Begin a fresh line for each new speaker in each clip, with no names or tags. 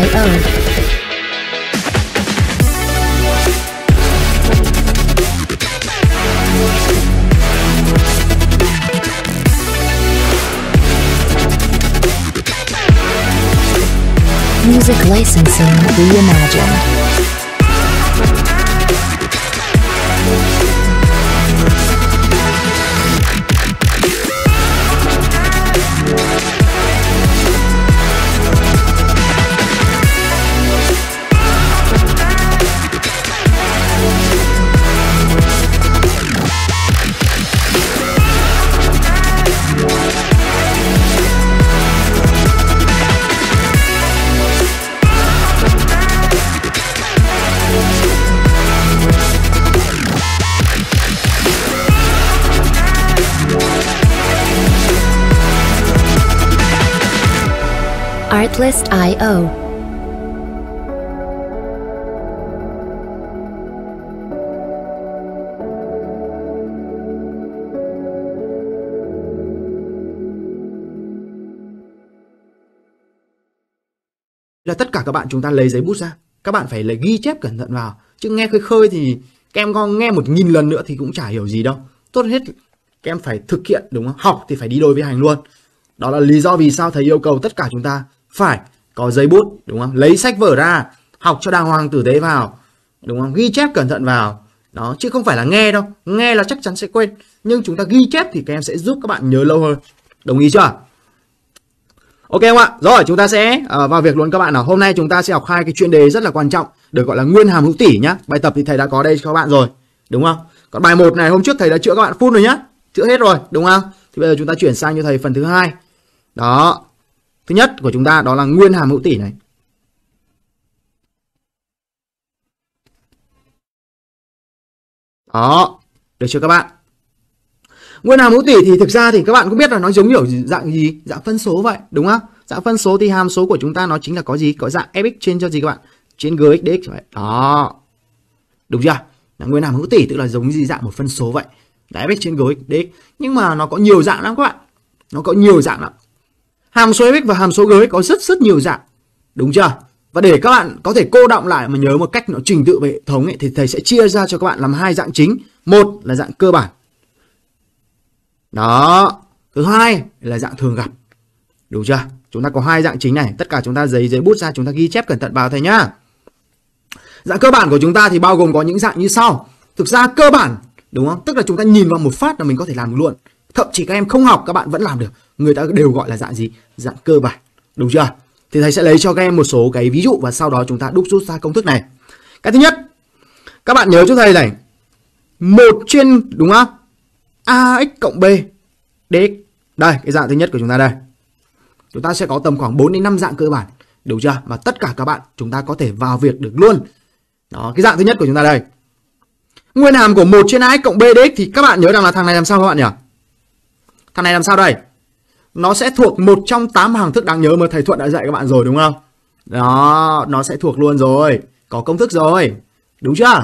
H-I-O. Music licensing reimagined. Catalyst.io. là tất cả các bạn chúng ta lấy giấy bút ra các bạn phải lấy ghi chép cẩn thận vào chứ nghe khơi khơi thì kem em con nghe một nghìn lần nữa thì cũng chả hiểu gì đâu tốt hết kem phải thực hiện đúng không học thì phải đi đôi với hành luôn đó là lý do vì sao thầy yêu cầu tất cả chúng ta phải có giấy bút đúng không lấy sách vở ra học cho đàng hoàng tử tế vào đúng không ghi chép cẩn thận vào đó chứ không phải là nghe đâu nghe là chắc chắn sẽ quên nhưng chúng ta ghi chép thì các em sẽ giúp các bạn nhớ lâu hơn đồng ý chưa ok không ạ rồi chúng ta sẽ ờ, vào việc luôn các bạn nào hôm nay chúng ta sẽ học hai cái chuyên đề rất là quan trọng được gọi là nguyên hàm hữu tỷ nhá bài tập thì thầy đã có đây cho các bạn rồi đúng không còn bài một này hôm trước thầy đã chữa các bạn full rồi nhá chữa hết rồi đúng không thì bây giờ chúng ta chuyển sang cho thầy phần thứ hai đó thứ nhất của chúng ta đó là nguyên hàm hữu tỷ này. Đó, được chưa các bạn? Nguyên hàm hữu tỷ thì thực ra thì các bạn cũng biết là nó giống kiểu dạng gì, dạng phân số vậy, đúng không? Dạng phân số thì hàm số của chúng ta nó chính là có gì? Có dạng fx trên cho gì các bạn? Trên gx dx vậy. Đó. Đúng chưa? Là nguyên hàm hữu tỷ tức là giống gì dạng một phân số vậy. Là fx trên gx dx. Nhưng mà nó có nhiều dạng lắm các bạn. Nó có nhiều dạng lắm. Hàm số fx và hàm số gx có rất rất nhiều dạng. Đúng chưa? Và để các bạn có thể cô động lại mà nhớ một cách nó trình tự về hệ thống ấy, thì thầy sẽ chia ra cho các bạn làm hai dạng chính. Một là dạng cơ bản. Đó. Thứ hai là dạng thường gặp. Đúng chưa? Chúng ta có hai dạng chính này. Tất cả chúng ta giấy giấy bút ra chúng ta ghi chép cẩn thận vào thầy nhá. Dạng cơ bản của chúng ta thì bao gồm có những dạng như sau. Thực ra cơ bản đúng không? Tức là chúng ta nhìn vào một phát là mình có thể làm được luôn. Thậm chí các em không học các bạn vẫn làm được người ta đều gọi là dạng gì dạng cơ bản đúng chưa thì thầy sẽ lấy cho các em một số cái ví dụ và sau đó chúng ta đúc rút ra công thức này cái thứ nhất các bạn nhớ cho thầy này một trên đúng không ax cộng b dx đây cái dạng thứ nhất của chúng ta đây chúng ta sẽ có tầm khoảng 4 đến 5 dạng cơ bản đúng chưa mà tất cả các bạn chúng ta có thể vào việc được luôn đó cái dạng thứ nhất của chúng ta đây nguyên hàm của một trên ax cộng b dx thì các bạn nhớ rằng là thằng này làm sao các bạn nhỉ thằng này làm sao đây nó sẽ thuộc một trong tám hàng thức đáng nhớ mà thầy Thuận đã dạy các bạn rồi đúng không? Đó, nó sẽ thuộc luôn rồi. Có công thức rồi. Đúng chưa?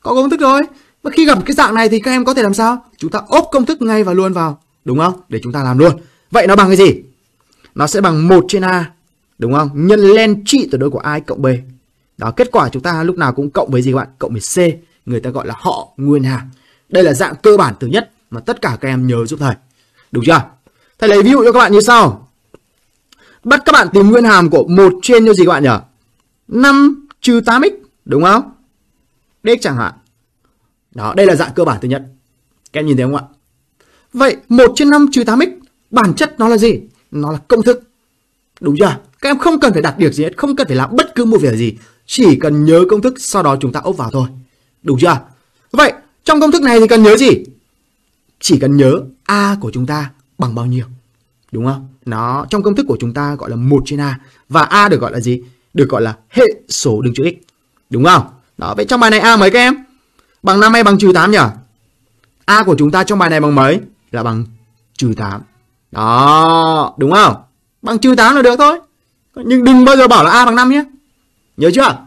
Có công thức rồi. Mà khi gặp cái dạng này thì các em có thể làm sao? Chúng ta ốp công thức ngay và luôn vào. Đúng không? Để chúng ta làm luôn. Vậy nó bằng cái gì? Nó sẽ bằng 1 trên A. Đúng không? Nhân lên trị tuyệt đối của A cộng B. Đó, kết quả chúng ta lúc nào cũng cộng với gì các bạn? Cộng với C. Người ta gọi là họ nguyên hàng. Đây là dạng cơ bản thứ nhất mà tất cả các em nhớ giúp thầy. Đúng chưa? Thầy lấy ví dụ cho các bạn như sau. Bắt các bạn tìm nguyên hàm của 1 trên như gì các bạn nhỉ? 5 trừ 8x, đúng không? Dx chẳng hạn. Đó, đây là dạng cơ bản thứ nhất. Các em nhìn thấy không ạ? Vậy 1 trên 5 trừ 8x, bản chất nó là gì? Nó là công thức. Đúng chưa? Các em không cần phải đặt điểm gì hết, không cần phải làm bất cứ một việc gì. Chỉ cần nhớ công thức, sau đó chúng ta ốp vào thôi. Đúng chưa? Vậy, trong công thức này thì cần nhớ gì? Chỉ cần nhớ A của chúng ta bằng bao nhiêu đúng không nó trong công thức của chúng ta gọi là một trên a và a được gọi là gì được gọi là hệ số đường chữ x đúng không đó vậy trong bài này a mấy các em bằng 5 hay bằng trừ 8 nhỉ a của chúng ta trong bài này bằng mấy là bằng trừ 8 đó đúng không bằng trừ 8 là được thôi nhưng đừng bao giờ bảo là a bằng 5 nhé nhớ chưa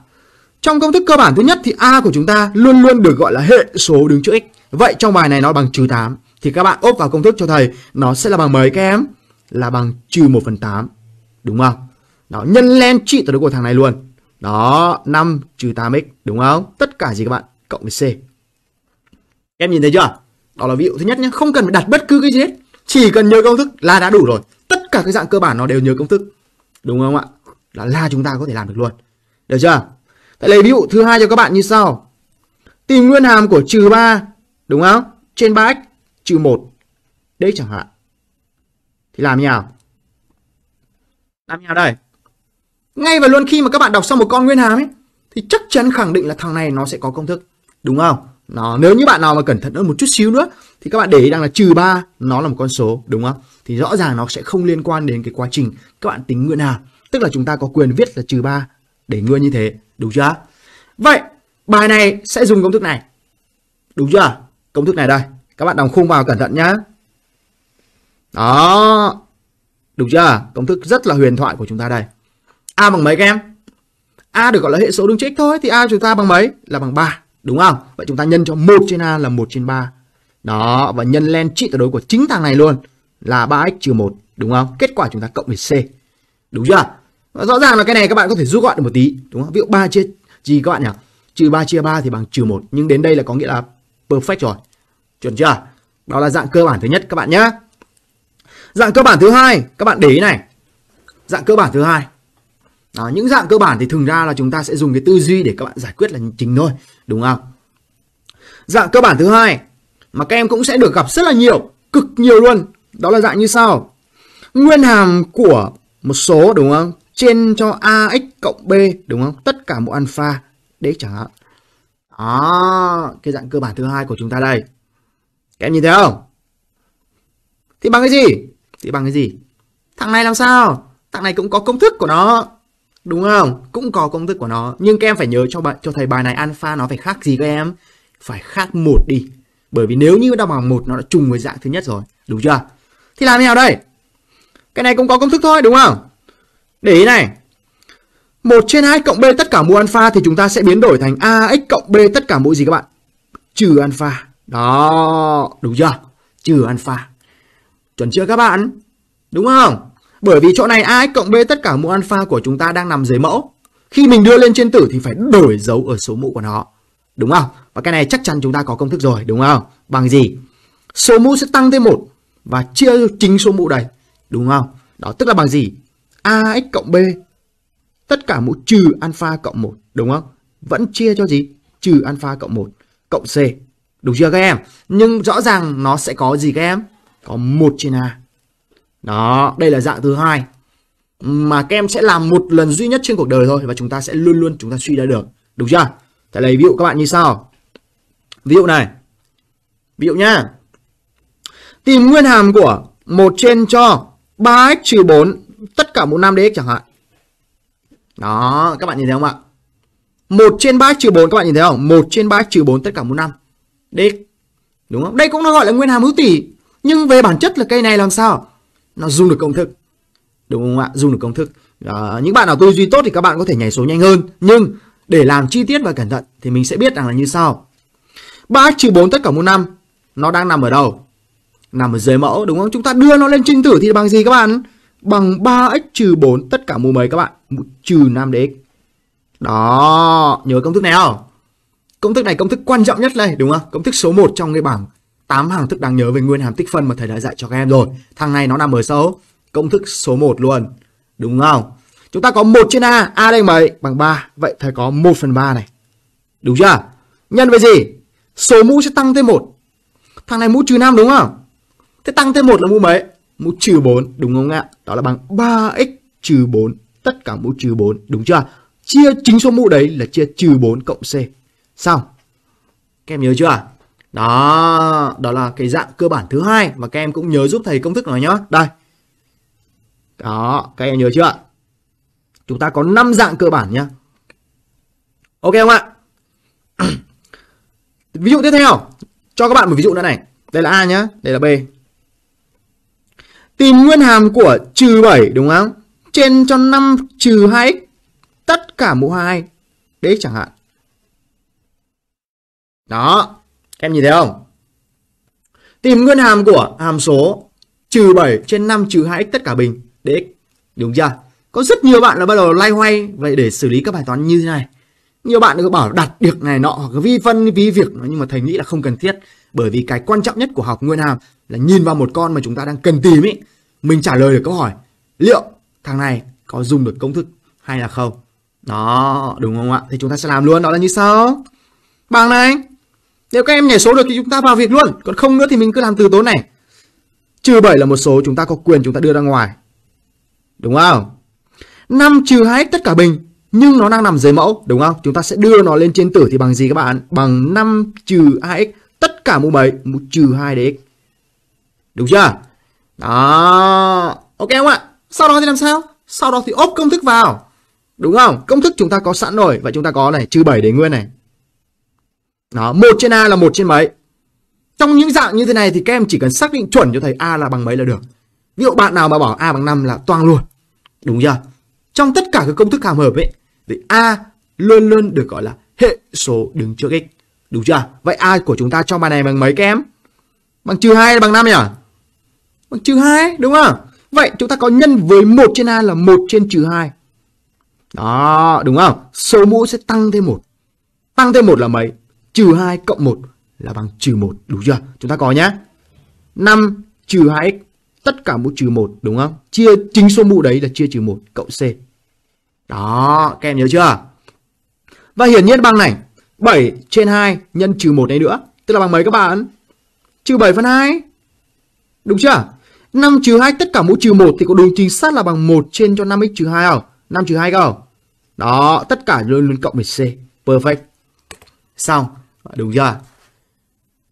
trong công thức cơ bản thứ nhất thì a của chúng ta luôn luôn được gọi là hệ số đứng chữ x vậy trong bài này nó bằng trừ 8 thì các bạn ốp vào công thức cho thầy nó sẽ là bằng mấy các em? Là bằng trừ 1 phần 8. Đúng không? Đó, nhân lên trị đối của thằng này luôn. Đó, 5 trừ 8x. Đúng không? Tất cả gì các bạn? Cộng với C. Em nhìn thấy chưa? Đó là ví dụ thứ nhất nhé. Không cần phải đặt bất cứ cái gì hết. Chỉ cần nhớ công thức là đã đủ rồi. Tất cả cái dạng cơ bản nó đều nhớ công thức. Đúng không ạ? Là là chúng ta có thể làm được luôn. Được chưa? Vậy lấy ví dụ thứ hai cho các bạn như sau. Tìm nguyên hàm của trừ 3. Đúng không? Trên 3x trừ 1 đấy chẳng hạn. Thì làm như nào? Làm như nào đây? Ngay và luôn khi mà các bạn đọc xong một con nguyên hàm ấy thì chắc chắn khẳng định là thằng này nó sẽ có công thức. Đúng không? Nó, nếu như bạn nào mà cẩn thận hơn một chút xíu nữa thì các bạn để ý rằng là trừ 3 nó là một con số đúng không? Thì rõ ràng nó sẽ không liên quan đến cái quá trình các bạn tính nguyên hàm. Tức là chúng ta có quyền viết là trừ 3 để nguyên như thế. Đúng chưa? Vậy bài này sẽ dùng công thức này. Đúng chưa? Công thức này đây. Các bạn đóng khung vào cẩn thận nhá. Đó. Đúng chưa? Công thức rất là huyền thoại của chúng ta đây. A bằng mấy các em? A được gọi là hệ số đứng trích thôi thì A chúng ta bằng mấy? Là bằng 3, đúng không? Vậy chúng ta nhân cho 1 trên A là 1 trên 3. Đó, và nhân len trị tuyệt đối của chính thằng này luôn là 3x 1, đúng không? Kết quả chúng ta cộng với C. Đúng chưa? Và rõ ràng là cái này các bạn có thể rút gọn được một tí, đúng không? Ví dụ 3 chia gì các bạn nhỉ? Trừ 3 chia 3 thì bằng trừ 1, nhưng đến đây là có nghĩa là perfect rồi. Chuẩn chưa? Đó là dạng cơ bản thứ nhất các bạn nhé. Dạng cơ bản thứ hai, các bạn để ý này. Dạng cơ bản thứ hai. Đó, những dạng cơ bản thì thường ra là chúng ta sẽ dùng cái tư duy để các bạn giải quyết là chính thôi, đúng không? Dạng cơ bản thứ hai mà các em cũng sẽ được gặp rất là nhiều, cực nhiều luôn. Đó là dạng như sau. Nguyên hàm của một số đúng không? Trên cho AX cộng B đúng không? Tất cả một alpha. Đấy chẳng hạn. Đó, cái dạng cơ bản thứ hai của chúng ta đây. Các em nhìn thấy không? Thì bằng cái gì? Thì bằng cái gì? Thằng này làm sao? Thằng này cũng có công thức của nó. Đúng không? Cũng có công thức của nó. Nhưng các em phải nhớ cho bạn cho thầy bài này alpha nó phải khác gì các em? Phải khác một đi. Bởi vì nếu như đọc bằng một nó đã trùng với dạng thứ nhất rồi. Đúng chưa? Thì làm thế nào đây? Cái này cũng có công thức thôi đúng không? Để ý này. 1 trên 2 cộng b tất cả mũ alpha thì chúng ta sẽ biến đổi thành ax cộng b tất cả mũ gì các bạn? Trừ alpha. Đó, đúng chưa? Trừ alpha. Chuẩn chưa các bạn? Đúng không? Bởi vì chỗ này AX cộng B tất cả mũ alpha của chúng ta đang nằm dưới mẫu. Khi mình đưa lên trên tử thì phải đổi dấu ở số mũ của nó. Đúng không? Và cái này chắc chắn chúng ta có công thức rồi, đúng không? Bằng gì? Số mũ sẽ tăng thêm một và chia chính số mũ đầy, đúng không? Đó tức là bằng gì? AX cộng B tất cả mũ trừ alpha cộng 1, đúng không? Vẫn chia cho gì? Trừ alpha cộng 1 cộng C. Đúng chưa các em? Nhưng rõ ràng nó sẽ có gì các em? Có 1 trên 2. Đó, đây là dạng thứ hai mà các em sẽ làm một lần duy nhất trên cuộc đời thôi và chúng ta sẽ luôn luôn chúng ta suy ra được. Đúng chưa? Tại lấy ví dụ các bạn như sau. Ví dụ này. Ví dụ nha, Tìm nguyên hàm của 1 trên cho 3x trừ 4 tất cả mũ 5 dx chẳng hạn. Đó, các bạn nhìn thấy không ạ? 1 trên 3 trừ 4 các bạn nhìn thấy không? 1 trên 3 trừ 4 tất cả mũ 5 điếc. Đúng không? Đây cũng nó gọi là nguyên hàm hữu tỷ Nhưng về bản chất là cây này làm sao? Nó dùng được công thức. Đúng không ạ? Dùng được công thức. À, những bạn nào tư duy tốt thì các bạn có thể nhảy số nhanh hơn. Nhưng để làm chi tiết và cẩn thận thì mình sẽ biết rằng là như sau. 3x trừ 4 tất cả môn năm nó đang nằm ở đâu? Nằm ở dưới mẫu đúng không? Chúng ta đưa nó lên trình thử thì bằng gì các bạn? Bằng 3x trừ 4 tất cả mũ mấy các bạn? Trừ 5 dx. Đó, nhớ công thức này không? Công thức này công thức quan trọng nhất đây đúng không? Công thức số 1 trong cái bảng 8 hàng thức đáng nhớ về nguyên hàm tích phân mà thầy đã dạy cho các em rồi. Thằng này nó nằm ở số công thức số 1 luôn. Đúng không? Chúng ta có 1 trên A, A đây mấy? Bằng 3. Vậy thầy có 1 phần 3 này. Đúng chưa? Nhân với gì? Số mũ sẽ tăng thêm 1. Thằng này mũ trừ 5 đúng không? Thế tăng thêm 1 là mũ mấy? Mũ trừ 4 đúng không ạ? Đó là bằng 3x trừ 4. Tất cả mũ trừ 4 đúng chưa? Chia chính số mũ đấy là chia trừ 4 cộng C xong. Các em nhớ chưa? Đó, đó là cái dạng cơ bản thứ hai mà các em cũng nhớ giúp thầy công thức nó nhá. Đây. Đó, các em nhớ chưa? Chúng ta có 5 dạng cơ bản nhá. Ok không ạ? ví dụ tiếp theo, cho các bạn một ví dụ nữa này. Đây là A nhá, đây là B. Tìm nguyên hàm của trừ 7 đúng không? Trên cho 5 trừ 2x tất cả mũ 2 đấy chẳng hạn. Đó, các em nhìn thấy không? Tìm nguyên hàm của hàm số trừ 7 trên 5 trừ 2x tất cả bình dx. Đúng chưa? Có rất nhiều bạn là bắt đầu lay hoay vậy để xử lý các bài toán như thế này. Nhiều bạn cứ bảo đặt việc này nọ hoặc vi phân vi việc nhưng mà thầy nghĩ là không cần thiết bởi vì cái quan trọng nhất của học nguyên hàm là nhìn vào một con mà chúng ta đang cần tìm ấy, mình trả lời được câu hỏi liệu thằng này có dùng được công thức hay là không. Đó, đúng không ạ? Thì chúng ta sẽ làm luôn đó là như sau. Bằng này nếu các em nhảy số được thì chúng ta vào việc luôn. Còn không nữa thì mình cứ làm từ tố này. Trừ 7 là một số chúng ta có quyền chúng ta đưa ra ngoài. Đúng không? 5 trừ 2x tất cả bình. Nhưng nó đang nằm dưới mẫu. Đúng không? Chúng ta sẽ đưa nó lên trên tử thì bằng gì các bạn? Bằng 5 trừ 2x tất cả mũ 7 mũ trừ 2 đấy, Đúng chưa? Đó. Ok không ạ? Sau đó thì làm sao? Sau đó thì ốp công thức vào. Đúng không? Công thức chúng ta có sẵn rồi. Vậy chúng ta có này. Trừ 7 để nguyên này. Đó, 1 trên A là 1 trên mấy. Trong những dạng như thế này thì các em chỉ cần xác định chuẩn cho thầy A là bằng mấy là được. Ví dụ bạn nào mà bảo A bằng 5 là toang luôn. Đúng chưa? Trong tất cả các công thức hàm hợp ấy thì A luôn luôn được gọi là hệ số đứng trước x. Đúng chưa? Vậy A của chúng ta trong bài này bằng mấy các em? Bằng trừ 2 bằng 5 nhỉ? Bằng trừ 2 đúng không? Vậy chúng ta có nhân với 1 trên A là 1 trên trừ 2. Đó, đúng không? Số mũ sẽ tăng thêm 1. Tăng thêm 1 là mấy? trừ 2 cộng 1 là bằng trừ 1, đủ chưa? Chúng ta có nhá. 5 trừ 2x, tất cả mũ trừ 1, đúng không? Chia chính số mũ đấy là chia trừ 1 cộng C. Đó, các em nhớ chưa? Và hiển nhiên bằng này, 7 trên 2 nhân trừ 1 này nữa, tức là bằng mấy các bạn? Trừ 7 phần 2. Đúng chưa? 5 trừ 2 tất cả mũ trừ 1 thì có đúng chính xác là bằng 1 trên cho 5x trừ 2 không? 5 trừ 2 không? Đó, tất cả luôn luôn cộng với C. Perfect. Xong. Đúng chưa?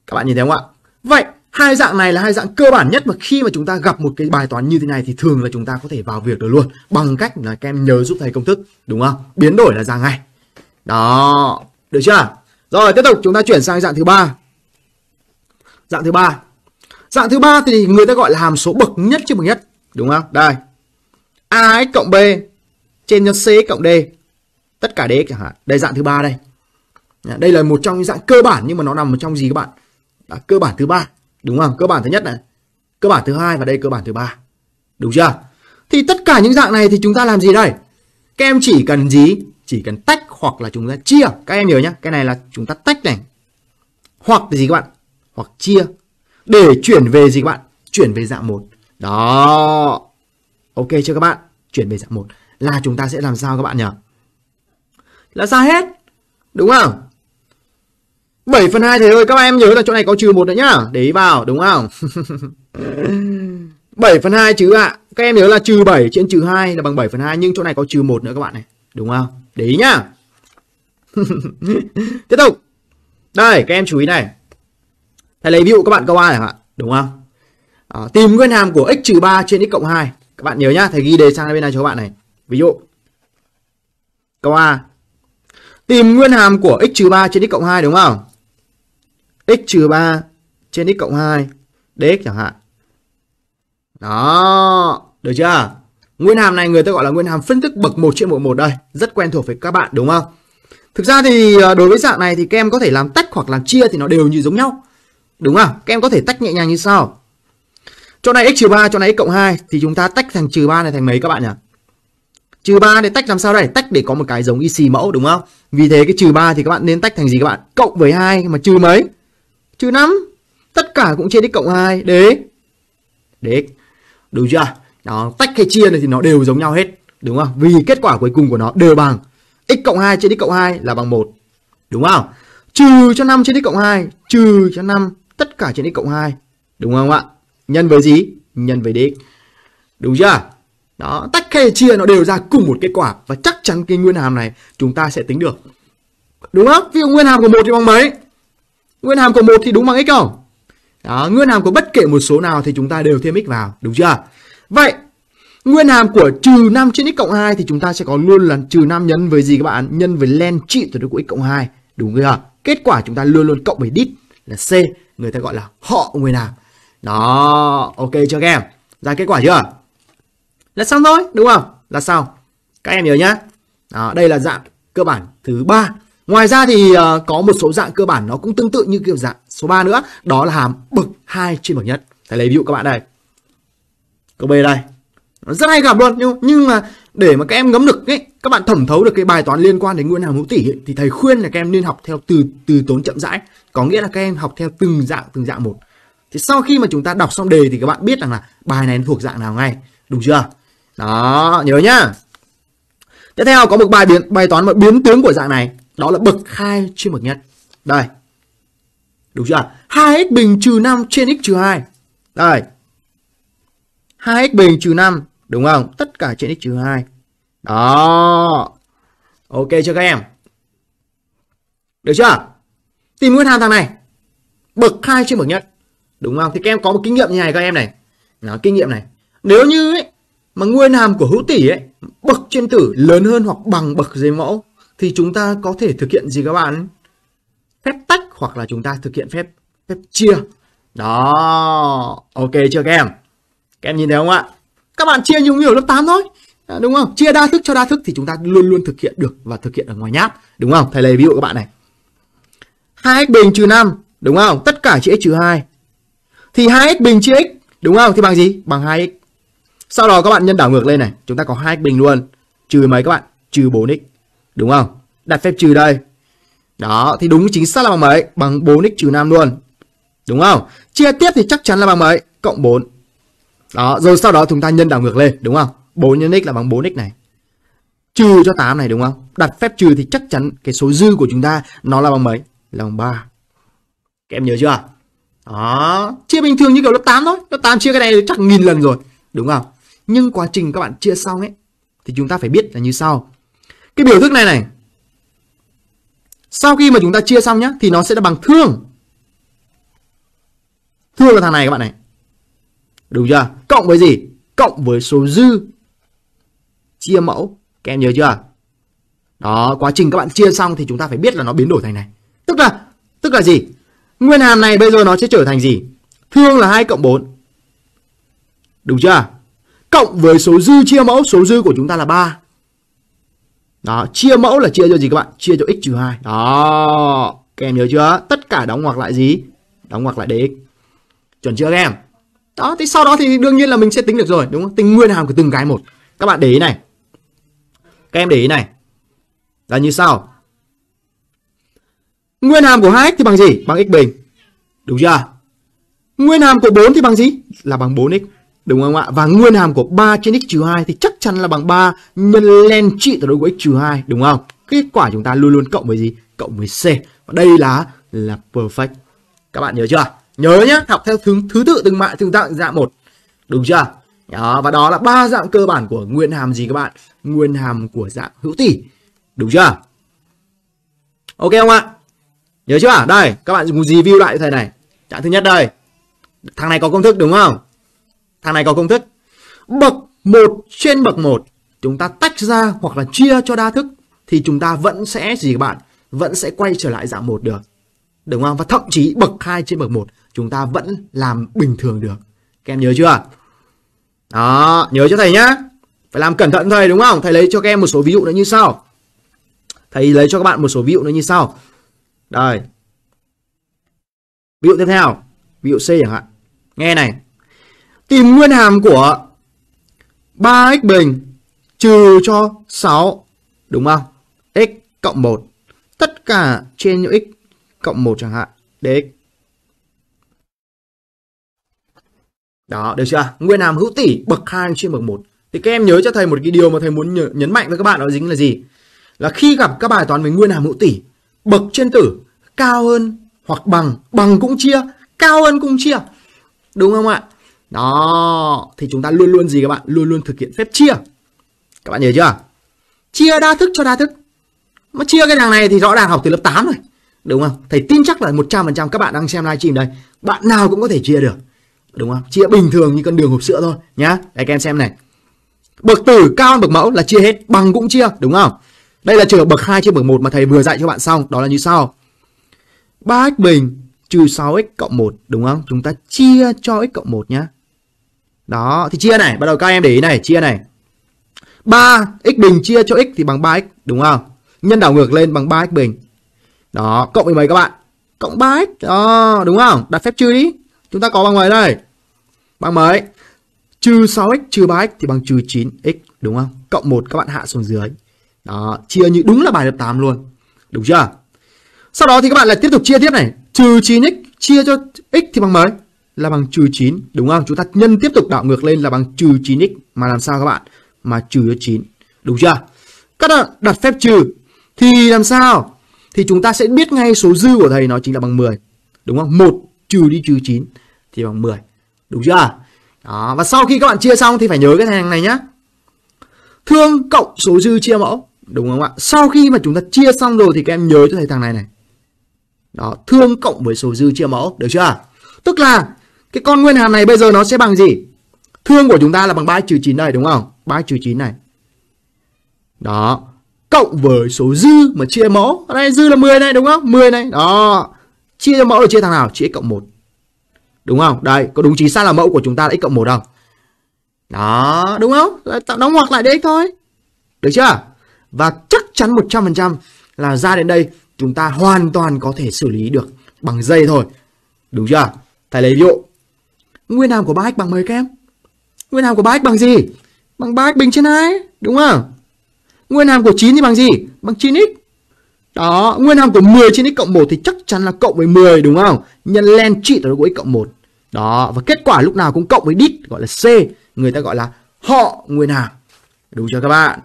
Các bạn nhìn thấy không ạ? Vậy hai dạng này là hai dạng cơ bản nhất mà khi mà chúng ta gặp một cái bài toán như thế này thì thường là chúng ta có thể vào việc được luôn bằng cách là các em nhớ giúp thầy công thức đúng không? Biến đổi là ra ngay. Đó, được chưa? Rồi tiếp tục chúng ta chuyển sang dạng thứ ba. Dạng thứ ba. Dạng thứ ba thì người ta gọi là hàm số bậc nhất chứ bậc nhất, đúng không? Đây. AX cộng B trên nhân C cộng D. Tất cả đấy chẳng hạn. Đây dạng thứ ba đây. Dạ, đây là một trong những dạng cơ bản nhưng mà nó nằm ở trong gì các bạn à, cơ bản thứ ba đúng không cơ bản thứ nhất này cơ bản thứ hai và đây cơ bản thứ ba đúng chưa thì tất cả những dạng này thì chúng ta làm gì đây các em chỉ cần gì chỉ cần tách hoặc là chúng ta chia các em nhớ nhá cái này là chúng ta tách này hoặc là gì các bạn hoặc chia để chuyển về gì các bạn chuyển về dạng một đó ok chưa các bạn chuyển về dạng một là chúng ta sẽ làm sao các bạn nhỉ là sao hết đúng không 7 phần 2 thế thôi các em nhớ là chỗ này có trừ một nữa nhá Để ý vào đúng không 7 phần 2 chứ ạ à. Các em nhớ là trừ 7 trên trừ 2 là bằng 7 phần 2 Nhưng chỗ này có trừ 1 nữa các bạn này Đúng không Để ý nhá Tiếp tục Đây các em chú ý này hãy lấy ví dụ các bạn câu A này hạn Đúng không à, Tìm nguyên hàm của x trừ 3 trên x cộng 2 Các bạn nhớ nhá Thầy ghi đề sang bên này cho các bạn này Ví dụ Câu A Tìm nguyên hàm của x trừ 3 trên x cộng 2 đúng không x trừ 3 trên x cộng 2 dx chẳng hạn. Đó, được chưa? Nguyên hàm này người ta gọi là nguyên hàm phân thức bậc 1 trên bộ 1 đây. Rất quen thuộc với các bạn đúng không? Thực ra thì ờ, đối với dạng này thì các em có thể làm tách hoặc làm chia thì nó đều như giống nhau. Đúng không? Các em có thể tách nhẹ nhàng như sau. Chỗ này x 3, chỗ này x cộng 2 thì chúng ta tách thành trừ 3 này thành mấy các bạn nhỉ? Trừ 3 để tách làm sao đây? Tách để có một cái giống y xì mẫu đúng không? Vì thế cái trừ 3 thì các bạn nên tách thành gì các bạn? Cộng với 2 mà trừ mấy? trừ 5. Tất cả cũng chia x cộng 2 đấy Đế. Đúng chưa? nó tách hay chia này thì nó đều giống nhau hết, đúng không? Vì kết quả cuối cùng của nó đều bằng x cộng 2 chia x cộng 2 là bằng 1. Đúng không? Trừ cho 5 trên x cộng 2, trừ cho 5 tất cả trên x cộng 2. Đúng không ạ? Nhân với gì? Nhân với dx. Đúng chưa? Đó, tách hay chia nó đều ra cùng một kết quả và chắc chắn cái nguyên hàm này chúng ta sẽ tính được. Đúng không? Ví dụ nguyên hàm của một thì bằng mấy? Nguyên hàm của một thì đúng bằng x không? Đó, nguyên hàm của bất kể một số nào thì chúng ta đều thêm x vào, đúng chưa? Vậy, nguyên hàm của trừ 5 trên x cộng 2 thì chúng ta sẽ có luôn là trừ 5 nhân với gì các bạn? Nhân với len trị tuyệt đối của x cộng 2, đúng chưa? Kết quả chúng ta luôn luôn cộng với đít là C, người ta gọi là họ nguyên hàm. Đó, ok chưa các em? Ra kết quả chưa? Là xong thôi, đúng không? Là xong. Các em nhớ nhá. Đó, đây là dạng cơ bản thứ ba Ngoài ra thì uh, có một số dạng cơ bản nó cũng tương tự như kiểu dạng số 3 nữa, đó là hàm bậc 2 trên bậc nhất. Thầy lấy ví dụ các bạn đây. Câu B đây. Nó rất hay gặp luôn nhưng nhưng mà để mà các em ngấm được ấy, các bạn thẩm thấu được cái bài toán liên quan đến nguyên hàm hữu tỷ thì thầy khuyên là các em nên học theo từ từ tốn chậm rãi, có nghĩa là các em học theo từng dạng từng dạng một. Thì sau khi mà chúng ta đọc xong đề thì các bạn biết rằng là bài này thuộc dạng nào ngay, đúng chưa? Đó, nhớ nhá. Tiếp theo có một bài biến bài toán mà biến tướng của dạng này đó là bậc 2 trên bậc nhất. Đây. Đúng chưa? 2x bình trừ 5 trên x trừ 2. Đây. 2x bình trừ 5. Đúng không? Tất cả trên x trừ 2. Đó. Ok chưa các em? Được chưa? Tìm nguyên hàm thằng này. Bậc 2 trên bậc nhất. Đúng không? Thì các em có một kinh nghiệm như này các em này. Nó kinh nghiệm này. Nếu như ấy, mà nguyên hàm của hữu tỷ ấy, bậc trên tử lớn hơn hoặc bằng bậc dưới mẫu thì chúng ta có thể thực hiện gì các bạn? Phép tách hoặc là chúng ta thực hiện phép phép chia. Đó, ok chưa các em? Các em nhìn thấy không ạ? Các bạn chia nhiều nhiều lớp 8 thôi. À, đúng không? Chia đa thức cho đa thức thì chúng ta luôn luôn thực hiện được và thực hiện ở ngoài nháp, đúng không? Thầy lấy ví dụ các bạn này. 2x bình trừ 5, đúng không? Tất cả chữ x trừ 2. Thì 2x bình chia x, đúng không? Thì bằng gì? Bằng 2x. Sau đó các bạn nhân đảo ngược lên này, chúng ta có 2x bình luôn, trừ mấy các bạn? Trừ 4x. Đúng không? Đặt phép trừ đây. Đó, thì đúng chính xác là bằng mấy? Bằng 4x trừ 5 luôn. Đúng không? Chia tiếp thì chắc chắn là bằng mấy? Cộng 4. Đó, rồi sau đó chúng ta nhân đảo ngược lên, đúng không? 4 nhân x là bằng 4x này. Trừ cho 8 này đúng không? Đặt phép trừ thì chắc chắn cái số dư của chúng ta nó là bằng mấy? Là bằng 3. Các em nhớ chưa? Đó, chia bình thường như kiểu lớp 8 thôi. Lớp 8 chia cái này chắc nghìn lần rồi, đúng không? Nhưng quá trình các bạn chia xong ấy thì chúng ta phải biết là như sau. Cái biểu thức này này. Sau khi mà chúng ta chia xong nhá thì nó sẽ là bằng thương. Thương là thằng này các bạn này. Đúng chưa? Cộng với gì? Cộng với số dư chia mẫu. Các em nhớ chưa? Đó, quá trình các bạn chia xong thì chúng ta phải biết là nó biến đổi thành này. Tức là tức là gì? Nguyên hàm này bây giờ nó sẽ trở thành gì? Thương là hai cộng bốn Đúng chưa? Cộng với số dư chia mẫu, số dư của chúng ta là ba đó, chia mẫu là chia cho gì các bạn? Chia cho x trừ 2. Đó, các em nhớ chưa? Tất cả đóng ngoặc lại gì? Đóng ngoặc lại dx. Chuẩn chưa các em? Đó, thì sau đó thì đương nhiên là mình sẽ tính được rồi, đúng không? Tính nguyên hàm của từng cái một. Các bạn để ý này. Các em để ý này. Là như sau. Nguyên hàm của 2x thì bằng gì? Bằng x bình. Đúng chưa? Nguyên hàm của 4 thì bằng gì? Là bằng 4x. Đúng không ạ? Và nguyên hàm của 3 trên x trừ 2 thì chắc chắn là bằng 3 nhân len trị tuyệt đối của x trừ 2 đúng không? Kết quả chúng ta luôn luôn cộng với gì? Cộng với C. Và đây là là perfect. Các bạn nhớ chưa? Nhớ nhé, học theo thứ thứ tự từng mạng từng dạng dạng một. Đúng chưa? Đó, và đó là ba dạng cơ bản của nguyên hàm gì các bạn? Nguyên hàm của dạng hữu tỉ. Đúng chưa? Ok không ạ? Nhớ chưa? Đây, các bạn review lại thầy này. Trạng thứ nhất đây. Thằng này có công thức đúng không? Thằng này có công thức. Bậc 1 trên bậc 1 chúng ta tách ra hoặc là chia cho đa thức thì chúng ta vẫn sẽ gì các bạn? Vẫn sẽ quay trở lại dạng 1 được. Đúng không? Và thậm chí bậc 2 trên bậc 1 chúng ta vẫn làm bình thường được. Các em nhớ chưa? Đó, nhớ cho thầy nhá. Phải làm cẩn thận thầy đúng không? Thầy lấy cho các em một số ví dụ nữa như sau. Thầy lấy cho các bạn một số ví dụ nữa như sau. Đây. Ví dụ tiếp theo, ví dụ C chẳng hạn. Nghe này tìm nguyên hàm của 3x bình trừ cho 6 đúng không? x cộng 1 tất cả trên những x cộng 1 chẳng hạn dx. Đó, được chưa? Nguyên hàm hữu tỉ bậc 2 trên bậc 1. Thì các em nhớ cho thầy một cái điều mà thầy muốn nhấn mạnh với các bạn đó dính là gì? Là khi gặp các bài toán về nguyên hàm hữu tỉ, bậc trên tử cao hơn hoặc bằng, bằng cũng chia, cao hơn cũng chia. Đúng không ạ? Đó, thì chúng ta luôn luôn gì các bạn? Luôn luôn thực hiện phép chia. Các bạn nhớ chưa? Chia đa thức cho đa thức. Mà chia cái thằng này thì rõ ràng học từ lớp 8 rồi. Đúng không? Thầy tin chắc là 100% các bạn đang xem livestream đây. Bạn nào cũng có thể chia được. Đúng không? Chia bình thường như con đường hộp sữa thôi nhá. Đây các em xem này. Bậc tử cao hơn bậc mẫu là chia hết, bằng cũng chia, đúng không? Đây là trường bậc 2 chia bậc 1 mà thầy vừa dạy cho bạn xong, đó là như sau. 3x bình trừ 6x cộng 1 đúng không? Chúng ta chia cho x cộng 1 nhá. Đó, thì chia này, bắt đầu các em để ý này, chia này. 3 x bình chia cho x thì bằng 3x đúng không? Nhân đảo ngược lên bằng 3x bình. Đó, cộng với mấy các bạn? Cộng 3x. Đó, đúng không? Đặt phép trừ đi. Chúng ta có bằng mấy đây? Bằng mấy? Trừ 6x trừ 3x thì bằng trừ 9x đúng không? Cộng 1 các bạn hạ xuống dưới. Đó, chia như đúng là bài lớp 8 luôn. Đúng chưa? Sau đó thì các bạn lại tiếp tục chia tiếp này. Trừ 9x chia cho x thì bằng mấy? là bằng trừ 9, đúng không? Chúng ta nhân tiếp tục đảo ngược lên là bằng trừ 9x mà làm sao các bạn? Mà trừ cho 9, đúng chưa? Các bạn đặt phép trừ thì làm sao? Thì chúng ta sẽ biết ngay số dư của thầy nó chính là bằng 10, đúng không? 1 trừ đi trừ 9 thì bằng 10, đúng chưa? Đó, và sau khi các bạn chia xong thì phải nhớ cái thằng này nhá. Thương cộng số dư chia mẫu, đúng không ạ? Sau khi mà chúng ta chia xong rồi thì các em nhớ cho thầy thằng này này. Đó, thương cộng với số dư chia mẫu, được chưa? Tức là cái con nguyên hàm này bây giờ nó sẽ bằng gì? Thương của chúng ta là bằng 3 trừ 9 này đúng không? 3 trừ 9 này. Đó. Cộng với số dư mà chia mẫu. Ở đây dư là 10 này đúng không? 10 này. Đó. Chia cho mẫu là chia thằng nào? Chia cộng 1. Đúng không? Đây. Có đúng chính xác là mẫu của chúng ta là x cộng 1 không? Đó. Đúng không? Tạo đóng ngoặc lại đấy thôi. Được chưa? Và chắc chắn 100% là ra đến đây chúng ta hoàn toàn có thể xử lý được bằng dây thôi. Đúng chưa? Thầy lấy ví dụ Nguyên hàm của 3 bằng mấy kem Nguyên hàm của 3 bằng gì? Bằng 3 bình trên 2, đúng không? Nguyên hàm của 9 thì bằng gì? Bằng 9x. Đó, nguyên hàm của 10 trên x cộng 1 thì chắc chắn là cộng với 10 đúng không? Nhân len trị là của x cộng 1. Đó, và kết quả lúc nào cũng cộng với đít gọi là C, người ta gọi là họ nguyên hàm. Đúng chưa các bạn?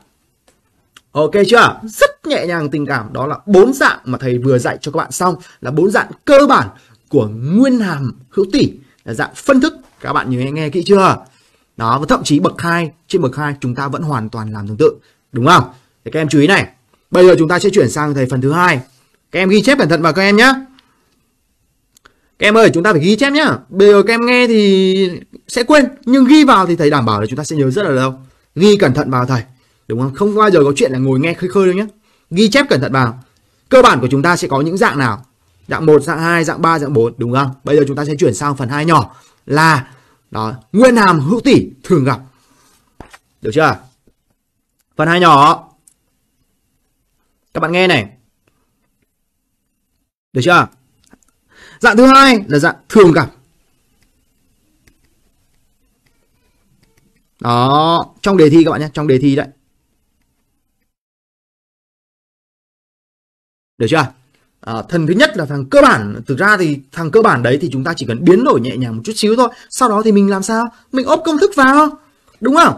Ok chưa? Rất nhẹ nhàng tình cảm, đó là bốn dạng mà thầy vừa dạy cho các bạn xong là bốn dạng cơ bản của nguyên hàm hữu tỷ là dạng phân thức các bạn nhớ nghe kỹ chưa đó và thậm chí bậc 2 trên bậc 2 chúng ta vẫn hoàn toàn làm tương tự đúng không thì các em chú ý này bây giờ chúng ta sẽ chuyển sang thầy phần thứ hai các em ghi chép cẩn thận vào các em nhé các em ơi chúng ta phải ghi chép nhá bây giờ các em nghe thì sẽ quên nhưng ghi vào thì thầy đảm bảo là chúng ta sẽ nhớ rất là lâu ghi cẩn thận vào thầy đúng không không bao giờ có chuyện là ngồi nghe khơi khơi đâu nhé ghi chép cẩn thận vào cơ bản của chúng ta sẽ có những dạng nào dạng 1, dạng 2, dạng 3, dạng 4 đúng không? Bây giờ chúng ta sẽ chuyển sang phần 2 nhỏ là đó, nguyên hàm hữu tỉ thường gặp. Được chưa? Phần 2 nhỏ. Các bạn nghe này. Được chưa? Dạng thứ hai là dạng thường gặp. Đó, trong đề thi các bạn nhé, trong đề thi đấy. Được chưa? À, thần thứ nhất là thằng cơ bản thực ra thì thằng cơ bản đấy thì chúng ta chỉ cần biến đổi nhẹ nhàng một chút xíu thôi sau đó thì mình làm sao mình ốp công thức vào đúng không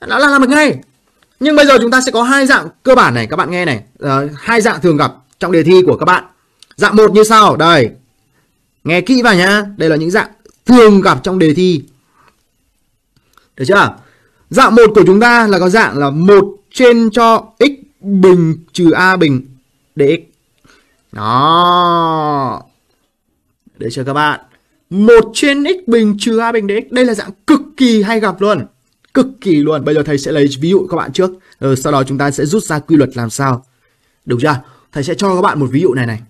đã là làm được ngay nhưng bây giờ chúng ta sẽ có hai dạng cơ bản này các bạn nghe này à, hai dạng thường gặp trong đề thi của các bạn dạng một như sau đây nghe kỹ vào nhá đây là những dạng thường gặp trong đề thi được chưa dạng một của chúng ta là có dạng là một trên cho x bình trừ a bình để x đó. Đấy chưa các bạn? 1 trên x bình trừ a bình dx. Đây là dạng cực kỳ hay gặp luôn. Cực kỳ luôn. Bây giờ thầy sẽ lấy ví dụ các bạn trước. Rồi ờ, sau đó chúng ta sẽ rút ra quy luật làm sao. Được chưa? Thầy sẽ cho các bạn một ví dụ này này.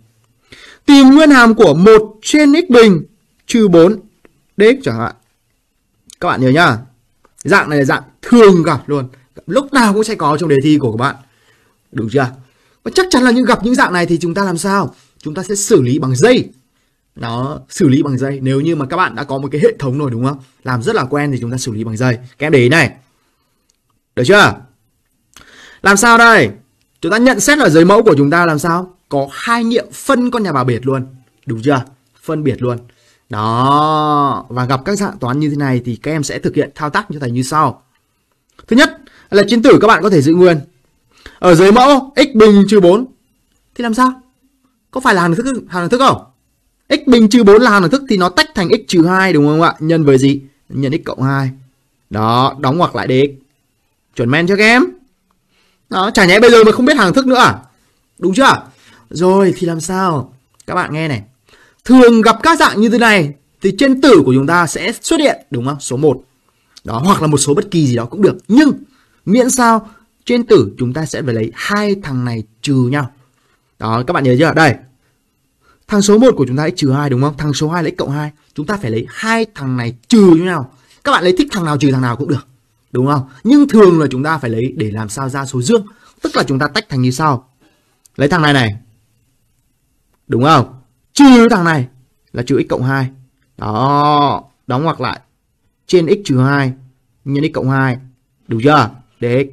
Tìm nguyên hàm của 1 trên x bình trừ 4 dx chẳng hạn. Các bạn nhớ nhá. Dạng này là dạng thường gặp luôn. Lúc nào cũng sẽ có trong đề thi của các bạn. Được chưa? và chắc chắn là những gặp những dạng này thì chúng ta làm sao chúng ta sẽ xử lý bằng dây nó xử lý bằng dây nếu như mà các bạn đã có một cái hệ thống rồi đúng không làm rất là quen thì chúng ta xử lý bằng dây các em để ý này được chưa làm sao đây chúng ta nhận xét ở giấy mẫu của chúng ta làm sao có hai nghiệm phân con nhà bà biệt luôn đúng chưa phân biệt luôn đó và gặp các dạng toán như thế này thì các em sẽ thực hiện thao tác như thế này như sau thứ nhất là chuyên tử các bạn có thể giữ nguyên ở dưới mẫu x bình trừ 4 thì làm sao? Có phải là hàm thức hàm đẳng thức không? x bình trừ 4 là hàm thức thì nó tách thành x trừ 2 đúng không ạ? Nhân với gì? Nhân x cộng 2. Đó, đóng ngoặc lại dx. Chuẩn men cho các em. Đó, chả nhẽ bây giờ mà không biết hàm thức nữa à? Đúng chưa? Rồi thì làm sao? Các bạn nghe này. Thường gặp các dạng như thế này thì trên tử của chúng ta sẽ xuất hiện đúng không? Số 1. Đó, hoặc là một số bất kỳ gì đó cũng được. Nhưng miễn sao trên tử chúng ta sẽ phải lấy hai thằng này trừ nhau. Đó, các bạn nhớ chưa? Đây. Thằng số 1 của chúng ta lấy trừ 2 đúng không? Thằng số 2 lấy cộng 2. Chúng ta phải lấy hai thằng này trừ nhau. Các bạn lấy thích thằng nào trừ thằng nào cũng được. Đúng không? Nhưng thường là chúng ta phải lấy để làm sao ra số dương. Tức là chúng ta tách thành như sau. Lấy thằng này này. Đúng không? Trừ thằng này là trừ x cộng 2. Đó, đóng ngoặc lại. Trên x trừ 2 nhân x cộng 2. Đúng chưa? Để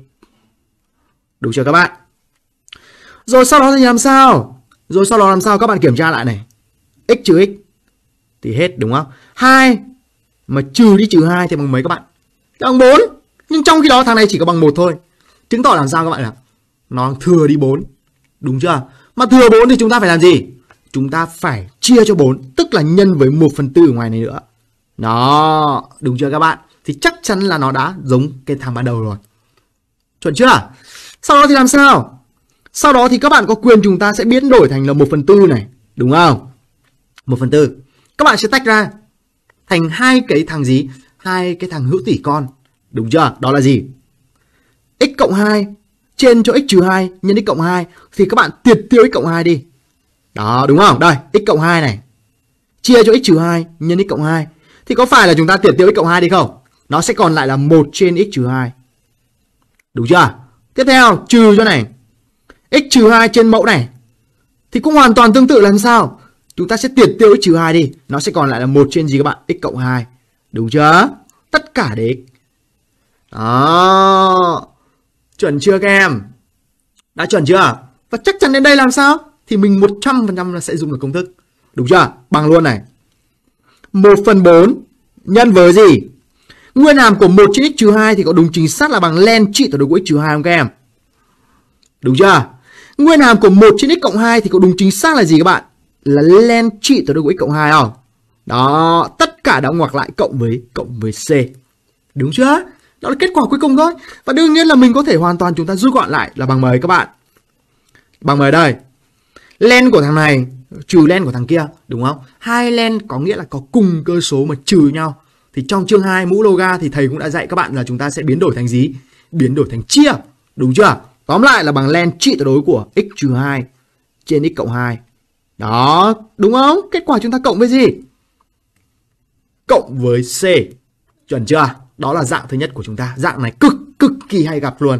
Đúng chưa các bạn? Rồi sau đó thì làm sao? Rồi sau đó làm sao các bạn kiểm tra lại này. X trừ x thì hết đúng không? 2 mà trừ đi trừ 2 thì bằng mấy các bạn? Thì bằng 4. Nhưng trong khi đó thằng này chỉ có bằng 1 thôi. Chứng tỏ làm sao các bạn ạ? Nó thừa đi 4. Đúng chưa? Mà thừa 4 thì chúng ta phải làm gì? Chúng ta phải chia cho 4, tức là nhân với 1 phần 4 ở ngoài này nữa. Đó, đúng chưa các bạn? Thì chắc chắn là nó đã giống cái thằng ban đầu rồi. Chuẩn chưa? Sau đó thì làm sao? Sau đó thì các bạn có quyền chúng ta sẽ biến đổi thành là 1 phần tư này. Đúng không? 1 phần tư. Các bạn sẽ tách ra thành hai cái thằng gì? hai cái thằng hữu tỷ con. Đúng chưa? Đó là gì? x cộng 2 trên cho x trừ 2 nhân x cộng 2 thì các bạn tiệt tiêu x cộng 2 đi. Đó đúng không? Đây, x cộng 2 này chia cho x trừ 2 nhân x cộng 2 thì có phải là chúng ta tiệt tiêu x cộng 2 đi không? Nó sẽ còn lại là 1 trên x trừ 2. Đúng chưa? Tiếp theo trừ cho này. X trừ 2 trên mẫu này. Thì cũng hoàn toàn tương tự làm sao? Chúng ta sẽ tiệt tiêu x trừ 2 đi. Nó sẽ còn lại là một trên gì các bạn? X cộng 2. Đúng chưa? Tất cả đấy Đó. Chuẩn chưa các em? Đã chuẩn chưa? Và chắc chắn đến đây làm sao? Thì mình 100% là sẽ dùng được công thức. Đúng chưa? Bằng luôn này. 1 phần 4 nhân với gì? Nguyên hàm của một trên x trừ 2 thì có đúng chính xác là bằng len trị ở đồ của x trừ 2 không các em? Đúng chưa? Nguyên hàm của một trên x cộng 2 thì có đúng chính xác là gì các bạn? Là len trị từ đồ của x cộng 2 không? Đó, tất cả đã ngoặc lại cộng với cộng với c. Đúng chưa? Đó là kết quả cuối cùng thôi. Và đương nhiên là mình có thể hoàn toàn chúng ta rút gọn lại là bằng mấy các bạn. Bằng mấy đây. Len của thằng này trừ len của thằng kia, đúng không? Hai len có nghĩa là có cùng cơ số mà trừ nhau thì trong chương 2 mũ loga thì thầy cũng đã dạy các bạn là chúng ta sẽ biến đổi thành gì? Biến đổi thành chia, đúng chưa? Tóm lại là bằng len trị tuyệt đối của x trừ 2 trên x cộng 2. Đó, đúng không? Kết quả chúng ta cộng với gì? Cộng với C. Chuẩn chưa? Đó là dạng thứ nhất của chúng ta. Dạng này cực cực kỳ hay gặp luôn.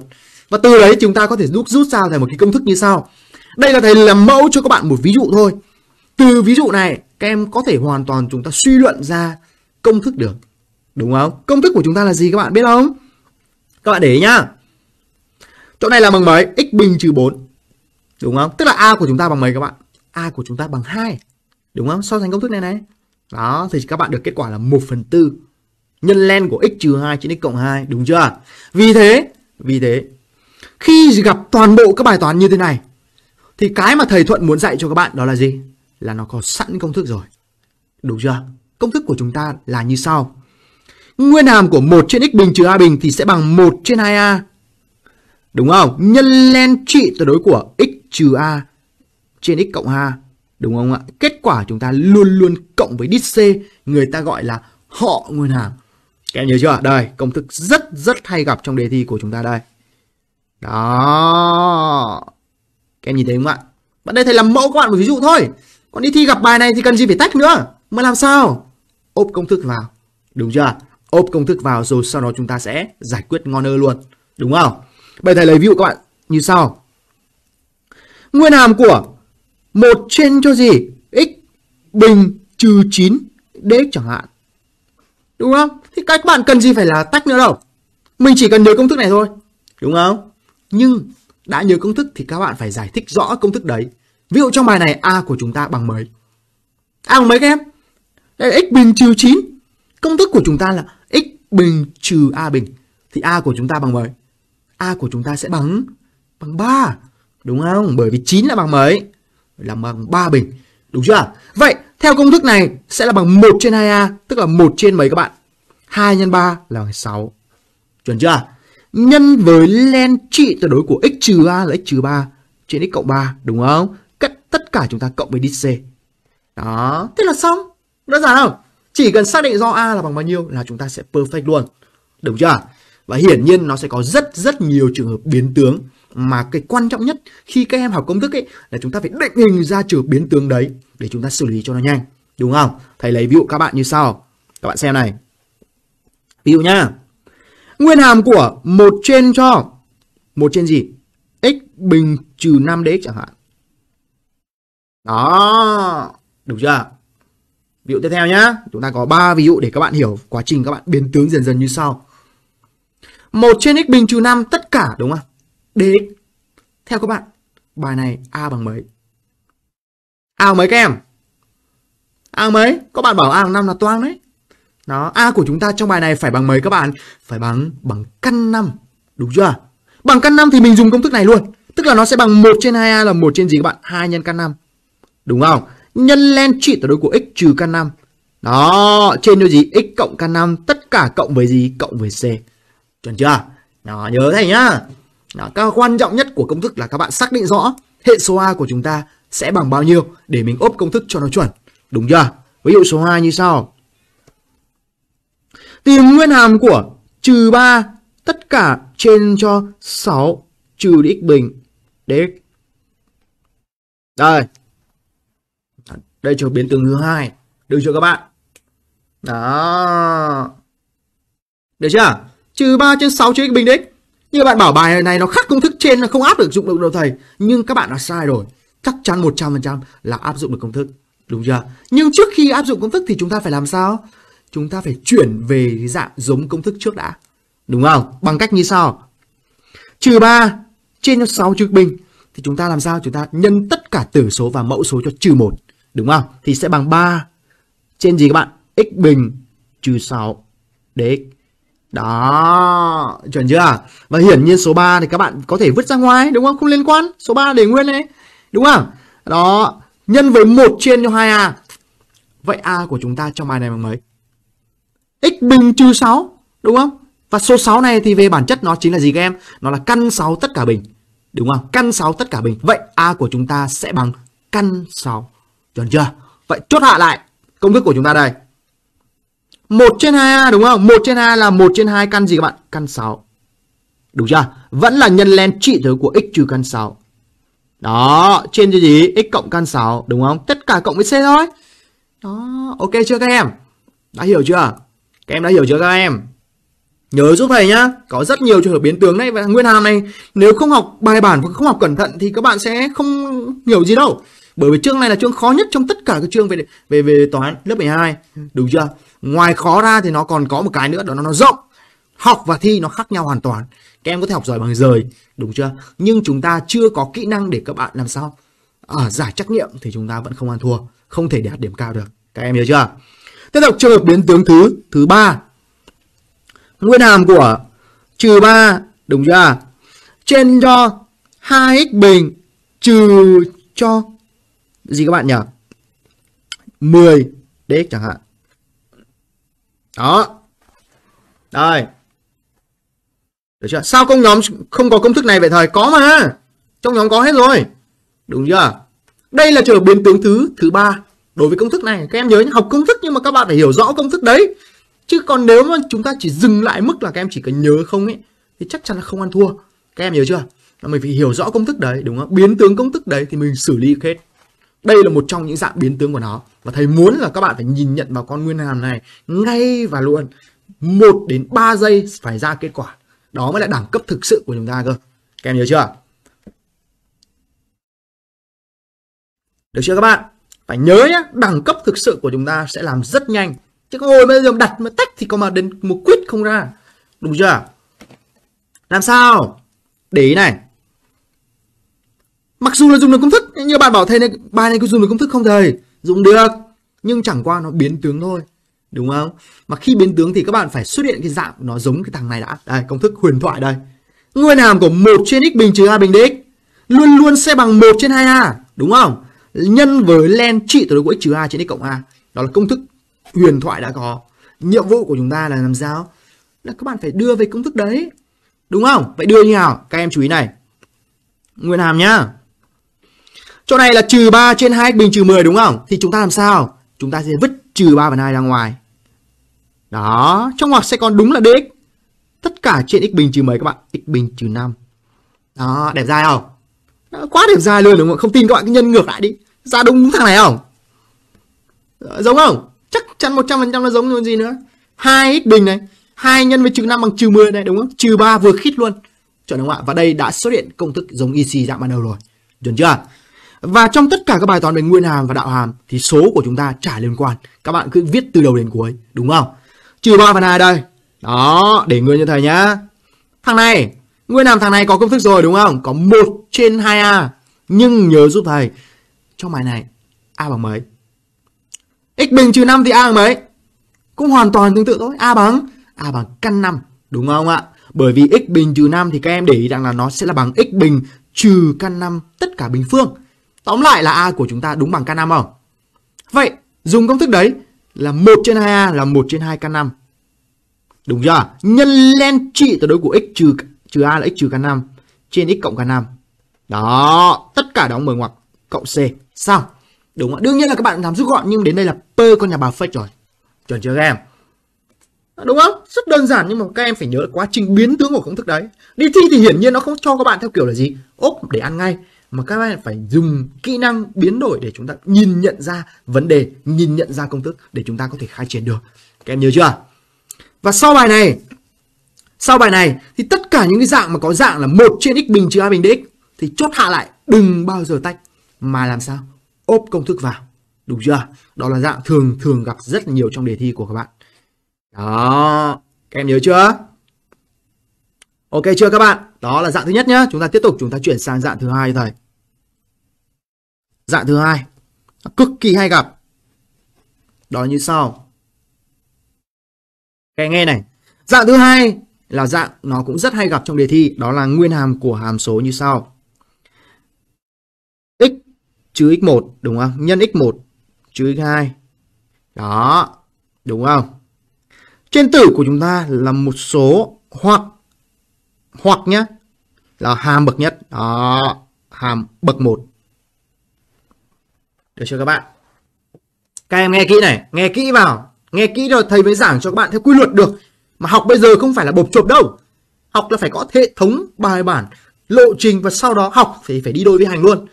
Và từ đấy chúng ta có thể rút rút ra thành một cái công thức như sau. Đây là thầy làm mẫu cho các bạn một ví dụ thôi. Từ ví dụ này, các em có thể hoàn toàn chúng ta suy luận ra công thức được. Đúng không? Công thức của chúng ta là gì các bạn biết không? Các bạn để ý nhá. Chỗ này là bằng mấy? X bình trừ 4. Đúng không? Tức là A của chúng ta bằng mấy các bạn? A của chúng ta bằng 2. Đúng không? So sánh công thức này này. Đó, thì các bạn được kết quả là 1 phần tư nhân len của x trừ 2 trên x cộng 2. Đúng chưa? Vì thế, vì thế, khi gặp toàn bộ các bài toán như thế này, thì cái mà thầy Thuận muốn dạy cho các bạn đó là gì? Là nó có sẵn công thức rồi. Đúng chưa? Công thức của chúng ta là như sau. Nguyên hàm của 1 trên x bình trừ a bình thì sẽ bằng 1 trên 2a. Đúng không? Nhân len trị tuyệt đối của x trừ a trên x cộng a. Đúng không ạ? Kết quả chúng ta luôn luôn cộng với đít C, người ta gọi là họ nguyên hàm. Các em nhớ chưa? Đây, công thức rất rất hay gặp trong đề thi của chúng ta đây. Đó. Các em nhìn thấy không ạ? Bạn đây thầy làm mẫu các bạn một ví dụ thôi. Còn đi thi gặp bài này thì cần gì phải tách nữa. Mà làm sao? ốp công thức vào. Đúng chưa? Ốp công thức vào rồi sau đó chúng ta sẽ giải quyết ngon hơn luôn. Đúng không? Bây giờ lấy ví dụ các bạn như sau. Nguyên hàm của 1 trên cho gì? X bình trừ 9 đế chẳng hạn. Đúng không? Thì các bạn cần gì phải là tách nữa đâu. Mình chỉ cần nhớ công thức này thôi. Đúng không? Nhưng đã nhớ công thức thì các bạn phải giải thích rõ công thức đấy. Ví dụ trong bài này A của chúng ta bằng mấy? A bằng mấy các em? x bình trừ 9. Công thức của chúng ta là x bình trừ a bình. Thì a của chúng ta bằng mấy? a của chúng ta sẽ bằng bằng 3. Đúng không? Bởi vì 9 là bằng mấy? Là bằng 3 bình. Đúng chưa? Vậy theo công thức này sẽ là bằng 1 trên 2a, tức là 1 trên mấy các bạn? 2 nhân 3 là bằng 6. Chuẩn chưa? Nhân với len trị tuyệt đối của x trừ a là x trừ 3 trên x cộng 3, đúng không? Cắt tất cả chúng ta cộng với dc Đó, thế là xong. Đơn giản không? Chỉ cần xác định do A là bằng bao nhiêu là chúng ta sẽ perfect luôn. Đúng chưa? Và hiển nhiên nó sẽ có rất rất nhiều trường hợp biến tướng mà cái quan trọng nhất khi các em học công thức ấy là chúng ta phải định hình ra trường biến tướng đấy để chúng ta xử lý cho nó nhanh. Đúng không? Thầy lấy ví dụ các bạn như sau. Các bạn xem này. Ví dụ nhá. Nguyên hàm của một trên cho một trên gì? x bình trừ 5 dx chẳng hạn. Đó, đúng chưa? Ví dụ tiếp theo nhá, chúng ta có 3 ví dụ để các bạn hiểu quá trình các bạn biến tướng dần dần như sau. 1 trên x bình trừ 5 tất cả đúng không? dx. Theo các bạn, bài này a bằng mấy? A bằng mấy các em? A bằng mấy? Các bạn bảo A bằng 5 là toang đấy. Đó, A của chúng ta trong bài này phải bằng mấy các bạn? Phải bằng bằng căn 5, đúng chưa? Bằng căn 5 thì mình dùng công thức này luôn. Tức là nó sẽ bằng 1 trên 2A là 1 trên gì các bạn? 2 nhân căn 5. Đúng không? nhân len trị tọa đối của x trừ căn 5 Đó, trên điều gì? x cộng căn 5 tất cả cộng với gì? Cộng với C. Chuẩn chưa? Đó, nhớ thầy nhá. Đó, cái quan trọng nhất của công thức là các bạn xác định rõ hệ số A của chúng ta sẽ bằng bao nhiêu để mình ốp công thức cho nó chuẩn. Đúng chưa? Ví dụ số 2 như sau. Tìm nguyên hàm của trừ 3 tất cả trên cho 6 trừ x bình dx. Đây, đây trường biến tướng thứ hai. Được chưa các bạn? Đó. Được chưa? Trừ 3 trên 6 chữ bình đích. Như bạn bảo bài này nó khác công thức trên là không áp được dụng được đâu thầy. Nhưng các bạn đã sai rồi. Chắc chắn 100% là áp dụng được công thức. Đúng chưa? Nhưng trước khi áp dụng công thức thì chúng ta phải làm sao? Chúng ta phải chuyển về dạng giống công thức trước đã. Đúng không? Bằng cách như sau. Trừ 3 trên 6 trước bình thì chúng ta làm sao? Chúng ta nhân tất cả tử số và mẫu số cho trừ 1 đúng không? Thì sẽ bằng 3 trên gì các bạn? x bình trừ 6 dx. Đó, chuẩn chưa? Và hiển nhiên số 3 thì các bạn có thể vứt ra ngoài đúng không? Không liên quan, số 3 để nguyên đấy. Đúng không? Đó, nhân với 1 trên cho 2a. Vậy a của chúng ta trong bài này bằng mấy? x bình trừ 6, đúng không? Và số 6 này thì về bản chất nó chính là gì các em? Nó là căn 6 tất cả bình. Đúng không? Căn 6 tất cả bình. Vậy a của chúng ta sẽ bằng căn 6. Chuẩn chưa? Vậy chốt hạ lại công thức của chúng ta đây. 1 trên 2A đúng không? 1 trên 2 là 1 trên 2 căn gì các bạn? Căn 6. Đúng chưa? Vẫn là nhân len trị tử của x trừ căn 6. Đó, trên cái gì? x cộng căn 6 đúng không? Tất cả cộng với c thôi. Đó, ok chưa các em? Đã hiểu chưa? Các em đã hiểu chưa các em? Nhớ giúp thầy nhá, có rất nhiều trường hợp biến tướng đấy và nguyên hàm này, nếu không học bài bản và không học cẩn thận thì các bạn sẽ không hiểu gì đâu. Bởi vì chương này là chương khó nhất trong tất cả các chương về về về toán lớp 12, đúng chưa? Ngoài khó ra thì nó còn có một cái nữa đó nó, nó rộng. Học và thi nó khác nhau hoàn toàn. Các em có thể học giỏi bằng rời, đúng chưa? Nhưng chúng ta chưa có kỹ năng để các bạn làm sao ở à, giải trắc nghiệm thì chúng ta vẫn không ăn thua, không thể đạt điểm cao được. Các em hiểu chưa? Tiếp tục trường hợp biến tướng thứ thứ ba. Nguyên hàm của trừ 3 đúng chưa? Trên cho 2x bình trừ cho gì các bạn nhỉ 10 dx chẳng hạn đó đây được chưa sao công nhóm không có công thức này vậy thời có mà trong nhóm có hết rồi đúng chưa đây là trở biến tướng thứ thứ ba đối với công thức này các em nhớ nhé học công thức nhưng mà các bạn phải hiểu rõ công thức đấy chứ còn nếu mà chúng ta chỉ dừng lại mức là các em chỉ cần nhớ không ấy thì chắc chắn là không ăn thua các em nhớ chưa là mình phải hiểu rõ công thức đấy đúng không biến tướng công thức đấy thì mình xử lý hết đây là một trong những dạng biến tướng của nó và thầy muốn là các bạn phải nhìn nhận vào con nguyên hàm này ngay và luôn 1 đến 3 giây phải ra kết quả đó mới là đẳng cấp thực sự của chúng ta cơ các em nhớ chưa được chưa các bạn phải nhớ nhé đẳng cấp thực sự của chúng ta sẽ làm rất nhanh chứ có ngồi bây giờ đặt mà tách thì có mà đến một quýt không ra đúng chưa làm sao để ý này Mặc dù là dùng được công thức như bạn bảo thầy này bài này có dùng được công thức không thầy? Dùng được nhưng chẳng qua nó biến tướng thôi đúng không? Mà khi biến tướng thì các bạn phải xuất hiện cái dạng nó giống cái thằng này đã. Đây, công thức huyền thoại đây. Nguyên hàm của 1 trên x bình trừ a bình dx luôn luôn sẽ bằng 1 trên 2a, đúng không? Nhân với len trị từ đối x trừ a trên x cộng a. Đó là công thức huyền thoại đã có. Nhiệm vụ của chúng ta là làm sao? Là các bạn phải đưa về công thức đấy. Đúng không? Vậy đưa như nào? Các em chú ý này. Nguyên hàm nhá. Chỗ này là trừ 3 trên 2x bình trừ 10 đúng không? Thì chúng ta làm sao? Chúng ta sẽ vứt trừ 3 phần 2 ra ngoài. Đó, trong ngoặc sẽ còn đúng là dx. Tất cả trên x bình trừ mấy các bạn, x bình trừ 5. Đó, đẹp dài không? Đó, quá đẹp dài luôn đúng không? Không tin các bạn cứ nhân ngược lại đi. Ra đúng thằng này không? Ờ, giống không? Chắc chắn 100% nó giống luôn gì nữa. 2x bình này, 2 nhân với trừ 5 bằng trừ 10 này đúng không? Trừ 3 vừa khít luôn. chọn đúng không ạ? Và đây đã xuất hiện công thức giống EC dạng ban đầu rồi. Chuẩn chưa? Và trong tất cả các bài toán về nguyên hàm và đạo hàm thì số của chúng ta chả liên quan. Các bạn cứ viết từ đầu đến cuối, đúng không? Trừ 3 phần 2 đây. Đó, để nguyên cho thầy nhá. Thằng này, nguyên hàm thằng này có công thức rồi đúng không? Có 1 trên 2A. Nhưng nhớ giúp thầy, trong bài này A bằng mấy? X bình trừ 5 thì A bằng mấy? Cũng hoàn toàn tương tự thôi, A bằng A bằng căn 5, đúng không ạ? Bởi vì x bình trừ 5 thì các em để ý rằng là nó sẽ là bằng x bình trừ căn 5 tất cả bình phương. Tóm lại là A của chúng ta đúng bằng K5 không? Vậy dùng công thức đấy là 1 trên 2A là 1 trên 2 K5. Đúng chưa? Nhân lên trị tuyệt đối của x trừ trừ A là x trừ K5 trên x cộng K5. Đó, tất cả đóng mở ngoặc cộng C. Xong. Đúng không? Đương nhiên là các bạn làm rút gọn nhưng đến đây là P con nhà bà fake rồi. Chuẩn chưa các em? Đúng không? Rất đơn giản nhưng mà các em phải nhớ quá trình biến tướng của công thức đấy. Đi thi thì hiển nhiên nó không cho các bạn theo kiểu là gì? Ốp để ăn ngay mà các bạn phải dùng kỹ năng biến đổi để chúng ta nhìn nhận ra vấn đề, nhìn nhận ra công thức để chúng ta có thể khai triển được. Các em nhớ chưa? Và sau bài này, sau bài này thì tất cả những cái dạng mà có dạng là một trên x bình trừ a bình dx thì chốt hạ lại đừng bao giờ tách mà làm sao ốp công thức vào đúng chưa đó là dạng thường thường gặp rất nhiều trong đề thi của các bạn đó các em nhớ chưa ok chưa các bạn đó là dạng thứ nhất nhá chúng ta tiếp tục chúng ta chuyển sang dạng thứ hai thầy Dạng thứ hai, cực kỳ hay gặp. Đó như sau. Các nghe này, dạng thứ hai là dạng nó cũng rất hay gặp trong đề thi, đó là nguyên hàm của hàm số như sau. x trừ x1 đúng không? Nhân x1 trừ x2. Đó, đúng không? Trên tử của chúng ta là một số hoặc hoặc nhá là hàm bậc nhất. Đó, hàm bậc 1. Được chưa các bạn? Các em nghe kỹ này, nghe kỹ vào, nghe kỹ rồi thầy mới giảng cho các bạn theo quy luật được. Mà học bây giờ không phải là bộp chộp đâu. Học là phải có hệ thống, bài bản, lộ trình và sau đó học thì phải đi đôi với hành luôn.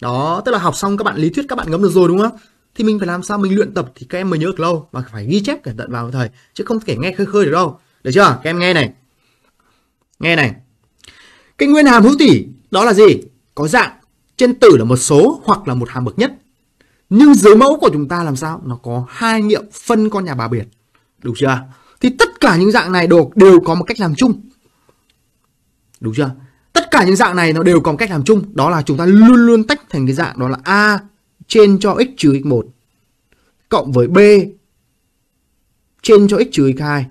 Đó, tức là học xong các bạn lý thuyết các bạn ngấm được rồi đúng không? Thì mình phải làm sao mình luyện tập thì các em mới nhớ được lâu và phải ghi chép cẩn thận vào thầy chứ không thể nghe khơi khơi được đâu. Được chưa? Các em nghe này. Nghe này. Cái nguyên hàm hữu tỉ đó là gì? Có dạng trên tử là một số hoặc là một hàm bậc nhất nhưng dưới mẫu của chúng ta làm sao nó có hai nghiệm phân con nhà bà biệt đúng chưa thì tất cả những dạng này đều đều có một cách làm chung đúng chưa tất cả những dạng này nó đều có một cách làm chung đó là chúng ta luôn luôn tách thành cái dạng đó là a trên cho x trừ x1 cộng với b trên cho x trừ x2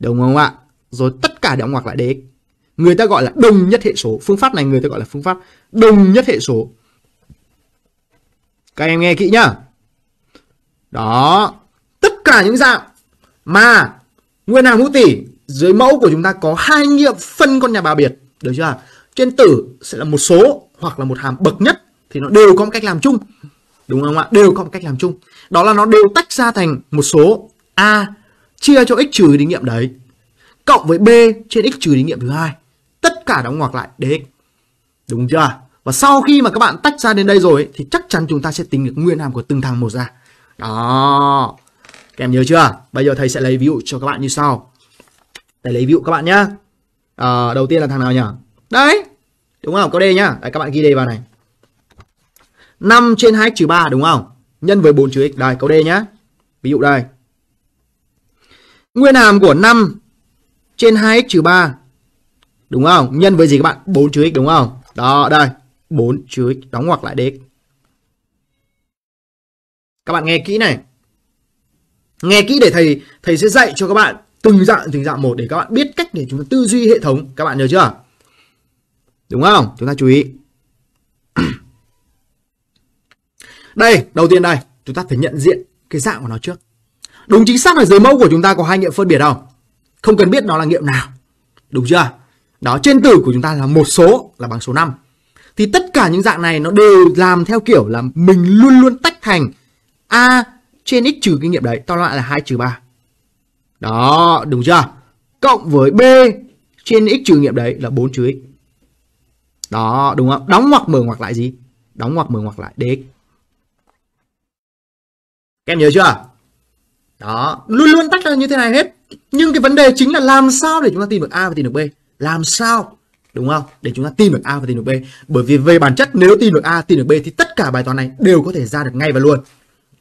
đúng không ạ rồi tất cả đóng ngoặc lại dx người ta gọi là đồng nhất hệ số phương pháp này người ta gọi là phương pháp đồng nhất hệ số các em nghe kỹ nhá. Đó, tất cả những dạng mà nguyên hàm hữu tỉ dưới mẫu của chúng ta có hai nghiệm phân con nhà bà biệt, được chưa? Trên tử sẽ là một số hoặc là một hàm bậc nhất thì nó đều có một cách làm chung. Đúng không ạ? Đều có một cách làm chung. Đó là nó đều tách ra thành một số a chia cho x trừ thí nghiệm đấy cộng với b trên x trừ thí nghiệm thứ hai tất cả đóng ngoặc lại dx đúng chưa và sau khi mà các bạn tách ra đến đây rồi ấy, thì chắc chắn chúng ta sẽ tính được nguyên hàm của từng thằng một ra. Đó. Các em nhớ chưa? Bây giờ thầy sẽ lấy ví dụ cho các bạn như sau. Thầy lấy ví dụ các bạn nhá. À, đầu tiên là thằng nào nhỉ? Đấy. Đúng không? Câu D nhá. Đấy, các bạn ghi đây vào này. 5 trên 2x trừ 3 đúng không? Nhân với 4 trừ x. Đây, câu D nhá. Ví dụ đây. Nguyên hàm của 5 trên 2x trừ 3 đúng không? Nhân với gì các bạn? 4 trừ x đúng không? Đó, đây. 4 trừ x đóng ngoặc lại dx. Các bạn nghe kỹ này. Nghe kỹ để thầy thầy sẽ dạy cho các bạn từng dạng từng dạng một để các bạn biết cách để chúng ta tư duy hệ thống, các bạn nhớ chưa? Đúng không? Chúng ta chú ý. Đây, đầu tiên đây, chúng ta phải nhận diện cái dạng của nó trước. Đúng chính xác là dưới mẫu của chúng ta có hai nghiệm phân biệt không? Không cần biết nó là nghiệm nào. Đúng chưa? Đó, trên tử của chúng ta là một số là bằng số 5 thì tất cả những dạng này nó đều làm theo kiểu là mình luôn luôn tách thành a trên x trừ kinh nghiệm đấy to lại là 2 trừ 3 đó đúng chưa cộng với b trên x trừ nghiệm đấy là 4 trừ x đó đúng không đóng ngoặc mở ngoặc lại gì đóng ngoặc mở ngoặc lại dx các em nhớ chưa đó luôn luôn tách ra như thế này hết nhưng cái vấn đề chính là làm sao để chúng ta tìm được a và tìm được b làm sao đúng không để chúng ta tìm được a và tìm được b bởi vì về bản chất nếu tìm được a tìm được b thì tất cả bài toán này đều có thể ra được ngay và luôn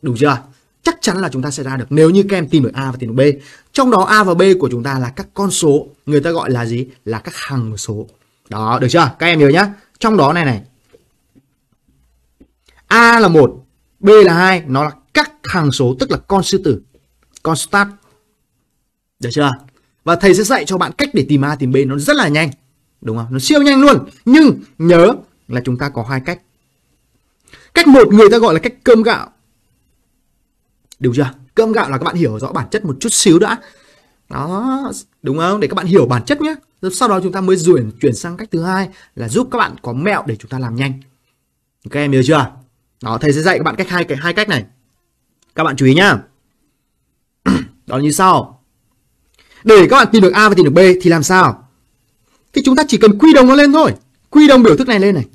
Đúng chưa chắc chắn là chúng ta sẽ ra được nếu như các em tìm được a và tìm được b trong đó a và b của chúng ta là các con số người ta gọi là gì là các hằng số đó được chưa các em nhớ nhá trong đó này này a là một b là hai nó là các hằng số tức là con sư tử con start được chưa và thầy sẽ dạy cho bạn cách để tìm a tìm b nó rất là nhanh đúng không? Nó siêu nhanh luôn. Nhưng nhớ là chúng ta có hai cách. Cách một người ta gọi là cách cơm gạo. Đúng chưa? Cơm gạo là các bạn hiểu rõ bản chất một chút xíu đã. Đó, đúng không? Để các bạn hiểu bản chất nhé. Sau đó chúng ta mới chuyển chuyển sang cách thứ hai là giúp các bạn có mẹo để chúng ta làm nhanh. Các em hiểu chưa? Đó, thầy sẽ dạy các bạn cách hai cái hai cách này. Các bạn chú ý nhá. Đó như sau. Để các bạn tìm được A và tìm được B thì làm sao? Thì chúng ta chỉ cần quy đồng nó lên thôi. Quy đồng biểu thức này lên này.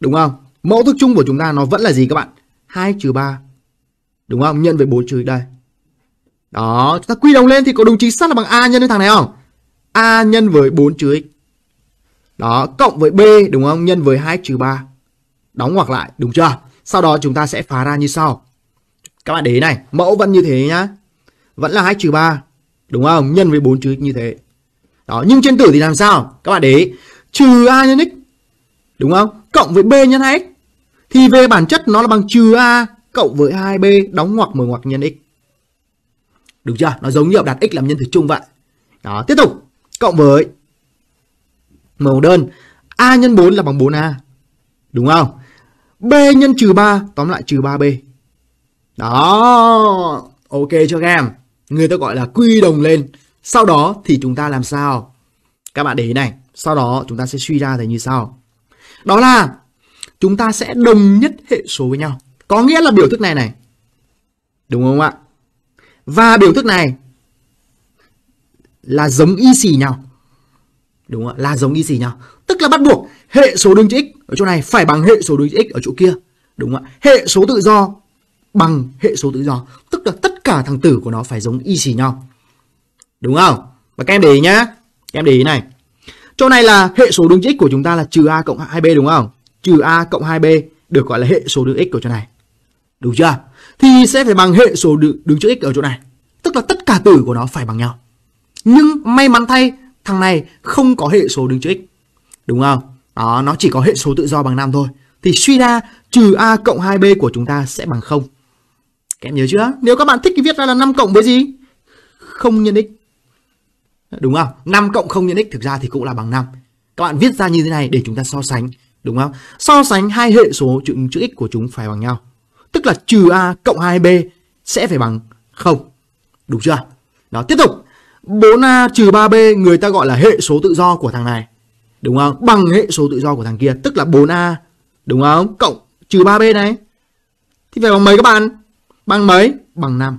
Đúng không? Mẫu thức chung của chúng ta nó vẫn là gì các bạn? 2 trừ 3. Đúng không? Nhân với 4 trừ đây. Đó, chúng ta quy đồng lên thì có đúng chính xác là bằng A nhân với thằng này không? A nhân với 4 trừ x. Đó, cộng với B đúng không? Nhân với 2 trừ 3. Đóng ngoặc lại, đúng chưa? Sau đó chúng ta sẽ phá ra như sau. Các bạn để ý này, mẫu vẫn như thế nhá. Vẫn là 2 trừ 3. Đúng không? Nhân với 4 trừ x như thế. Đó, nhưng trên tử thì làm sao? Các bạn để ý, trừ A nhân x, đúng không? Cộng với B nhân 2x. Thì về bản chất nó là bằng trừ A cộng với 2B đóng ngoặc mở ngoặc nhân x. Được chưa? Nó giống như đặt x làm nhân thực chung vậy. Đó, tiếp tục. Cộng với màu đơn A nhân 4 là bằng 4A. Đúng không? B nhân trừ 3, tóm lại trừ 3B. Đó, ok cho các em. Người ta gọi là quy đồng lên. Sau đó thì chúng ta làm sao? Các bạn để ý này, sau đó chúng ta sẽ suy ra thấy như sau. Đó là chúng ta sẽ đồng nhất hệ số với nhau. Có nghĩa là biểu thức này này. Đúng không ạ? Và biểu thức này là giống y xì nhau. Đúng không ạ? Là giống y xì nhau. Tức là bắt buộc hệ số đường chữ x ở chỗ này phải bằng hệ số đường chữ x ở chỗ kia. Đúng không ạ? Hệ số tự do bằng hệ số tự do. Tức là tất cả thằng tử của nó phải giống y xì nhau. Đúng không? Và các em để ý nhá. Các em để ý này. Chỗ này là hệ số đường x của chúng ta là trừ a cộng 2b đúng không? Trừ a cộng 2b được gọi là hệ số đường x của chỗ này. Đúng chưa? Thì sẽ phải bằng hệ số đường, đường chữ x ở chỗ này. Tức là tất cả tử của nó phải bằng nhau. Nhưng may mắn thay thằng này không có hệ số đường chữ x. Đúng không? Đó, nó chỉ có hệ số tự do bằng 5 thôi. Thì suy ra trừ a cộng 2b của chúng ta sẽ bằng 0. Các em nhớ chưa? Nếu các bạn thích thì viết ra là 5 cộng với gì? 0 nhân x. Đúng không? 5 cộng 0 nhân x thực ra thì cũng là bằng 5. Các bạn viết ra như thế này để chúng ta so sánh. Đúng không? So sánh hai hệ số chữ, chữ x của chúng phải bằng nhau. Tức là trừ a cộng 2b sẽ phải bằng 0. Đúng chưa? Đó, tiếp tục. 4a trừ 3b người ta gọi là hệ số tự do của thằng này. Đúng không? Bằng hệ số tự do của thằng kia. Tức là 4a. Đúng không? Cộng trừ 3b này. Thì phải bằng mấy các bạn? Bằng mấy? Bằng 5.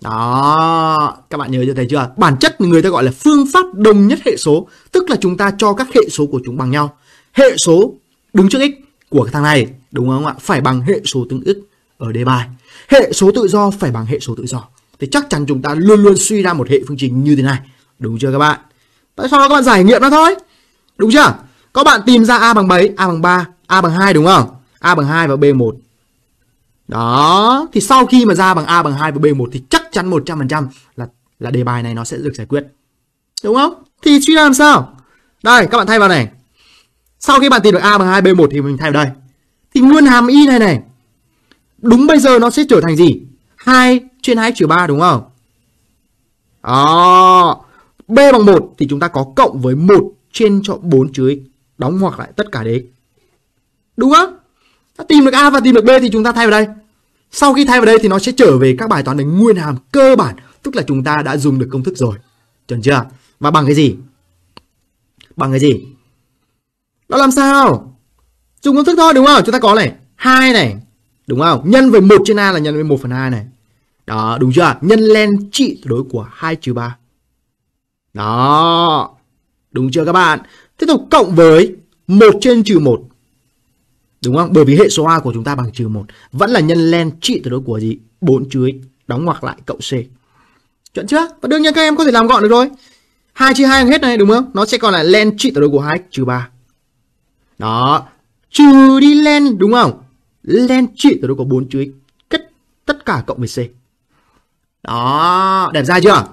Đó, các bạn nhớ như thế chưa? Bản chất người ta gọi là phương pháp đồng nhất hệ số, tức là chúng ta cho các hệ số của chúng bằng nhau. Hệ số đứng trước x của thằng này, đúng không ạ? Phải bằng hệ số tương ứng ở đề bài. Hệ số tự do phải bằng hệ số tự do. Thì chắc chắn chúng ta luôn luôn suy ra một hệ phương trình như thế này. Đúng chưa các bạn? Tại sao các bạn giải nghiệm nó thôi? Đúng chưa? Các bạn tìm ra A bằng mấy? A bằng 3, A bằng 2 đúng không? A bằng 2 và B1 đó, thì sau khi mà ra bằng A bằng 2 và B1 thì chắc chắn 100% là là đề bài này nó sẽ được giải quyết. Đúng không? Thì suy ra làm sao? Đây, các bạn thay vào này. Sau khi bạn tìm được A bằng 2 B1 thì mình thay vào đây. Thì nguyên hàm y này này đúng bây giờ nó sẽ trở thành gì? 2 trên 2 trừ 3 đúng không? Đó. B bằng 1 thì chúng ta có cộng với 1 trên cho 4 chữ x đóng hoặc lại tất cả đấy. Đúng không? đã tìm được A và tìm được B thì chúng ta thay vào đây. Sau khi thay vào đây thì nó sẽ trở về các bài toán đánh nguyên hàm cơ bản, tức là chúng ta đã dùng được công thức rồi. Chuẩn chưa? Và bằng cái gì? Bằng cái gì? Nó làm sao? Dùng công thức thôi đúng không? Chúng ta có này, hai này, đúng không? Nhân với 1 trên A là nhân với 1 phần hai này. Đó, đúng chưa? Nhân len trị đối của 2 trừ ba Đó. Đúng chưa các bạn? Tiếp tục cộng với 1 trên trừ 1 Đúng không? Bởi vì hệ số A của chúng ta bằng trừ 1. Vẫn là nhân len trị tuyệt đối của gì? 4 trừ x. Đóng ngoặc lại cộng C. Chuẩn chưa? Và đương nhiên các em có thể làm gọn được rồi. 2 chia 2 hết này đúng không? Nó sẽ còn là len trị tuyệt đối của 2x trừ 3. Đó. Trừ đi len đúng không? Len trị tuyệt đối của 4 trừ x. Kết tất cả cộng với C. Đó. Đẹp ra chưa?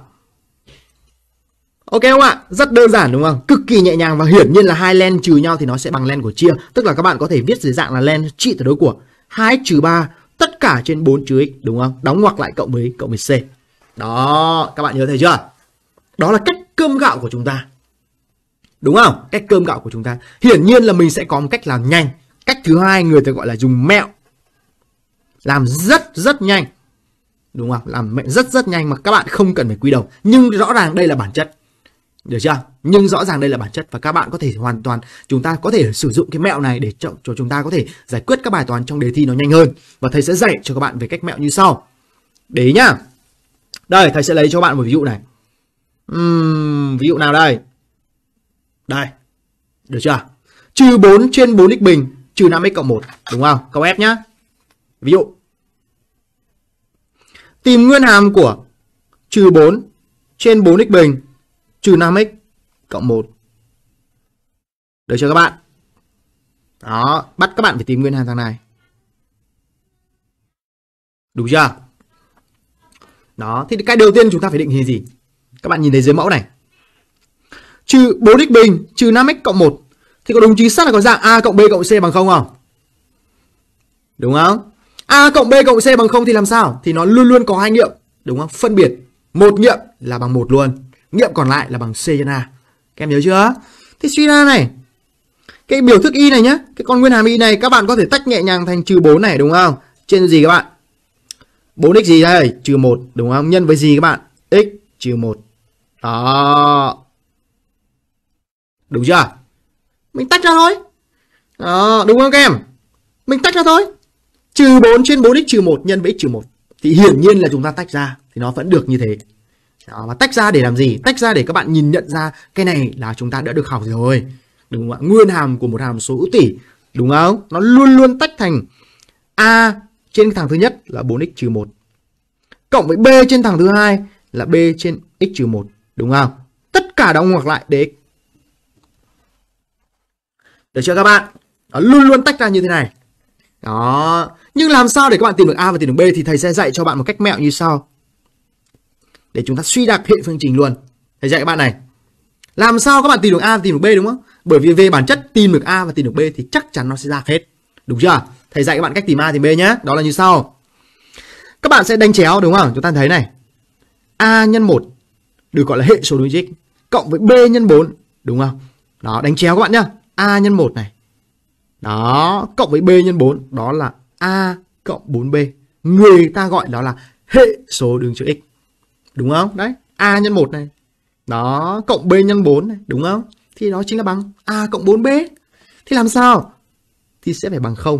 Ok không ạ? Rất đơn giản đúng không? Cực kỳ nhẹ nhàng và hiển nhiên là hai len trừ nhau thì nó sẽ bằng len của chia, tức là các bạn có thể viết dưới dạng là len trị tuyệt đối của hai trừ ba tất cả trên 4 trừ x đúng không? Đóng ngoặc lại cộng với cộng với c. Đó, các bạn nhớ thấy chưa? Đó là cách cơm gạo của chúng ta. Đúng không? Cách cơm gạo của chúng ta. Hiển nhiên là mình sẽ có một cách làm nhanh. Cách thứ hai người ta gọi là dùng mẹo. Làm rất rất nhanh. Đúng không? Làm mẹ rất rất nhanh mà các bạn không cần phải quy đầu. Nhưng rõ ràng đây là bản chất. Được chưa? Nhưng rõ ràng đây là bản chất và các bạn có thể hoàn toàn chúng ta có thể sử dụng cái mẹo này để cho, cho chúng ta có thể giải quyết các bài toán trong đề thi nó nhanh hơn. Và thầy sẽ dạy cho các bạn về cách mẹo như sau. Để ý nhá. Đây, thầy sẽ lấy cho các bạn một ví dụ này. Uhm, ví dụ nào đây? Đây. Được chưa? Trừ 4 trên 4x bình trừ 5x cộng 1. Đúng không? Câu F nhá. Ví dụ. Tìm nguyên hàm của trừ 4 trên 4x bình trừ 5x cộng 1. Được chưa các bạn? Đó, bắt các bạn phải tìm nguyên hàm thằng này. Đúng chưa? Đó, thì cái đầu tiên chúng ta phải định hình gì? Các bạn nhìn thấy dưới mẫu này. Trừ 4x bình trừ 5x cộng 1 thì có đúng chính xác là có dạng a cộng b cộng c bằng không không? Đúng không? a cộng b cộng c bằng không thì làm sao? Thì nó luôn luôn có hai nghiệm, đúng không? Phân biệt một nghiệm là bằng một luôn nghiệm còn lại là bằng C trên A. Các em nhớ chưa? Thế suy ra này, cái biểu thức y này nhá, cái con nguyên hàm y này các bạn có thể tách nhẹ nhàng thành trừ 4 này đúng không? Trên gì các bạn? 4x gì đây? Trừ 1 đúng không? Nhân với gì các bạn? x trừ 1. Đó. Đúng chưa? Mình tách ra thôi. Đó, đúng không các em? Mình tách ra thôi. Trừ 4 trên 4x trừ 1 nhân với x trừ 1. Thì hiển nhiên là chúng ta tách ra thì nó vẫn được như thế đó, và tách ra để làm gì tách ra để các bạn nhìn nhận ra cái này là chúng ta đã được học rồi đúng không ạ nguyên hàm của một hàm số hữu tỉ đúng không nó luôn luôn tách thành a trên thằng thứ nhất là 4x trừ 1 cộng với b trên thằng thứ hai là b trên x trừ 1 đúng không tất cả đóng ngoặc lại để x được chưa các bạn nó luôn luôn tách ra như thế này đó nhưng làm sao để các bạn tìm được a và tìm được b thì thầy sẽ dạy cho bạn một cách mẹo như sau để chúng ta suy đặt hệ phương trình luôn thầy dạy các bạn này làm sao các bạn tìm được a tìm được b đúng không bởi vì về bản chất tìm được a và tìm được b thì chắc chắn nó sẽ ra hết đúng chưa thầy dạy các bạn cách tìm a tìm b nhé đó là như sau các bạn sẽ đánh chéo đúng không chúng ta thấy này a nhân 1 được gọi là hệ số đối trích cộng với b nhân 4 đúng không đó đánh chéo các bạn nhá a nhân 1 này đó cộng với b nhân 4 đó là a cộng 4b người ta gọi đó là hệ số đường chữ x đúng không? Đấy, A nhân 1 này. Đó, cộng B nhân 4 này, đúng không? Thì đó chính là bằng A cộng 4B. Thì làm sao? Thì sẽ phải bằng 0.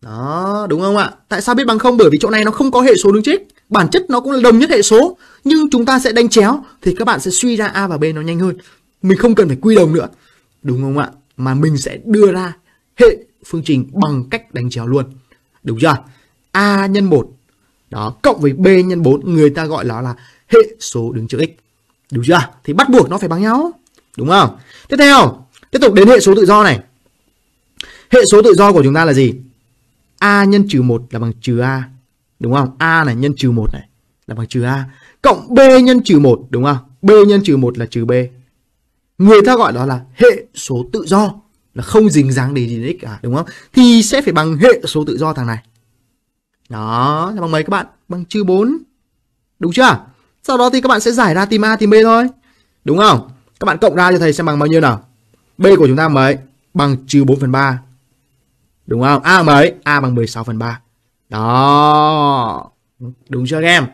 Đó, đúng không ạ? Tại sao biết bằng 0? Bởi vì chỗ này nó không có hệ số đứng trích. Bản chất nó cũng là đồng nhất hệ số. Nhưng chúng ta sẽ đánh chéo. Thì các bạn sẽ suy ra A và B nó nhanh hơn. Mình không cần phải quy đồng nữa. Đúng không ạ? Mà mình sẽ đưa ra hệ phương trình bằng cách đánh chéo luôn. Đúng chưa? A nhân 1 đó, cộng với b nhân 4 người ta gọi là là hệ số đứng trước x. Đúng chưa? Thì bắt buộc nó phải bằng nhau. Đúng không? Tiếp theo, tiếp tục đến hệ số tự do này. Hệ số tự do của chúng ta là gì? A nhân trừ một là bằng trừ A. Đúng không? A này nhân trừ một này là bằng trừ A. Cộng B nhân trừ một đúng không? B nhân trừ một là trừ B. Người ta gọi đó là hệ số tự do. Là không dính dáng đến gì đến x cả đúng không? Thì sẽ phải bằng hệ số tự do thằng này. Đó, bằng mấy các bạn? Bằng trừ 4. Đúng chưa? Sau đó thì các bạn sẽ giải ra tìm A tìm B thôi. Đúng không? Các bạn cộng ra cho thầy xem bằng bao nhiêu nào? B của chúng ta mấy? Bằng trừ 4 phần 3. Đúng không? A mấy? A bằng 16 phần 3. Đó. Đúng chưa các em?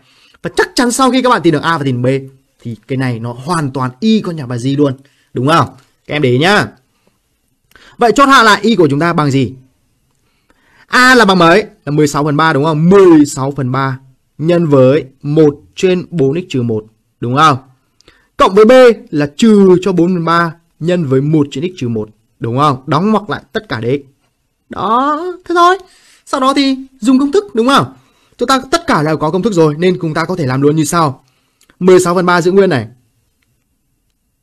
Và chắc chắn sau khi các bạn tìm được A và tìm B thì cái này nó hoàn toàn y con nhà bà gì luôn. Đúng không? Các em để ý nhá. Vậy chốt hạ lại y của chúng ta bằng gì? A là bằng mấy? Là 16 phần 3 đúng không? 16 phần 3 nhân với 1 trên 4x trừ 1 đúng không? Cộng với B là trừ cho 4 phần 3 nhân với 1 trên x trừ 1 đúng không? Đóng ngoặc lại tất cả đấy Đó, thế thôi. Sau đó thì dùng công thức đúng không? Chúng ta tất cả đều có công thức rồi nên chúng ta có thể làm luôn như sau. 16 phần 3 giữ nguyên này.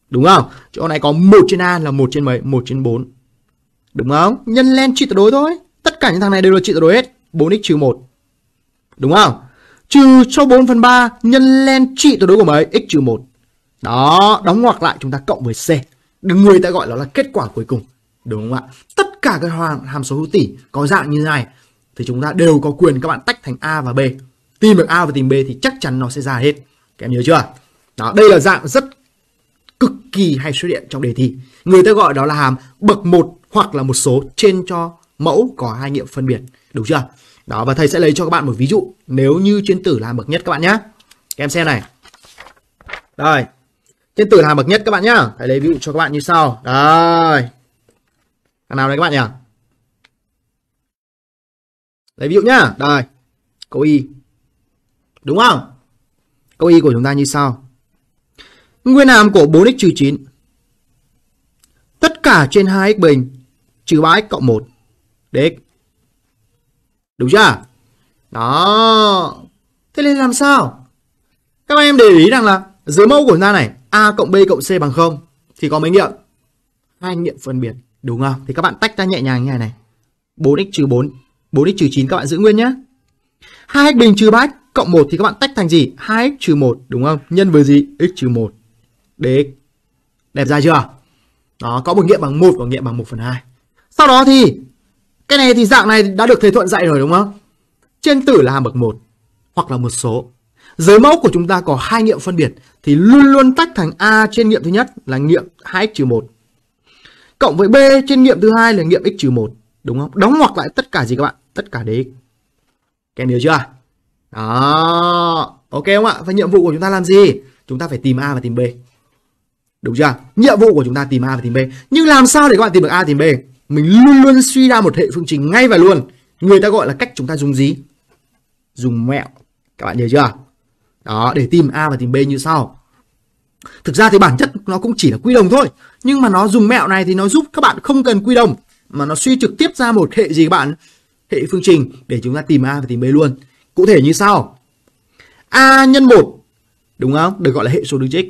Đúng không? Chỗ này có 1 trên A là 1 trên mấy? 1 trên 4. Đúng không? Nhân lên trị tuyệt đối thôi. Tất cả những thằng này đều là trị tuyệt đối hết. 4x trừ 1. Đúng không? Trừ cho 4 phần 3 nhân len trị tuyệt đối của mấy? x trừ 1. Đó, đóng ngoặc lại chúng ta cộng với C. Đừng người ta gọi đó là kết quả cuối cùng. Đúng không ạ? Tất cả các hàm số hữu tỉ có dạng như này thì chúng ta đều có quyền các bạn tách thành A và B. Tìm được A và tìm B thì chắc chắn nó sẽ ra hết. Các em nhớ chưa? Đó, đây là dạng rất cực kỳ hay xuất hiện trong đề thi. Người ta gọi đó là hàm bậc một hoặc là một số trên cho mẫu có hai nghiệm phân biệt đúng chưa đó và thầy sẽ lấy cho các bạn một ví dụ nếu như trên tử là bậc nhất các bạn nhé em xem này đây trên tử là bậc nhất các bạn nhá thầy lấy ví dụ cho các bạn như sau đây thằng nào đấy các bạn nhỉ lấy ví dụ nhá đây câu y đúng không câu y của chúng ta như sau nguyên hàm của 4x trừ 9 tất cả trên 2x bình trừ 3x cộng 1 địch. Đúng chưa? Đó. Thế nên làm sao? Các em để ý rằng là dưới mẫu của chúng ta này A cộng B cộng C bằng 0 thì có mấy nghiệm? Hai nghiệm phân biệt. Đúng không? Thì các bạn tách ra nhẹ nhàng như này này. 4x trừ 4, 4x trừ 9 các bạn giữ nguyên nhé. 2x bình trừ 3x cộng 1 thì các bạn tách thành gì? 2x trừ 1 đúng không? Nhân với gì? x trừ 1 dx. Đẹp ra chưa? Đó, có một nghiệm bằng 1 và nghiệm bằng 1 phần 2. Sau đó thì cái này thì dạng này đã được thầy Thuận dạy rồi đúng không? Trên tử là hàm bậc 1 hoặc là một số. Giới mẫu của chúng ta có hai nghiệm phân biệt thì luôn luôn tách thành A trên nghiệm thứ nhất là nghiệm 2x-1 cộng với B trên nghiệm thứ hai là nghiệm x-1 đúng không? Đóng ngoặc lại tất cả gì các bạn? Tất cả đấy Các em hiểu chưa? Đó. Ok không ạ? Và nhiệm vụ của chúng ta làm gì? Chúng ta phải tìm A và tìm B. Đúng chưa? Nhiệm vụ của chúng ta tìm A và tìm B. Nhưng làm sao để các bạn tìm được A tìm B? mình luôn luôn suy ra một hệ phương trình ngay và luôn người ta gọi là cách chúng ta dùng gì dùng mẹo các bạn nhớ chưa đó để tìm a và tìm b như sau thực ra thì bản chất nó cũng chỉ là quy đồng thôi nhưng mà nó dùng mẹo này thì nó giúp các bạn không cần quy đồng mà nó suy trực tiếp ra một hệ gì các bạn hệ phương trình để chúng ta tìm a và tìm b luôn cụ thể như sau a nhân 1 đúng không được gọi là hệ số đứng chữ x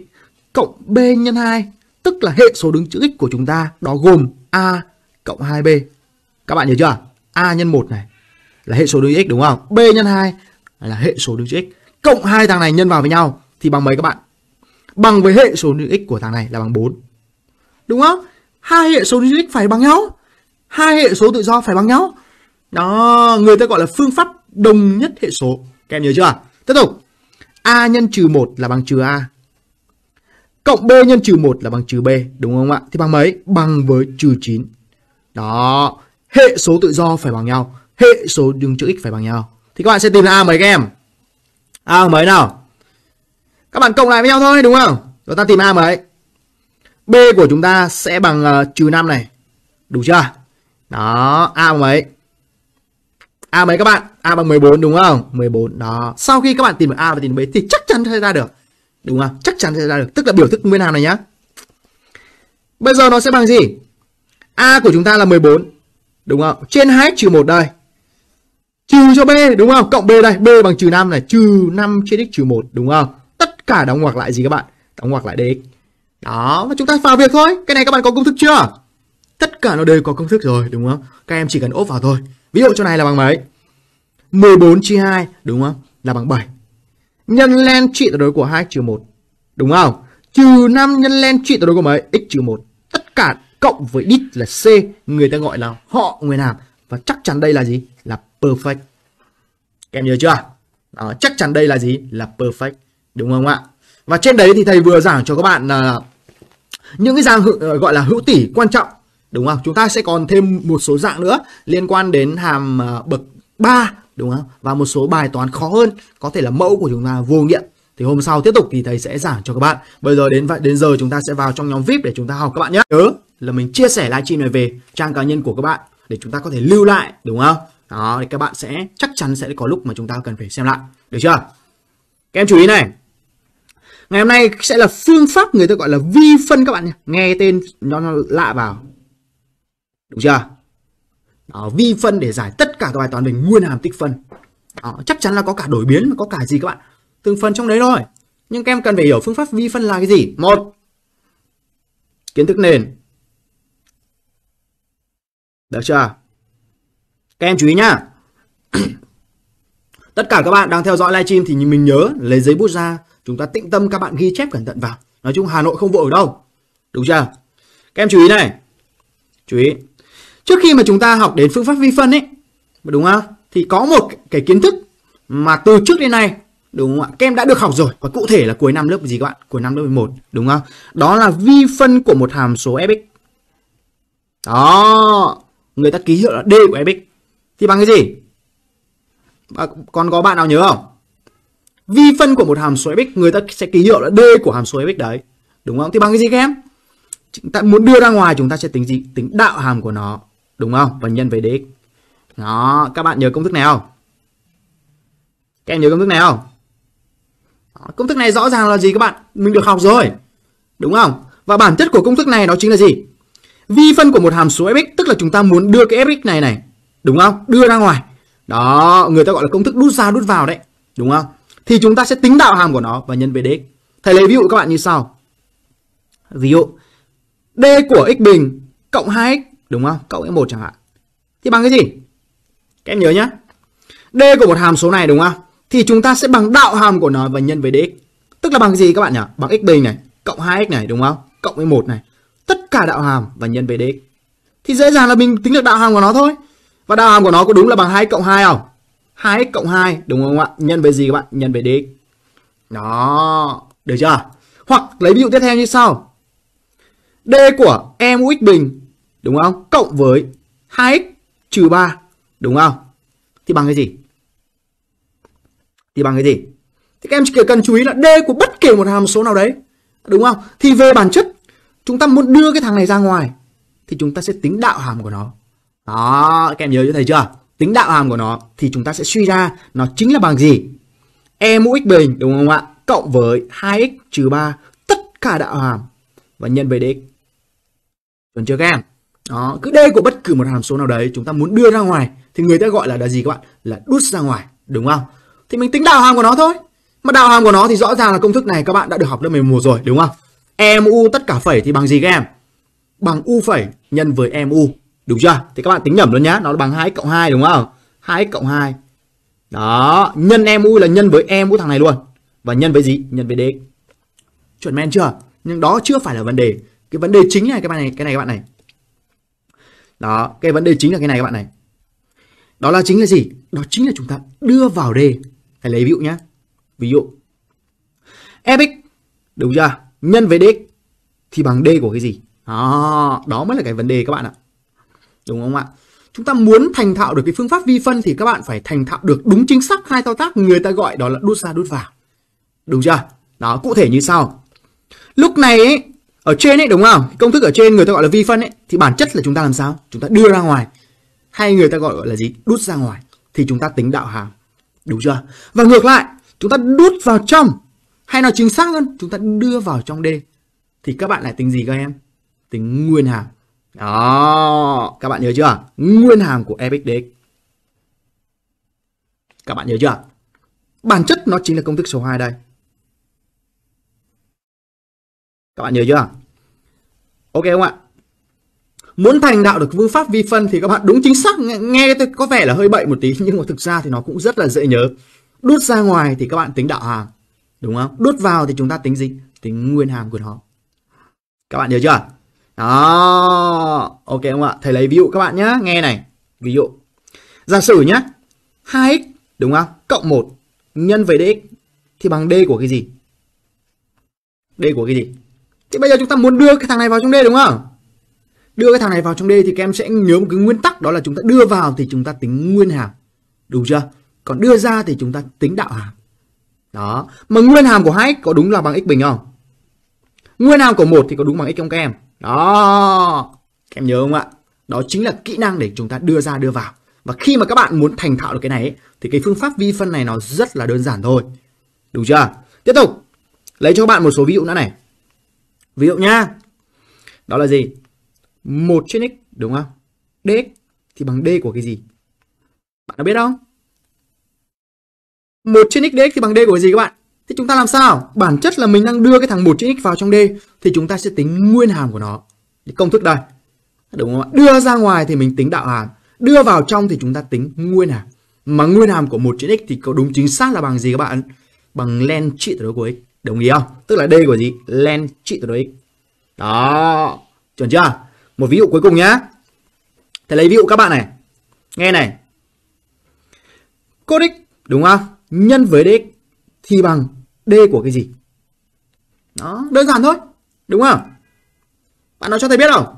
cộng b nhân 2 tức là hệ số đứng chữ x của chúng ta đó gồm a cộng 2b. Các bạn nhớ chưa? A nhân 1 này là hệ số đứng x đúng không? B nhân 2 là hệ số đứng x. Cộng hai thằng này nhân vào với nhau thì bằng mấy các bạn? Bằng với hệ số đứng x của thằng này là bằng 4. Đúng không? Hai hệ số đứng x phải bằng nhau. Hai hệ số tự do phải bằng nhau. Đó, người ta gọi là phương pháp đồng nhất hệ số. Các em nhớ chưa? Tiếp tục. A nhân trừ 1 là bằng trừ A. Cộng B nhân trừ 1 là bằng trừ B. Đúng không ạ? Thì bằng mấy? Bằng với trừ 9. Đó, hệ số tự do phải bằng nhau, hệ số đường chữ x phải bằng nhau. Thì các bạn sẽ tìm ra A mấy các em? A mấy nào? Các bạn cộng lại với nhau thôi đúng không? Rồi ta tìm A mấy? B của chúng ta sẽ bằng uh, trừ 5 này. đủ chưa? Đó, A bằng mấy? A mấy các bạn? A bằng 14 đúng không? 14. Đó. Sau khi các bạn tìm được A và tìm được B thì chắc chắn sẽ ra được. Đúng không? Chắc chắn sẽ ra được. Tức là biểu thức nguyên hàm này nhá. Bây giờ nó sẽ bằng gì? A của chúng ta là 14. Đúng không? Trên 2 trừ 1 đây. Trừ cho B đúng không? Cộng B đây. B bằng trừ 5 này. Trừ 5 trên x trừ 1 đúng không? Tất cả đóng ngoặc lại gì các bạn? Đóng ngoặc lại dx. Đó. Và chúng ta vào việc thôi. Cái này các bạn có công thức chưa? Tất cả nó đều có công thức rồi đúng không? Các em chỉ cần ốp vào thôi. Ví dụ chỗ này là bằng mấy? 14 chia 2 đúng không? Là bằng 7. Nhân len trị tuyệt đối của 2 trừ 1. Đúng không? Trừ 5 nhân len trị tuyệt đối của mấy? X trừ 1. Tất cả cộng với did là C, người ta gọi là họ người nào Và chắc chắn đây là gì? Là perfect. Các em nhớ chưa? Đó, chắc chắn đây là gì? Là perfect. Đúng không ạ? Và trên đấy thì thầy vừa giảng cho các bạn là những cái dạng ờ, gọi là hữu tỷ quan trọng. Đúng không? Chúng ta sẽ còn thêm một số dạng nữa liên quan đến hàm à, bậc 3 đúng không? Và một số bài toán khó hơn có thể là mẫu của chúng ta vô nghiệm thì hôm sau tiếp tục thì thầy sẽ giảng cho các bạn. Bây giờ đến đến giờ chúng ta sẽ vào trong nhóm VIP để chúng ta học các bạn nhé. Nhớ là mình chia sẻ livestream này về trang cá nhân của các bạn để chúng ta có thể lưu lại đúng không? Đó thì các bạn sẽ chắc chắn sẽ có lúc mà chúng ta cần phải xem lại. Được chưa? Các em chú ý này. Ngày hôm nay sẽ là phương pháp người ta gọi là vi phân các bạn nhé. Nghe tên nó, nó lạ vào. Đúng chưa? Đó, vi phân để giải tất cả các bài toán về nguyên hàm tích phân. Đó, chắc chắn là có cả đổi biến có cả gì các bạn. Từng phần trong đấy thôi. Nhưng các em cần phải hiểu phương pháp vi phân là cái gì? Một, kiến thức nền được chưa? Các em chú ý nhá. Tất cả các bạn đang theo dõi livestream thì mình nhớ lấy giấy bút ra, chúng ta tĩnh tâm các bạn ghi chép cẩn thận vào. Nói chung Hà Nội không vội ở đâu. Đúng chưa? Các em chú ý này. Chú ý. Trước khi mà chúng ta học đến phương pháp vi phân ấy, đúng không? Thì có một cái kiến thức mà từ trước đến nay đúng không ạ? Các em đã được học rồi và cụ thể là cuối năm lớp gì các bạn? Cuối năm lớp 11 đúng không? Đó là vi phân của một hàm số fx. Đó, người ta ký hiệu là D của Epic thì bằng cái gì? À, còn có bạn nào nhớ không? Vi phân của một hàm số Epic người ta sẽ ký hiệu là D của hàm số Epic đấy. Đúng không? Thì bằng cái gì các em? Chúng ta muốn đưa ra ngoài chúng ta sẽ tính gì? Tính đạo hàm của nó. Đúng không? Và nhân với DX. Đó, các bạn nhớ công thức nào? không? Các em nhớ công thức nào? Đó, công thức này rõ ràng là gì các bạn? Mình được học rồi. Đúng không? Và bản chất của công thức này nó chính là gì? vi phân của một hàm số fx tức là chúng ta muốn đưa cái fx này này đúng không đưa ra ngoài đó người ta gọi là công thức đút ra đút vào đấy đúng không thì chúng ta sẽ tính đạo hàm của nó và nhân với dx thầy lấy ví dụ các bạn như sau ví dụ d của x bình cộng 2x đúng không cộng x1 chẳng hạn thì bằng cái gì các em nhớ nhá d của một hàm số này đúng không thì chúng ta sẽ bằng đạo hàm của nó và nhân với dx tức là bằng cái gì các bạn nhỉ bằng x bình này cộng 2x này đúng không cộng với 1 này tất cả đạo hàm và nhân về đế. Thì dễ dàng là mình tính được đạo hàm của nó thôi. Và đạo hàm của nó có đúng là bằng 2 cộng 2 không? 2x cộng 2 đúng không ạ? Nhân về gì các bạn? Nhân về đế. Đó, được chưa? Hoặc lấy ví dụ tiếp theo như sau. D của em mũ x bình đúng không? Cộng với 2x trừ 3 đúng không? Thì bằng cái gì? Thì bằng cái gì? Thì các em chỉ cần chú ý là D của bất kể một hàm số nào đấy đúng không? Thì về bản chất chúng ta muốn đưa cái thằng này ra ngoài thì chúng ta sẽ tính đạo hàm của nó đó các em nhớ cho thầy chưa tính đạo hàm của nó thì chúng ta sẽ suy ra nó chính là bằng gì e mũ x bình đúng không ạ cộng với 2x trừ ba tất cả đạo hàm và nhân với dx chuẩn chưa các em đó cứ d của bất cứ một hàm số nào đấy chúng ta muốn đưa ra ngoài thì người ta gọi là là gì các bạn là đút ra ngoài đúng không thì mình tính đạo hàm của nó thôi mà đạo hàm của nó thì rõ ràng là công thức này các bạn đã được học lớp 11 rồi đúng không EMU tất cả phẩy thì bằng gì các em? Bằng U phẩy nhân với EMU. Đúng chưa? Thì các bạn tính nhầm luôn nhá. Nó bằng 2x cộng 2 đúng không? 2x cộng 2. Đó. Nhân EMU là nhân với EMU thằng này luôn. Và nhân với gì? Nhân với d Chuẩn men chưa? Nhưng đó chưa phải là vấn đề. Cái vấn đề chính là cái bạn này, cái này các bạn này. Đó. Cái vấn đề chính là cái này các bạn này. Đó là chính là gì? Đó chính là chúng ta đưa vào D. hãy lấy ví dụ nhá. Ví dụ. epic Đúng chưa? nhân với d thì bằng d của cái gì? Đó, đó mới là cái vấn đề các bạn ạ. Đúng không ạ? Chúng ta muốn thành thạo được cái phương pháp vi phân thì các bạn phải thành thạo được đúng chính xác hai thao tác người ta gọi đó là đút ra đút vào. Đúng chưa? Đó, cụ thể như sau. Lúc này ấy, ở trên ấy đúng không? Công thức ở trên người ta gọi là vi phân ấy thì bản chất là chúng ta làm sao? Chúng ta đưa ra ngoài hay người ta gọi là gì? Đút ra ngoài thì chúng ta tính đạo hàm. Đúng chưa? Và ngược lại, chúng ta đút vào trong hay nói chính xác hơn chúng ta đưa vào trong D thì các bạn lại tính gì các em tính nguyên hàm đó các bạn nhớ chưa nguyên hàm của fxdx các bạn nhớ chưa bản chất nó chính là công thức số 2 đây các bạn nhớ chưa ok không ạ muốn thành đạo được phương pháp vi phân thì các bạn đúng chính xác nghe, nghe có vẻ là hơi bậy một tí nhưng mà thực ra thì nó cũng rất là dễ nhớ đút ra ngoài thì các bạn tính đạo hàm đúng không đút vào thì chúng ta tính gì tính nguyên hàm của nó các bạn hiểu chưa đó ok không ạ thầy lấy ví dụ các bạn nhé nghe này ví dụ giả sử nhá 2x đúng không cộng 1 nhân với dx thì bằng d của cái gì d của cái gì thì bây giờ chúng ta muốn đưa cái thằng này vào trong d đúng không đưa cái thằng này vào trong d thì các em sẽ nhớ một cái nguyên tắc đó là chúng ta đưa vào thì chúng ta tính nguyên hàm đúng chưa còn đưa ra thì chúng ta tính đạo hàm đó. Mà nguyên hàm của 2x có đúng là bằng x bình không? Nguyên hàm của 1 thì có đúng bằng x không các em? Đó. Các em nhớ không ạ? Đó chính là kỹ năng để chúng ta đưa ra đưa vào. Và khi mà các bạn muốn thành thạo được cái này ấy, thì cái phương pháp vi phân này nó rất là đơn giản thôi. Đúng chưa? Tiếp tục. Lấy cho các bạn một số ví dụ nữa này. Ví dụ nha Đó là gì? 1 trên x đúng không? dx thì bằng d của cái gì? Bạn đã biết không? một trên x dx thì bằng d của gì các bạn? thì chúng ta làm sao? Bản chất là mình đang đưa cái thằng một trên x vào trong d thì chúng ta sẽ tính nguyên hàm của nó. công thức đây. Đúng không ạ? Đưa ra ngoài thì mình tính đạo hàm, đưa vào trong thì chúng ta tính nguyên hàm. Mà nguyên hàm của một trên x thì có đúng chính xác là bằng gì các bạn? Bằng len trị tuyệt đối của x. Đồng ý không? Tức là d của gì? Len trị tuyệt đối x. Đó, chuẩn chưa? Một ví dụ cuối cùng nhá. Thầy lấy ví dụ các bạn này. Nghe này. Codic đúng không? nhân với dx thì bằng d của cái gì? Đó, đơn giản thôi, đúng không? Bạn nói cho thầy biết không?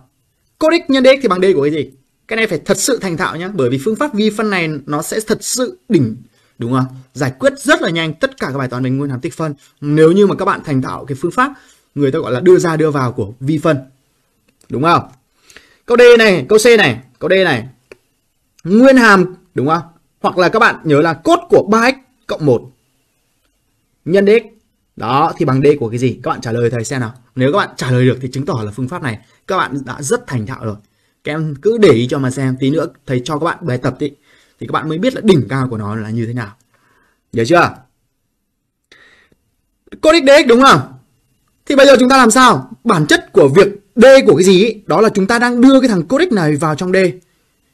Codic nhân dx thì bằng d của cái gì? Cái này phải thật sự thành thạo nhá bởi vì phương pháp vi phân này nó sẽ thật sự đỉnh đúng không? Giải quyết rất là nhanh tất cả các bài toán về nguyên hàm tích phân. Nếu như mà các bạn thành thạo cái phương pháp người ta gọi là đưa ra đưa vào của vi phân. Đúng không? Câu D này, câu C này, câu D này. Nguyên hàm đúng không? Hoặc là các bạn nhớ là cốt của 3x cộng 1 nhân x. Đó, thì bằng d của cái gì? Các bạn trả lời thầy xem nào. Nếu các bạn trả lời được thì chứng tỏ là phương pháp này các bạn đã rất thành thạo rồi. Các em cứ để ý cho mà xem, tí nữa thầy cho các bạn bài tập đi. Thì các bạn mới biết là đỉnh cao của nó là như thế nào. Nhớ chưa? Cos x dx đúng không? Thì bây giờ chúng ta làm sao? Bản chất của việc d của cái gì đó là chúng ta đang đưa cái thằng cos này vào trong d.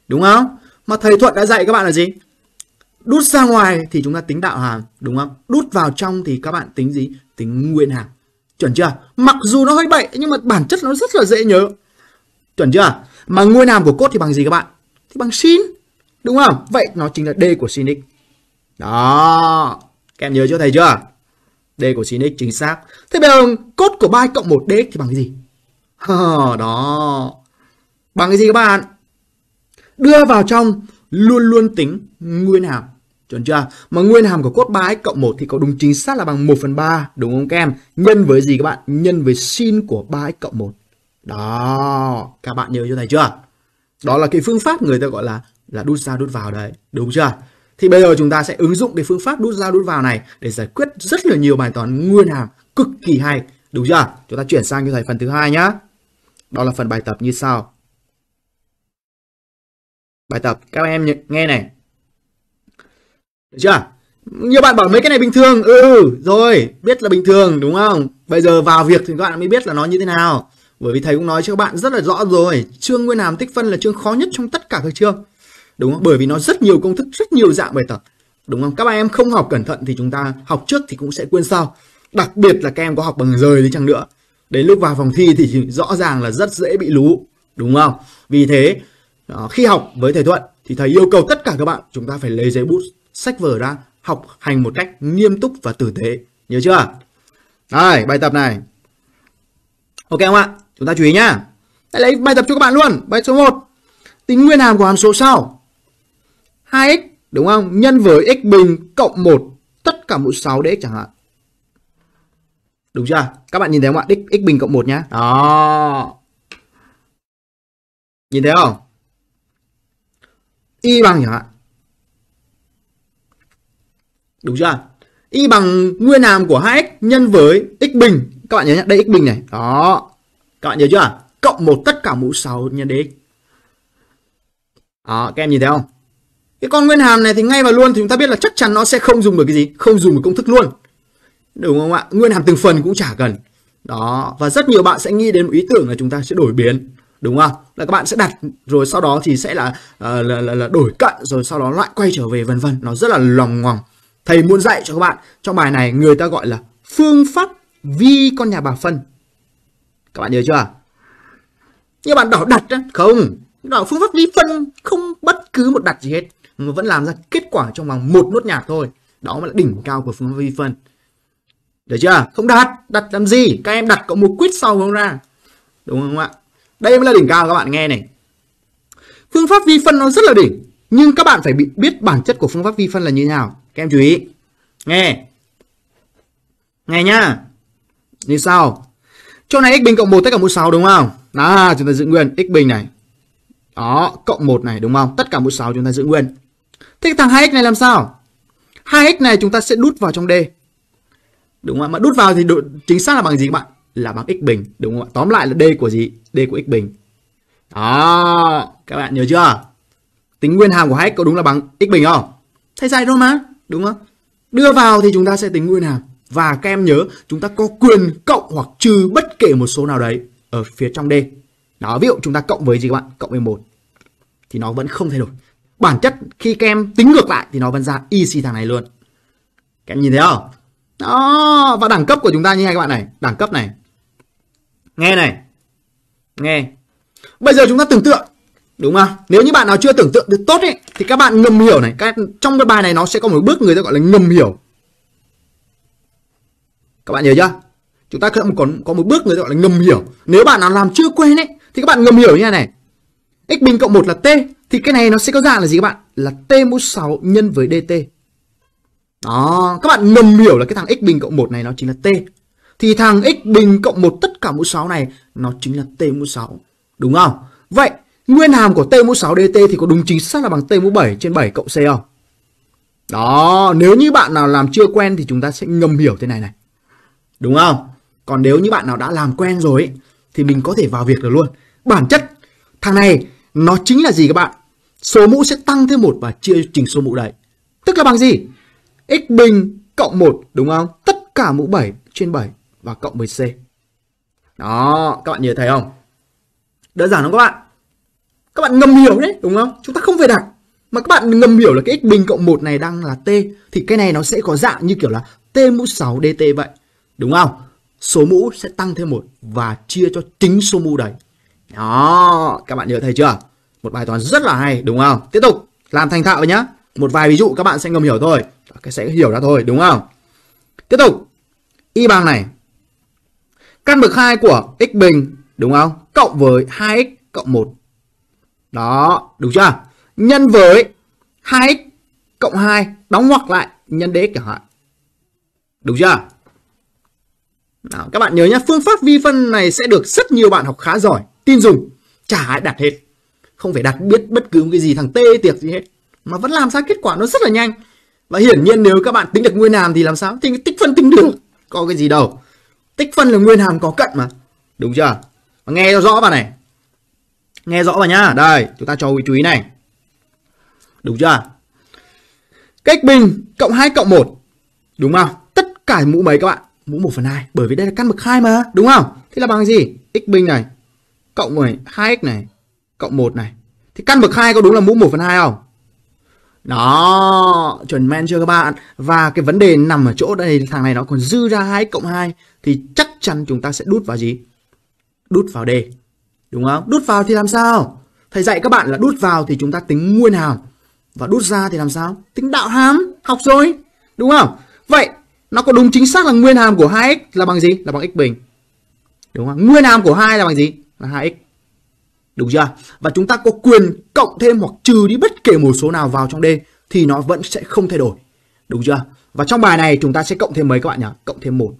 Đúng không? Mà thầy Thuận đã dạy các bạn là gì? đút ra ngoài thì chúng ta tính đạo hàm đúng không đút vào trong thì các bạn tính gì tính nguyên hàm chuẩn chưa mặc dù nó hơi bậy nhưng mà bản chất nó rất là dễ nhớ chuẩn chưa mà nguyên hàm của cốt thì bằng gì các bạn thì bằng sin đúng không vậy nó chính là d của sin x đó các em nhớ chưa thầy chưa d của sin x chính xác thế bây giờ cốt của 3 cộng một d thì bằng cái gì đó bằng cái gì các bạn đưa vào trong luôn luôn tính nguyên hàm Chuẩn chưa? Mà nguyên hàm của cos 3x cộng 1 thì có đúng chính xác là bằng 1 phần 3. Đúng không các em? Nhân với gì các bạn? Nhân với sin của 3x cộng 1. Đó. Các bạn nhớ chỗ này chưa? Đó là cái phương pháp người ta gọi là là đút ra đút vào đấy. Đúng chưa? Thì bây giờ chúng ta sẽ ứng dụng cái phương pháp đút ra đút vào này để giải quyết rất là nhiều bài toán nguyên hàm cực kỳ hay. Đúng chưa? Chúng ta chuyển sang cái thầy phần thứ hai nhá. Đó là phần bài tập như sau. Bài tập các em nghe này. Được chưa? Nhiều bạn bảo mấy cái này bình thường, ừ, ừ rồi, biết là bình thường đúng không? Bây giờ vào việc thì các bạn mới biết là nó như thế nào. Bởi vì thầy cũng nói cho các bạn rất là rõ rồi, chương nguyên hàm tích phân là chương khó nhất trong tất cả các chương. Đúng không? Bởi vì nó rất nhiều công thức, rất nhiều dạng bài tập. Đúng không? Các bạn em không học cẩn thận thì chúng ta học trước thì cũng sẽ quên sau. Đặc biệt là các em có học bằng rời đi chăng nữa. Đến lúc vào phòng thi thì rõ ràng là rất dễ bị lú, đúng không? Vì thế, ờ, khi học với thầy Thuận thì thầy yêu cầu tất cả các bạn chúng ta phải lấy giấy bút sách vở ra, học hành một cách nghiêm túc và tử tế. Nhớ chưa? Đây, bài tập này. Ok không ạ? Chúng ta chú ý nhá. Hãy lấy bài tập cho các bạn luôn. Bài số 1. Tính nguyên hàm của hàm số sau. 2x đúng không? Nhân với x bình cộng 1 tất cả mũ 6 dx chẳng hạn. Đúng chưa? Các bạn nhìn thấy không ạ? x, x bình cộng 1 nhá. Đó. Nhìn thấy không? Y bằng chẳng hạn. Đúng chưa? Y bằng nguyên hàm của 2x nhân với x bình. Các bạn nhớ nhé, đây x bình này. Đó. Các bạn nhớ chưa? Cộng một tất cả mũ 6 nhân dx. Đó, các em nhìn thấy không? Cái con nguyên hàm này thì ngay và luôn thì chúng ta biết là chắc chắn nó sẽ không dùng được cái gì? Không dùng được công thức luôn. Đúng không ạ? Nguyên hàm từng phần cũng chả cần. Đó, và rất nhiều bạn sẽ nghĩ đến một ý tưởng là chúng ta sẽ đổi biến, đúng không? Là các bạn sẽ đặt rồi sau đó thì sẽ là ờ, là, là, là đổi cận rồi sau đó lại quay trở về vân vân, nó rất là lòng ngoằng. Thầy muốn dạy cho các bạn trong bài này người ta gọi là phương pháp vi con nhà bà phân. Các bạn nhớ chưa? Nhưng bạn đỏ đặt đó, không, đỏ phương pháp vi phân không bất cứ một đặt gì hết mà vẫn làm ra kết quả trong vòng một nốt nhạc thôi. Đó mới là đỉnh cao của phương pháp vi phân. Được chưa? Không đặt, đặt làm gì? Các em đặt có một quýt sau không ra. Đúng không ạ? Đây mới là đỉnh cao các bạn nghe này. Phương pháp vi phân nó rất là đỉnh, nhưng các bạn phải biết bản chất của phương pháp vi phân là như thế nào các em chú ý. Nghe. Nghe nhá. Như sau. Chỗ này x bình cộng 1 tất cả mũ 6 đúng không? Đó, à, chúng ta giữ nguyên x bình này. Đó, cộng 1 này đúng không? Tất cả mũ 6 chúng ta giữ nguyên. Thế cái thằng 2x này làm sao? 2x này chúng ta sẽ đút vào trong D. Đúng không ạ? Mà đút vào thì độ chính xác là bằng gì các bạn? Là bằng x bình, đúng không ạ? Tóm lại là D của gì? D của x bình. Đó, các bạn nhớ chưa? Tính nguyên hàm của 2x có đúng là bằng x bình không? Thấy sai rồi mà đúng không? Đưa vào thì chúng ta sẽ tính nguyên hàm. Và các em nhớ, chúng ta có quyền cộng hoặc trừ bất kể một số nào đấy ở phía trong D. Đó, ví dụ chúng ta cộng với gì các bạn? Cộng với một Thì nó vẫn không thay đổi. Bản chất khi các em tính ngược lại thì nó vẫn ra y xi thằng này luôn. Các em nhìn thấy không? Đó, và đẳng cấp của chúng ta như này các bạn này. Đẳng cấp này. Nghe này. Nghe. Bây giờ chúng ta tưởng tượng. Đúng không? Nếu như bạn nào chưa tưởng tượng được tốt ấy thì các bạn ngầm hiểu này các trong cái bài này nó sẽ có một bước người ta gọi là ngầm hiểu các bạn nhớ chưa chúng ta cần có, có một bước người ta gọi là ngầm hiểu nếu bạn nào làm chưa quen ấy thì các bạn ngầm hiểu như này này x bình cộng 1 là t thì cái này nó sẽ có dạng là gì các bạn là t mũ 6 nhân với dt đó các bạn ngầm hiểu là cái thằng x bình cộng 1 này nó chính là t thì thằng x bình cộng 1 tất cả mũ 6 này nó chính là t mũ 6 đúng không vậy Nguyên hàm của T mũ 6 DT thì có đúng chính xác là bằng T mũ 7 trên 7 cộng C không? Đó, nếu như bạn nào làm chưa quen thì chúng ta sẽ ngầm hiểu thế này này. Đúng không? Còn nếu như bạn nào đã làm quen rồi ấy, thì mình có thể vào việc được luôn. Bản chất thằng này nó chính là gì các bạn? Số mũ sẽ tăng thêm một và chia trình số mũ đấy. Tức là bằng gì? x bình cộng 1 đúng không? Tất cả mũ 7 trên 7 và cộng với c. Đó, các bạn nhớ thấy không? Đơn giản không các bạn? các bạn ngầm hiểu đấy đúng không chúng ta không phải đặt mà các bạn ngầm hiểu là cái x bình cộng 1 này đang là t thì cái này nó sẽ có dạng như kiểu là t mũ 6 dt vậy đúng không số mũ sẽ tăng thêm một và chia cho chính số mũ đấy đó các bạn nhớ thấy chưa một bài toán rất là hay đúng không tiếp tục làm thành thạo nhá một vài ví dụ các bạn sẽ ngầm hiểu thôi cái sẽ hiểu ra thôi đúng không tiếp tục y bằng này căn bậc 2 của x bình đúng không cộng với 2x cộng 1 đó, đúng chưa? Nhân với 2x cộng 2 đóng ngoặc lại nhân dx chẳng hạn. Đúng chưa? Nào, các bạn nhớ nhé, phương pháp vi phân này sẽ được rất nhiều bạn học khá giỏi, tin dùng, chả ai đặt hết. Không phải đặt biết bất cứ cái gì thằng tê tiệc gì hết, mà vẫn làm ra kết quả nó rất là nhanh. Và hiển nhiên nếu các bạn tính được nguyên hàm thì làm sao? Thì tích phân tính được, có cái gì đâu. Tích phân là nguyên hàm có cận mà, đúng chưa? Mà nghe cho rõ bạn này, Nghe rõ vào nhá. Đây, chúng ta cho chú ý này. Đúng chưa? Cách bình cộng 2 cộng 1. Đúng không? Tất cả mũ mấy các bạn? Mũ 1 phần 2. Bởi vì đây là căn bậc 2 mà. Đúng không? Thế là bằng gì? X bình này. Cộng 10, 2x này. Cộng 1 này. Thì căn bậc 2 có đúng là mũ 1 phần 2 không? Đó, chuẩn men chưa các bạn? Và cái vấn đề nằm ở chỗ đây, thằng này nó còn dư ra 2 cộng 2 thì chắc chắn chúng ta sẽ đút vào gì? Đút vào D. Đúng không? Đút vào thì làm sao? Thầy dạy các bạn là đút vào thì chúng ta tính nguyên hàm. Và đút ra thì làm sao? Tính đạo hàm. Học rồi. Đúng không? Vậy nó có đúng chính xác là nguyên hàm của 2x là bằng gì? Là bằng x bình. Đúng không? Nguyên hàm của 2 là bằng gì? Là 2x. Đúng chưa? Và chúng ta có quyền cộng thêm hoặc trừ đi bất kể một số nào vào trong D thì nó vẫn sẽ không thay đổi. Đúng chưa? Và trong bài này chúng ta sẽ cộng thêm mấy các bạn nhỉ? Cộng thêm một.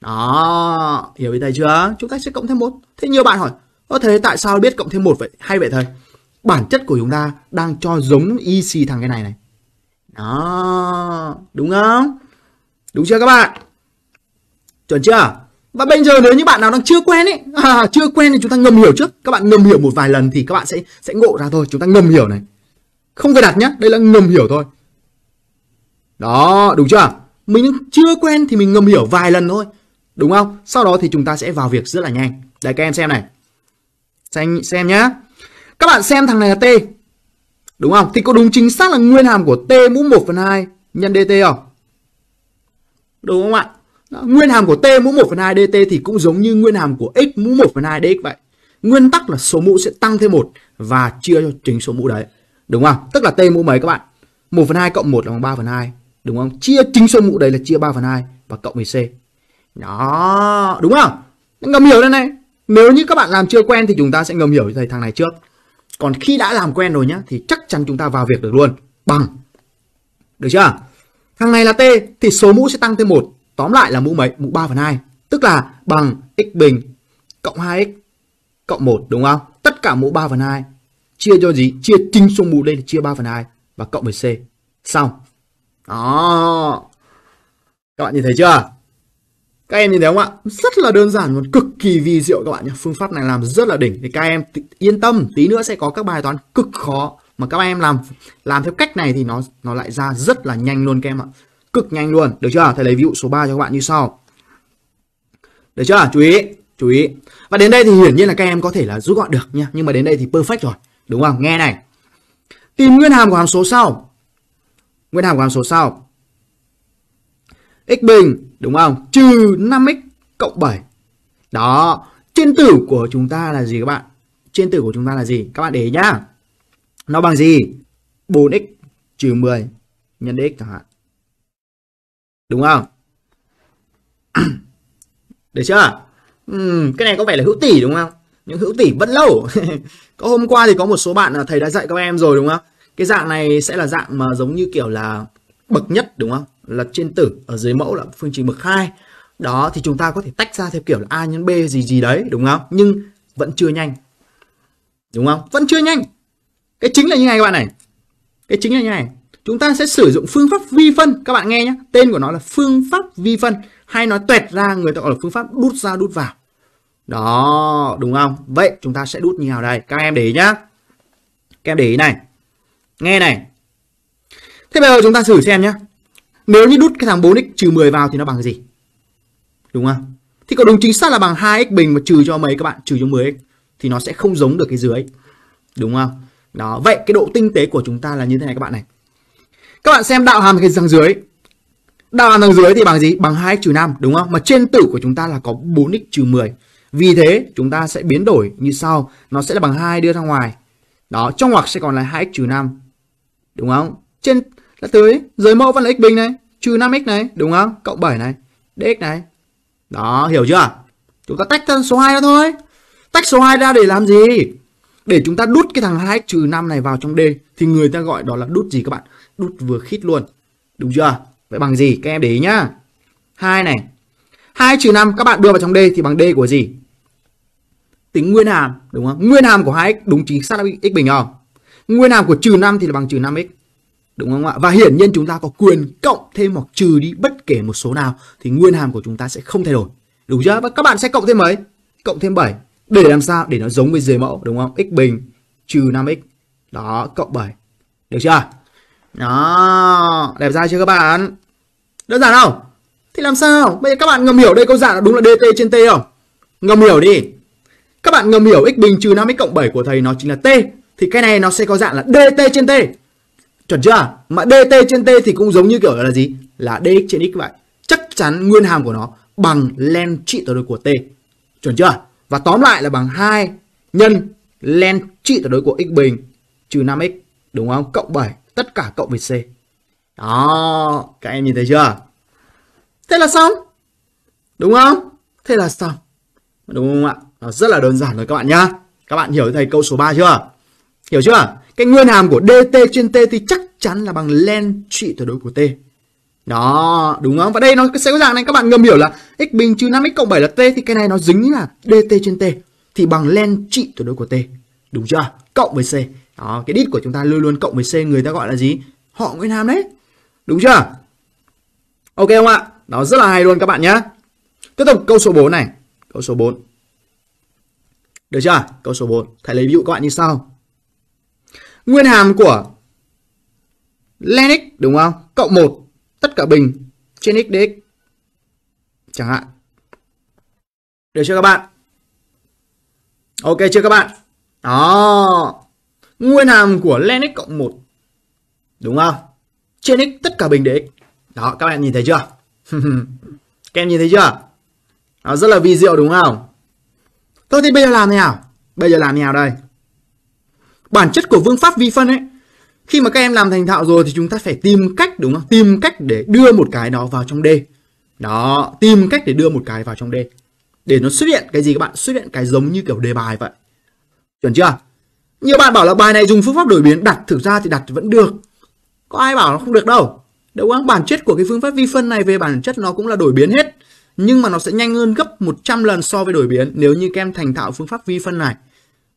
Đó, hiểu ý thầy chưa? Chúng ta sẽ cộng thêm một. Thế nhiều bạn hỏi, Ơ thế tại sao biết cộng thêm một vậy? Hay vậy thôi. Bản chất của chúng ta đang cho giống y xì thằng cái này này. Đó, đúng không? Đúng chưa các bạn? Chuẩn chưa? Và bây giờ nếu như bạn nào đang chưa quen ấy, à, chưa quen thì chúng ta ngầm hiểu trước. Các bạn ngầm hiểu một vài lần thì các bạn sẽ sẽ ngộ ra thôi. Chúng ta ngầm hiểu này. Không phải đặt nhá, đây là ngầm hiểu thôi. Đó, đúng chưa? Mình chưa quen thì mình ngầm hiểu vài lần thôi. Đúng không? Sau đó thì chúng ta sẽ vào việc rất là nhanh. để các em xem này. Cho xem nhá. Các bạn xem thằng này là T. Đúng không? Thì có đúng chính xác là nguyên hàm của T mũ 1 phần hai nhân DT không? Đúng không ạ? Nguyên hàm của T mũ 1 phần hai DT thì cũng giống như nguyên hàm của x mũ 1 phần hai DX vậy. Nguyên tắc là số mũ sẽ tăng thêm một và chia cho chính số mũ đấy. Đúng không? Tức là T mũ mấy các bạn? 1 phần hai cộng 1 là bằng ba phần hai. Đúng không? Chia chính số mũ đấy là chia 3 phần hai và cộng với C. Đó. Đúng không? Ngầm hiểu đây này. Nếu như các bạn làm chưa quen thì chúng ta sẽ ngầm hiểu thầy thằng này trước. Còn khi đã làm quen rồi nhá thì chắc chắn chúng ta vào việc được luôn bằng. Được chưa? Thằng này là t thì số mũ sẽ tăng thêm một Tóm lại là mũ mấy? Mũ 3 phần 2. Tức là bằng x bình cộng 2x cộng 1 đúng không? Tất cả mũ 3 phần 2 chia cho gì? Chia chính số mũ đây là chia 3 phần 2 và cộng với c. Xong. Đó. Các bạn nhìn thấy chưa? Các em nhìn thấy không ạ? Rất là đơn giản và cực kỳ vi diệu các bạn nhé. Phương pháp này làm rất là đỉnh. Thì các em yên tâm, tí nữa sẽ có các bài toán cực khó mà các em làm làm theo cách này thì nó nó lại ra rất là nhanh luôn các em ạ. Cực nhanh luôn, được chưa? Thầy lấy ví dụ số 3 cho các bạn như sau. Được chưa? Chú ý, chú ý. Và đến đây thì hiển nhiên là các em có thể là rút gọn được nha, nhưng mà đến đây thì perfect rồi, đúng không? Nghe này. Tìm nguyên hàm của hàm số sau. Nguyên hàm của hàm số sau x bình đúng không? Trừ 5x cộng 7. Đó, trên tử của chúng ta là gì các bạn? Trên tử của chúng ta là gì? Các bạn để nhá. Nó bằng gì? 4x trừ 10 nhân x chẳng hạn. Đúng không? Được chưa? Ừ, cái này có vẻ là hữu tỷ đúng không? những hữu tỷ vẫn lâu. có hôm qua thì có một số bạn là thầy đã dạy các em rồi đúng không? Cái dạng này sẽ là dạng mà giống như kiểu là bậc nhất đúng không? là trên tử ở dưới mẫu là phương trình bậc hai đó thì chúng ta có thể tách ra theo kiểu là a nhân b gì gì đấy đúng không nhưng vẫn chưa nhanh đúng không vẫn chưa nhanh cái chính là như này các bạn này cái chính là như này chúng ta sẽ sử dụng phương pháp vi phân các bạn nghe nhé tên của nó là phương pháp vi phân hay nói tuẹt ra người ta gọi là phương pháp đút ra đút vào đó đúng không vậy chúng ta sẽ đút như nào đây các em để ý nhá các em để ý này nghe này thế bây giờ chúng ta thử xem nhé nếu như đút cái thằng 4x trừ 10 vào thì nó bằng gì? Đúng không? Thì có đúng chính xác là bằng 2x bình mà trừ cho mấy các bạn, trừ cho 10x thì nó sẽ không giống được cái dưới. Đúng không? Đó, vậy cái độ tinh tế của chúng ta là như thế này các bạn này. Các bạn xem đạo hàm cái thằng dưới. Đạo hàm thằng dưới thì bằng gì? Bằng 2x trừ 5 đúng không? Mà trên tử của chúng ta là có 4x trừ 10. Vì thế chúng ta sẽ biến đổi như sau, nó sẽ là bằng 2 đưa ra ngoài. Đó, trong ngoặc sẽ còn là 2x trừ 5. Đúng không? Trên là tới giới mẫu vẫn là x bình này, trừ 5x này, đúng không? Cộng 7 này, dx này. Đó, hiểu chưa? Chúng ta tách thân số 2 ra thôi. Tách số 2 ra để làm gì? Để chúng ta đút cái thằng 2x trừ 5 này vào trong D thì người ta gọi đó là đút gì các bạn? Đút vừa khít luôn. Đúng chưa? Vậy bằng gì? Các em để ý nhá. 2 này. 2 trừ 5 các bạn đưa vào trong D thì bằng D của gì? Tính nguyên hàm, đúng không? Nguyên hàm của 2x đúng chính xác là x bình không? Nguyên hàm của trừ 5 thì là bằng trừ 5x. Đúng không ạ? Và hiển nhiên chúng ta có quyền cộng thêm hoặc trừ đi bất kể một số nào thì nguyên hàm của chúng ta sẽ không thay đổi. Đúng chưa? Và các bạn sẽ cộng thêm mấy? Cộng thêm 7. Để làm sao? Để nó giống với dưới mẫu đúng không? x bình trừ 5x. Đó, cộng 7. Được chưa? Đó, đẹp ra chưa các bạn? Đơn giản không? Thì làm sao? Bây giờ các bạn ngầm hiểu đây câu dạng là đúng là dt trên t không? Ngầm hiểu đi. Các bạn ngầm hiểu x bình trừ 5x cộng 7 của thầy nó chính là t. Thì cái này nó sẽ có dạng là dt trên t. Chuẩn chưa? Mà dt trên t thì cũng giống như kiểu là gì? Là dx trên x vậy. Chắc chắn nguyên hàm của nó bằng len trị tuyệt đối của t. Chuẩn chưa? Và tóm lại là bằng 2 nhân len trị tuyệt đối của x bình trừ 5x đúng không? Cộng 7, tất cả cộng với c. Đó, các em nhìn thấy chưa? Thế là xong. Đúng không? Thế là xong. Đúng không ạ? Nó rất là đơn giản rồi các bạn nhá. Các bạn hiểu thầy câu số 3 chưa? Hiểu chưa? Cái nguyên hàm của dt trên t thì chắc chắn là bằng len trị tuyệt đối của t. Đó, đúng không? Và đây nó sẽ có dạng này các bạn ngầm hiểu là x bình trừ 5x cộng 7 là t thì cái này nó dính là dt trên t thì bằng len trị tuyệt đối của t. Đúng chưa? Cộng với c. Đó, cái đít của chúng ta luôn luôn cộng với c người ta gọi là gì? Họ nguyên hàm đấy. Đúng chưa? Ok không ạ? Đó rất là hay luôn các bạn nhé. Tiếp tục câu số 4 này. Câu số 4. Được chưa? Câu số 4. Thầy lấy ví dụ các bạn như sau. Nguyên hàm của len x đúng không? Cộng 1 tất cả bình trên x dx. Chẳng hạn. Được chưa các bạn? Ok chưa các bạn? Đó. Nguyên hàm của len x cộng 1. Đúng không? Trên x tất cả bình dx. Đó, các bạn nhìn thấy chưa? các em nhìn thấy chưa? Đó, rất là vi diệu đúng không? Thôi thì bây giờ làm thế nào? Bây giờ làm thế nào đây? bản chất của phương pháp vi phân ấy khi mà các em làm thành thạo rồi thì chúng ta phải tìm cách đúng không tìm cách để đưa một cái đó vào trong d đó tìm cách để đưa một cái vào trong d để nó xuất hiện cái gì các bạn xuất hiện cái giống như kiểu đề bài vậy chuẩn chưa nhiều bạn bảo là bài này dùng phương pháp đổi biến đặt thực ra thì đặt vẫn được có ai bảo nó không được đâu đúng không bản chất của cái phương pháp vi phân này về bản chất nó cũng là đổi biến hết nhưng mà nó sẽ nhanh hơn gấp 100 lần so với đổi biến nếu như các em thành thạo phương pháp vi phân này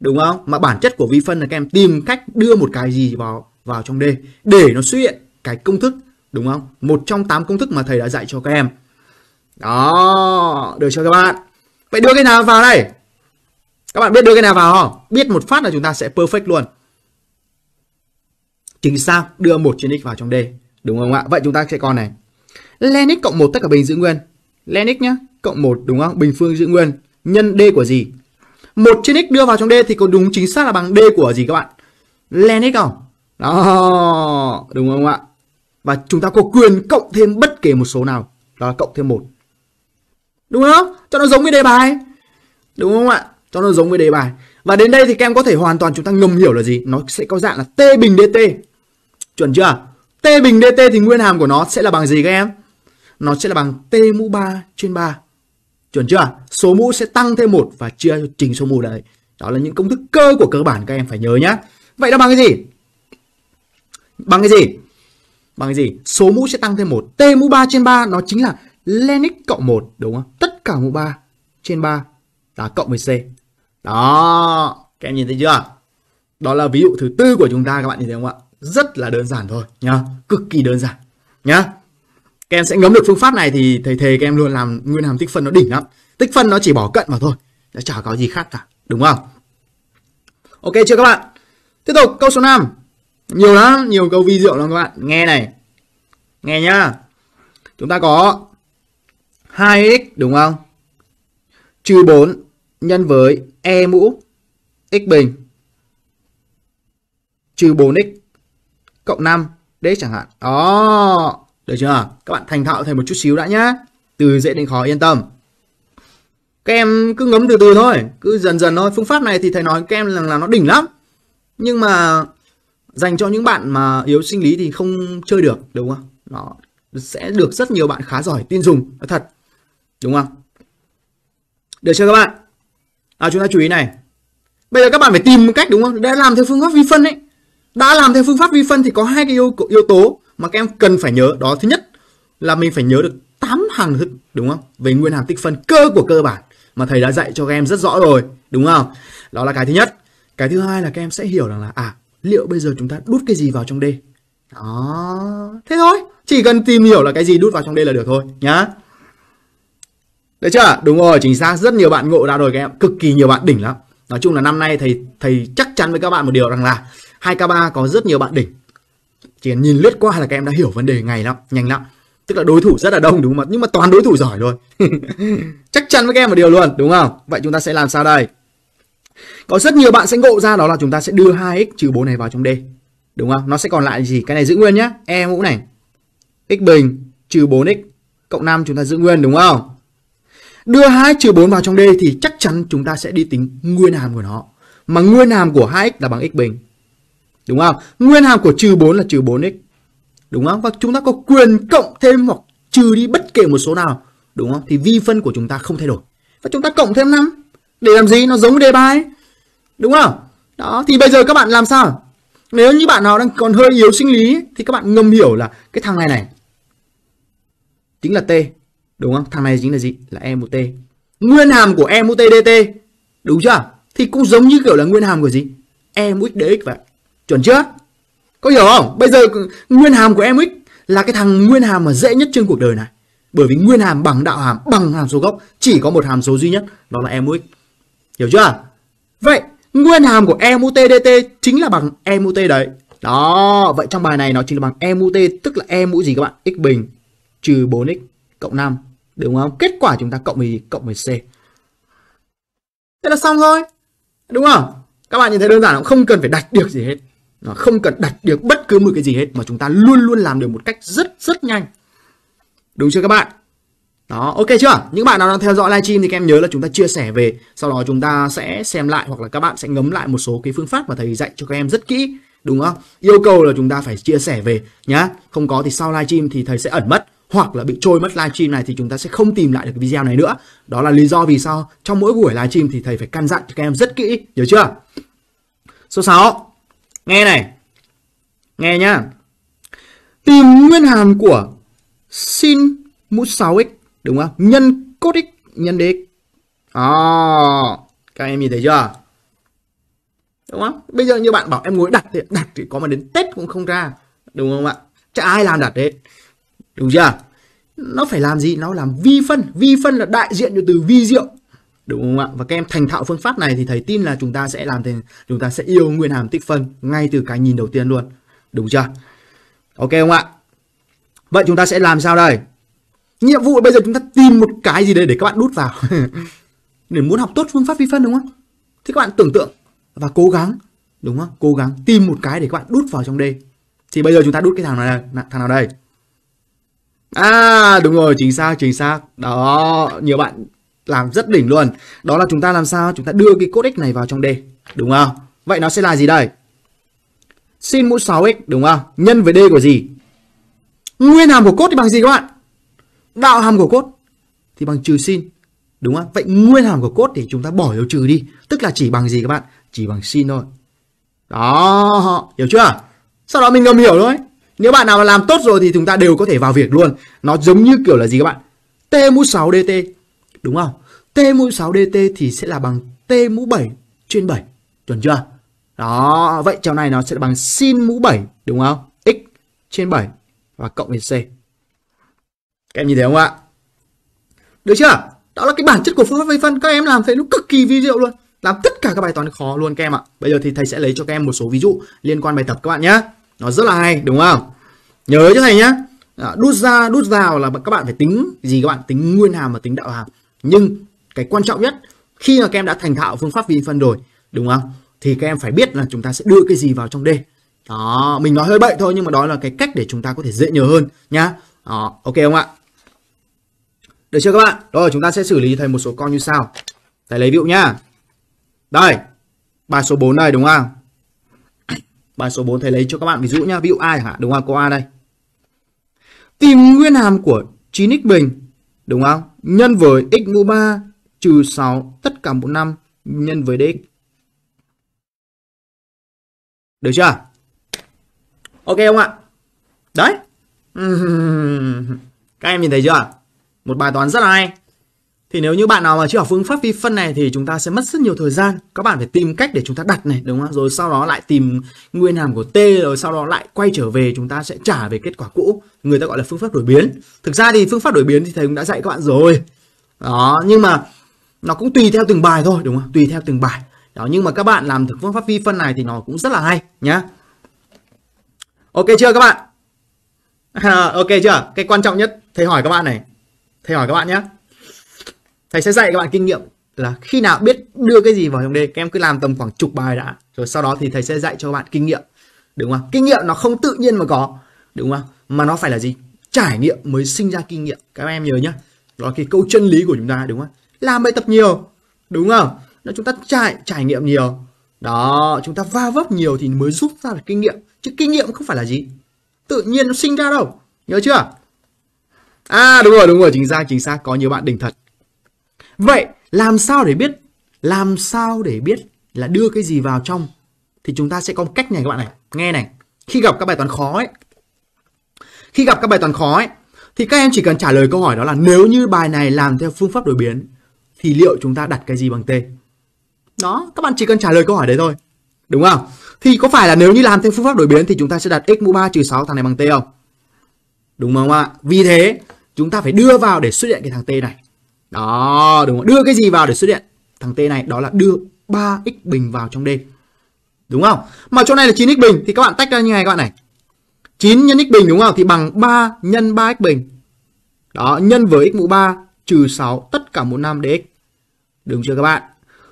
đúng không mà bản chất của vi phân là các em tìm cách đưa một cái gì vào vào trong D để nó xuất hiện cái công thức đúng không một trong tám công thức mà thầy đã dạy cho các em đó được cho các bạn vậy đưa cái nào vào đây các bạn biết đưa cái nào vào không biết một phát là chúng ta sẽ perfect luôn chính xác đưa một trên x vào trong D đúng không ạ vậy chúng ta sẽ còn này len x cộng một tất cả bình giữ nguyên len x nhá cộng một đúng không bình phương giữ nguyên nhân D của gì một trên x đưa vào trong D thì có đúng chính xác là bằng D của gì các bạn? Len x không? Đó, đúng không ạ? Và chúng ta có quyền cộng thêm bất kể một số nào, đó là cộng thêm một Đúng không? Cho nó giống với đề bài. Đúng không ạ? Cho nó giống với đề bài. Và đến đây thì các em có thể hoàn toàn chúng ta ngầm hiểu là gì? Nó sẽ có dạng là T bình DT. Chuẩn chưa? T bình DT thì nguyên hàm của nó sẽ là bằng gì các em? Nó sẽ là bằng T mũ 3 trên 3. Chuẩn chưa? Số mũ sẽ tăng thêm một và chia trình số mũ đấy. Đó là những công thức cơ của cơ bản các em phải nhớ nhá. Vậy đó bằng cái gì? Bằng cái gì? Bằng cái gì? Số mũ sẽ tăng thêm một. T mũ 3 trên 3 nó chính là Lenix cộng 1 đúng không? Tất cả mũ 3 trên 3 là cộng với C. Đó, các em nhìn thấy chưa? Đó là ví dụ thứ tư của chúng ta các bạn nhìn thấy không ạ? Rất là đơn giản thôi nhá, cực kỳ đơn giản nhá các em sẽ ngấm được phương pháp này thì thầy thề các em luôn làm nguyên hàm tích phân nó đỉnh lắm tích phân nó chỉ bỏ cận vào thôi đã chả có gì khác cả đúng không ok chưa các bạn tiếp tục câu số 5 nhiều lắm nhiều câu vi diệu lắm các bạn nghe này nghe nhá chúng ta có 2x đúng không trừ 4 nhân với e mũ x bình trừ 4x cộng 5 đấy chẳng hạn. Đó. Được chưa? Các bạn thành thạo thêm một chút xíu đã nhá. Từ dễ đến khó yên tâm. Các em cứ ngấm từ từ thôi, cứ dần dần thôi. Phương pháp này thì thầy nói các em là, là nó đỉnh lắm. Nhưng mà dành cho những bạn mà yếu sinh lý thì không chơi được, đúng không? Nó sẽ được rất nhiều bạn khá giỏi tin dùng, nói thật. Đúng không? Được chưa các bạn? À, chúng ta chú ý này. Bây giờ các bạn phải tìm một cách đúng không? Đã làm theo phương pháp vi phân ấy. Đã làm theo phương pháp vi phân thì có hai cái yếu, yếu tố mà các em cần phải nhớ đó thứ nhất là mình phải nhớ được 8 hàm thức đúng không? Về nguyên hàm tích phân cơ của cơ bản mà thầy đã dạy cho các em rất rõ rồi, đúng không? Đó là cái thứ nhất. Cái thứ hai là các em sẽ hiểu rằng là à, liệu bây giờ chúng ta đút cái gì vào trong đây? Đó. Thế thôi, chỉ cần tìm hiểu là cái gì đút vào trong đây là được thôi nhá. Đấy chưa? Đúng rồi, chính xác, rất nhiều bạn ngộ ra rồi các em, cực kỳ nhiều bạn đỉnh lắm. Nói chung là năm nay thầy thầy chắc chắn với các bạn một điều rằng là 2K3 có rất nhiều bạn đỉnh chỉ cần nhìn lướt qua là các em đã hiểu vấn đề ngay lắm nhanh lắm tức là đối thủ rất là đông đúng không ạ nhưng mà toàn đối thủ giỏi rồi chắc chắn với các em một điều luôn đúng không vậy chúng ta sẽ làm sao đây có rất nhiều bạn sẽ ngộ ra đó là chúng ta sẽ đưa 2x trừ 4 này vào trong D. Đúng không? Nó sẽ còn lại gì? Cái này giữ nguyên nhá. E mũ này. x bình trừ 4x cộng 5 chúng ta giữ nguyên đúng không? Đưa 2 trừ 4 vào trong D thì chắc chắn chúng ta sẽ đi tính nguyên hàm của nó. Mà nguyên hàm của 2x là bằng x bình Đúng không? Nguyên hàm của trừ 4 là trừ 4x. Đúng không? Và chúng ta có quyền cộng thêm hoặc trừ đi bất kể một số nào. Đúng không? Thì vi phân của chúng ta không thay đổi. Và chúng ta cộng thêm 5. Để làm gì? Nó giống đề bài Đúng không? Đó. Thì bây giờ các bạn làm sao? Nếu như bạn nào đang còn hơi yếu sinh lý thì các bạn ngầm hiểu là cái thằng này này chính là T. Đúng không? Thằng này chính là gì? Là E mũ T. Nguyên hàm của E mũ T dt. Đúng chưa? Thì cũng giống như kiểu là nguyên hàm của gì? E mũ X dx vậy. Chuẩn chưa? Có hiểu không? Bây giờ nguyên hàm của MX là cái thằng nguyên hàm mà dễ nhất trên cuộc đời này. Bởi vì nguyên hàm bằng đạo hàm bằng hàm số gốc chỉ có một hàm số duy nhất, đó là MX. Hiểu chưa? Vậy nguyên hàm của E mũ T dt chính là bằng E mũ T đấy. Đó, vậy trong bài này nó chính là bằng E mũ T tức là E mũ gì các bạn? x bình trừ 4x cộng 5. Đúng không? Kết quả chúng ta cộng với gì? Cộng với C. Thế là xong thôi. Đúng không? Các bạn nhìn thấy đơn giản không cần phải đặt được gì hết. Ờ, không cần đặt được bất cứ một cái gì hết mà chúng ta luôn luôn làm được một cách rất rất nhanh đúng chưa các bạn đó ok chưa những bạn nào đang theo dõi livestream thì các em nhớ là chúng ta chia sẻ về sau đó chúng ta sẽ xem lại hoặc là các bạn sẽ ngấm lại một số cái phương pháp mà thầy dạy cho các em rất kỹ đúng không yêu cầu là chúng ta phải chia sẻ về nhá không có thì sau livestream thì thầy sẽ ẩn mất hoặc là bị trôi mất livestream này thì chúng ta sẽ không tìm lại được video này nữa đó là lý do vì sao trong mỗi buổi livestream thì thầy phải căn dặn cho các em rất kỹ nhớ chưa số 6 Nghe này. Nghe nhá. Tìm nguyên hàm của sin mũ 6x đúng không? Nhân cos x nhân dx. À, các em nhìn thấy chưa? Đúng không? Bây giờ như bạn bảo em ngồi đặt thì đặt thì có mà đến Tết cũng không ra. Đúng không ạ? Chả ai làm đặt đấy Đúng chưa? Nó phải làm gì? Nó làm vi phân. Vi phân là đại diện cho từ vi diệu Đúng không ạ? Và các em thành thạo phương pháp này thì thầy tin là chúng ta sẽ làm thì chúng ta sẽ yêu nguyên hàm tích phân ngay từ cái nhìn đầu tiên luôn. Đúng chưa? Ok không ạ? Vậy chúng ta sẽ làm sao đây? Nhiệm vụ bây giờ chúng ta tìm một cái gì đấy để các bạn đút vào. để muốn học tốt phương pháp vi phân đúng không? Thì các bạn tưởng tượng và cố gắng đúng không? Cố gắng tìm một cái để các bạn đút vào trong đây. Thì bây giờ chúng ta đút cái thằng nào đây? Thằng nào đây? À đúng rồi, chính xác, chính xác. Đó, nhiều bạn làm rất đỉnh luôn. Đó là chúng ta làm sao? Chúng ta đưa cái cốt x này vào trong D, đúng không? Vậy nó sẽ là gì đây? Sin mũ 6x đúng không? Nhân với D của gì? Nguyên hàm của cốt thì bằng gì các bạn? Đạo hàm của cốt thì bằng trừ sin. Đúng không? Vậy nguyên hàm của cốt thì chúng ta bỏ dấu trừ đi, tức là chỉ bằng gì các bạn? Chỉ bằng sin thôi. Đó, hiểu chưa? Sau đó mình ngầm hiểu thôi. Nếu bạn nào mà làm tốt rồi thì chúng ta đều có thể vào việc luôn. Nó giống như kiểu là gì các bạn? T mũ 6 dt đúng không? T mũ 6 DT thì sẽ là bằng T mũ 7 trên 7, chuẩn chưa? Đó, vậy trong này nó sẽ bằng sin mũ 7, đúng không? X trên 7 và cộng với C. Các em nhìn thấy không ạ? Được chưa? Đó là cái bản chất của phương pháp vi phân. Các em làm thấy nó cực kỳ vi diệu luôn. Làm tất cả các bài toán khó luôn các em ạ. Bây giờ thì thầy sẽ lấy cho các em một số ví dụ liên quan bài tập các bạn nhé. Nó rất là hay, đúng không? Nhớ cho thầy nhé. đút ra, đút vào là các bạn phải tính gì các bạn? Tính nguyên hàm và tính đạo hàm nhưng cái quan trọng nhất khi mà các em đã thành thạo phương pháp vi phân rồi đúng không thì các em phải biết là chúng ta sẽ đưa cái gì vào trong d đó mình nói hơi bậy thôi nhưng mà đó là cái cách để chúng ta có thể dễ nhớ hơn nhá đó, ok không ạ được chưa các bạn rồi chúng ta sẽ xử lý thầy một số con như sau thầy lấy ví dụ nhá đây bài số 4 đây đúng không bài số 4 thầy lấy cho các bạn ví dụ nhá ví dụ ai hả đúng không câu a đây tìm nguyên hàm của 9x bình đúng không? Nhân với x mũ 3 trừ 6 tất cả mũ 5 nhân với dx. Được chưa? Ok không ạ? Đấy. Các em nhìn thấy chưa? Một bài toán rất là hay. Thì nếu như bạn nào mà chưa học phương pháp vi phân này thì chúng ta sẽ mất rất nhiều thời gian. Các bạn phải tìm cách để chúng ta đặt này, đúng không? Rồi sau đó lại tìm nguyên hàm của t, rồi sau đó lại quay trở về chúng ta sẽ trả về kết quả cũ. Người ta gọi là phương pháp đổi biến. Thực ra thì phương pháp đổi biến thì thầy cũng đã dạy các bạn rồi. Đó, nhưng mà nó cũng tùy theo từng bài thôi, đúng không? Tùy theo từng bài. Đó, nhưng mà các bạn làm thực phương pháp vi phân này thì nó cũng rất là hay nhá. Ok chưa các bạn? ok chưa? Cái quan trọng nhất thầy hỏi các bạn này. Thầy hỏi các bạn nhé thầy sẽ dạy các bạn kinh nghiệm là khi nào biết đưa cái gì vào trong đây các em cứ làm tầm khoảng chục bài đã rồi sau đó thì thầy sẽ dạy cho các bạn kinh nghiệm đúng không kinh nghiệm nó không tự nhiên mà có đúng không mà nó phải là gì trải nghiệm mới sinh ra kinh nghiệm các em nhớ nhá đó là cái câu chân lý của chúng ta đúng không làm bài tập nhiều đúng không nó chúng ta trải trải nghiệm nhiều đó chúng ta va vấp nhiều thì mới giúp ra được kinh nghiệm chứ kinh nghiệm không phải là gì tự nhiên nó sinh ra đâu nhớ chưa à đúng rồi đúng rồi chính xác chính xác có nhiều bạn đỉnh thật Vậy làm sao để biết? Làm sao để biết là đưa cái gì vào trong? Thì chúng ta sẽ có một cách này các bạn này. Nghe này. Khi gặp các bài toán khó ấy. Khi gặp các bài toán khó ấy. Thì các em chỉ cần trả lời câu hỏi đó là nếu như bài này làm theo phương pháp đổi biến thì liệu chúng ta đặt cái gì bằng t? Đó, các bạn chỉ cần trả lời câu hỏi đấy thôi. Đúng không? Thì có phải là nếu như làm theo phương pháp đổi biến thì chúng ta sẽ đặt x mũ 3 trừ 6 thằng này bằng t không? Đúng không ạ? Vì thế, chúng ta phải đưa vào để xuất hiện cái thằng t này. Đó, đúng không? Đưa cái gì vào để xuất hiện? Thằng T này đó là đưa 3x bình vào trong D. Đúng không? Mà chỗ này là 9x bình thì các bạn tách ra như này các bạn này. 9 nhân x bình đúng không? Thì bằng 3 nhân 3x bình. Đó, nhân với x mũ 3 trừ 6 tất cả mũ 5 dx. Đúng chưa các bạn?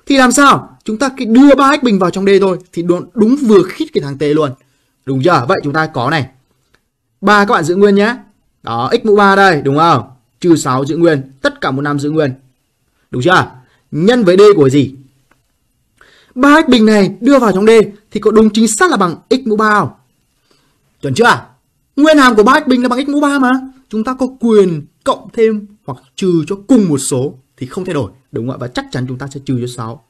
Thì làm sao? Chúng ta cứ đưa 3x bình vào trong D thôi thì đúng, đúng vừa khít cái thằng T luôn. Đúng chưa? Vậy chúng ta có này. 3 các bạn giữ nguyên nhé. Đó, x mũ 3 đây, đúng không? trừ 6 giữ nguyên, tất cả một năm giữ nguyên. Đúng chưa? Nhân với D của gì? 3x bình này đưa vào trong D thì có đúng chính xác là bằng x mũ 3 không? Chuẩn chưa? Nguyên hàm của 3x bình là bằng x mũ 3 mà. Chúng ta có quyền cộng thêm hoặc trừ cho cùng một số thì không thay đổi. Đúng không ạ? Và chắc chắn chúng ta sẽ trừ cho 6.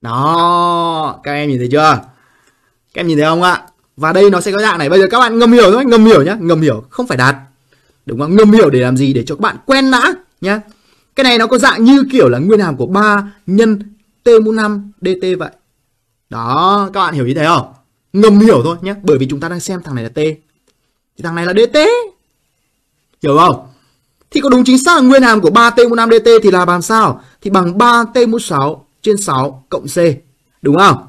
Đó, các em nhìn thấy chưa? Các em nhìn thấy không ạ? Và đây nó sẽ có dạng này. Bây giờ các bạn ngầm hiểu thôi, ngầm hiểu nhá, ngầm hiểu, không phải đạt đúng không Ngâm hiểu để làm gì để cho các bạn quen đã nhá cái này nó có dạng như kiểu là nguyên hàm của 3 nhân t mũ 5 dt vậy đó các bạn hiểu như thế không Ngâm hiểu thôi nhé bởi vì chúng ta đang xem thằng này là t thì thằng này là dt hiểu không thì có đúng chính xác là nguyên hàm của 3t mũ 5 dt thì là bằng sao thì bằng 3t mũ 6 trên 6 cộng c đúng không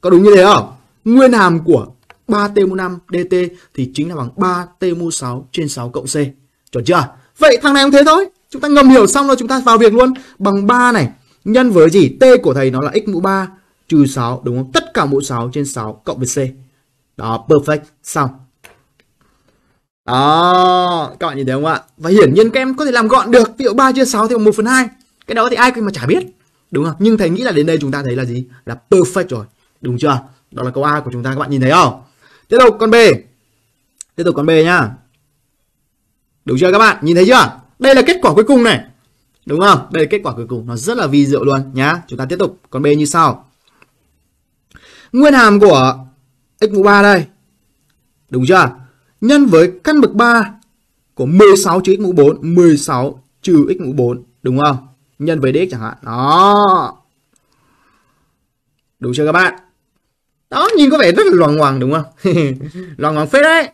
có đúng như thế không nguyên hàm của 3T mũ 5 DT thì chính là bằng 3T mũ 6 trên 6 cộng C. Chuẩn chưa? Vậy thằng này cũng thế thôi. Chúng ta ngầm hiểu xong rồi chúng ta vào việc luôn. Bằng 3 này nhân với gì? T của thầy nó là x mũ 3 trừ 6 đúng không? Tất cả mũ 6 trên 6 cộng với C. Đó, perfect. Xong. Đó, các bạn nhìn thấy không ạ? Và hiển nhiên các em có thể làm gọn được. Ví dụ 3 chia 6 thì bằng 1 phần 2. Cái đó thì ai mà chả biết. Đúng không? Nhưng thầy nghĩ là đến đây chúng ta thấy là gì? Là perfect rồi. Đúng chưa? Đó là câu A của chúng ta các bạn nhìn thấy không? tiếp tục con b tiếp tục con b nhá đúng chưa các bạn nhìn thấy chưa đây là kết quả cuối cùng này đúng không đây là kết quả cuối cùng nó rất là vi diệu luôn nhá chúng ta tiếp tục con b như sau nguyên hàm của x mũ 3 đây đúng chưa nhân với căn bậc 3 của 16 trừ x mũ 4 16 trừ x mũ 4 đúng không nhân với dx chẳng hạn đó đúng chưa các bạn đó nhìn có vẻ rất là loằng ngoằng đúng không loằng ngoằng phết đấy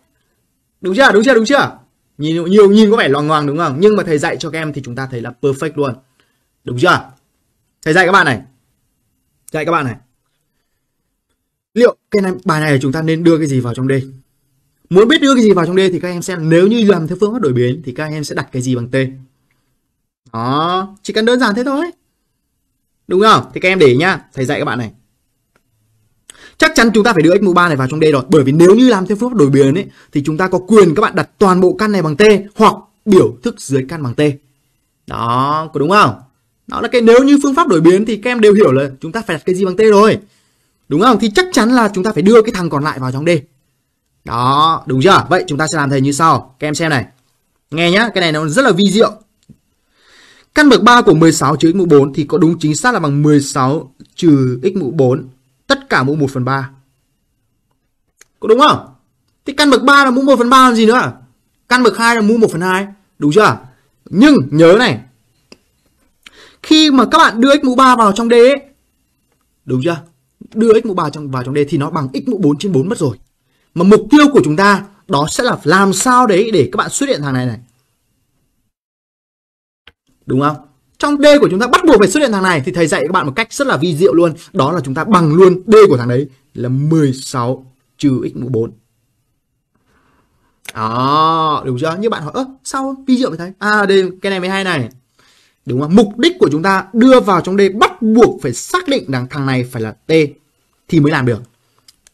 đúng chưa đúng chưa đúng chưa nhìn nhiều nhìn có vẻ loằng ngoằng đúng không nhưng mà thầy dạy cho các em thì chúng ta thấy là perfect luôn đúng chưa thầy dạy các bạn này dạy các bạn này liệu cái này, bài này chúng ta nên đưa cái gì vào trong đây? muốn biết đưa cái gì vào trong đây thì các em xem nếu như làm theo phương pháp đổi biến thì các em sẽ đặt cái gì bằng T đó chỉ cần đơn giản thế thôi đúng không thì các em để nhá thầy dạy các bạn này chắc chắn chúng ta phải đưa x mũ 3 này vào trong D rồi bởi vì nếu như làm theo phương pháp đổi biến ấy thì chúng ta có quyền các bạn đặt toàn bộ căn này bằng t hoặc biểu thức dưới căn bằng t đó có đúng không đó là cái nếu như phương pháp đổi biến thì các em đều hiểu là chúng ta phải đặt cái gì bằng t rồi đúng không thì chắc chắn là chúng ta phải đưa cái thằng còn lại vào trong D đó đúng chưa vậy chúng ta sẽ làm thầy như sau các em xem này nghe nhá cái này nó rất là vi diệu căn bậc 3 của 16 trừ x mũ 4 thì có đúng chính xác là bằng 16 trừ x mũ 4 tất cả mũ 1 phần 3. Có đúng không? Thì căn bậc 3 là mũ 1 phần 3 làm gì nữa? Căn bậc 2 là mũ 1 phần 2. Đúng chưa? Nhưng nhớ này. Khi mà các bạn đưa x mũ 3 vào trong D ấy, Đúng chưa? Đưa x mũ 3 trong, vào trong D thì nó bằng x mũ 4 trên 4 mất rồi. Mà mục tiêu của chúng ta đó sẽ là làm sao đấy để các bạn xuất hiện thằng này này. Đúng không? trong D của chúng ta bắt buộc phải xuất hiện thằng này thì thầy dạy các bạn một cách rất là vi diệu luôn. Đó là chúng ta bằng luôn D của thằng đấy là 16 trừ x mũ 4. Đó, đúng chưa? Như bạn hỏi, ơ, sao vi diệu vậy thầy? À, đây, cái này mới hay này. Đúng không? Mục đích của chúng ta đưa vào trong D bắt buộc phải xác định rằng thằng này phải là T thì mới làm được.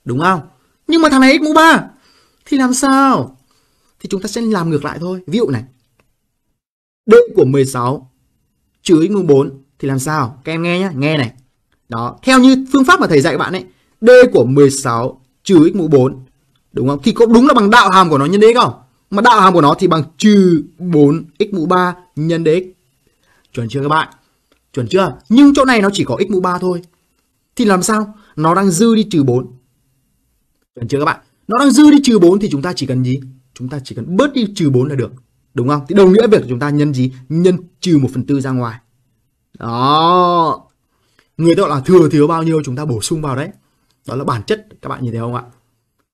Đúng không? Nhưng mà thằng này x mũ 3 thì làm sao? Thì chúng ta sẽ làm ngược lại thôi. Ví dụ này. D của 16 x mũ 4 thì làm sao? Các em nghe nhé, nghe này. Đó, theo như phương pháp mà thầy dạy bạn ấy, D của 16 trừ x mũ 4. Đúng không? Thì có đúng là bằng đạo hàm của nó nhân dx không? Mà đạo hàm của nó thì bằng trừ 4 x mũ 3 nhân dx. Chuẩn chưa các bạn? Chuẩn chưa? Nhưng chỗ này nó chỉ có x mũ 3 thôi. Thì làm sao? Nó đang dư đi trừ 4. Chuẩn chưa các bạn? Nó đang dư đi trừ 4 thì chúng ta chỉ cần gì? Chúng ta chỉ cần bớt đi trừ 4 là được đúng không thì đồng nghĩa việc chúng ta nhân gì nhân trừ một phần tư ra ngoài đó người ta gọi là thừa thiếu bao nhiêu chúng ta bổ sung vào đấy đó là bản chất các bạn nhìn thấy không ạ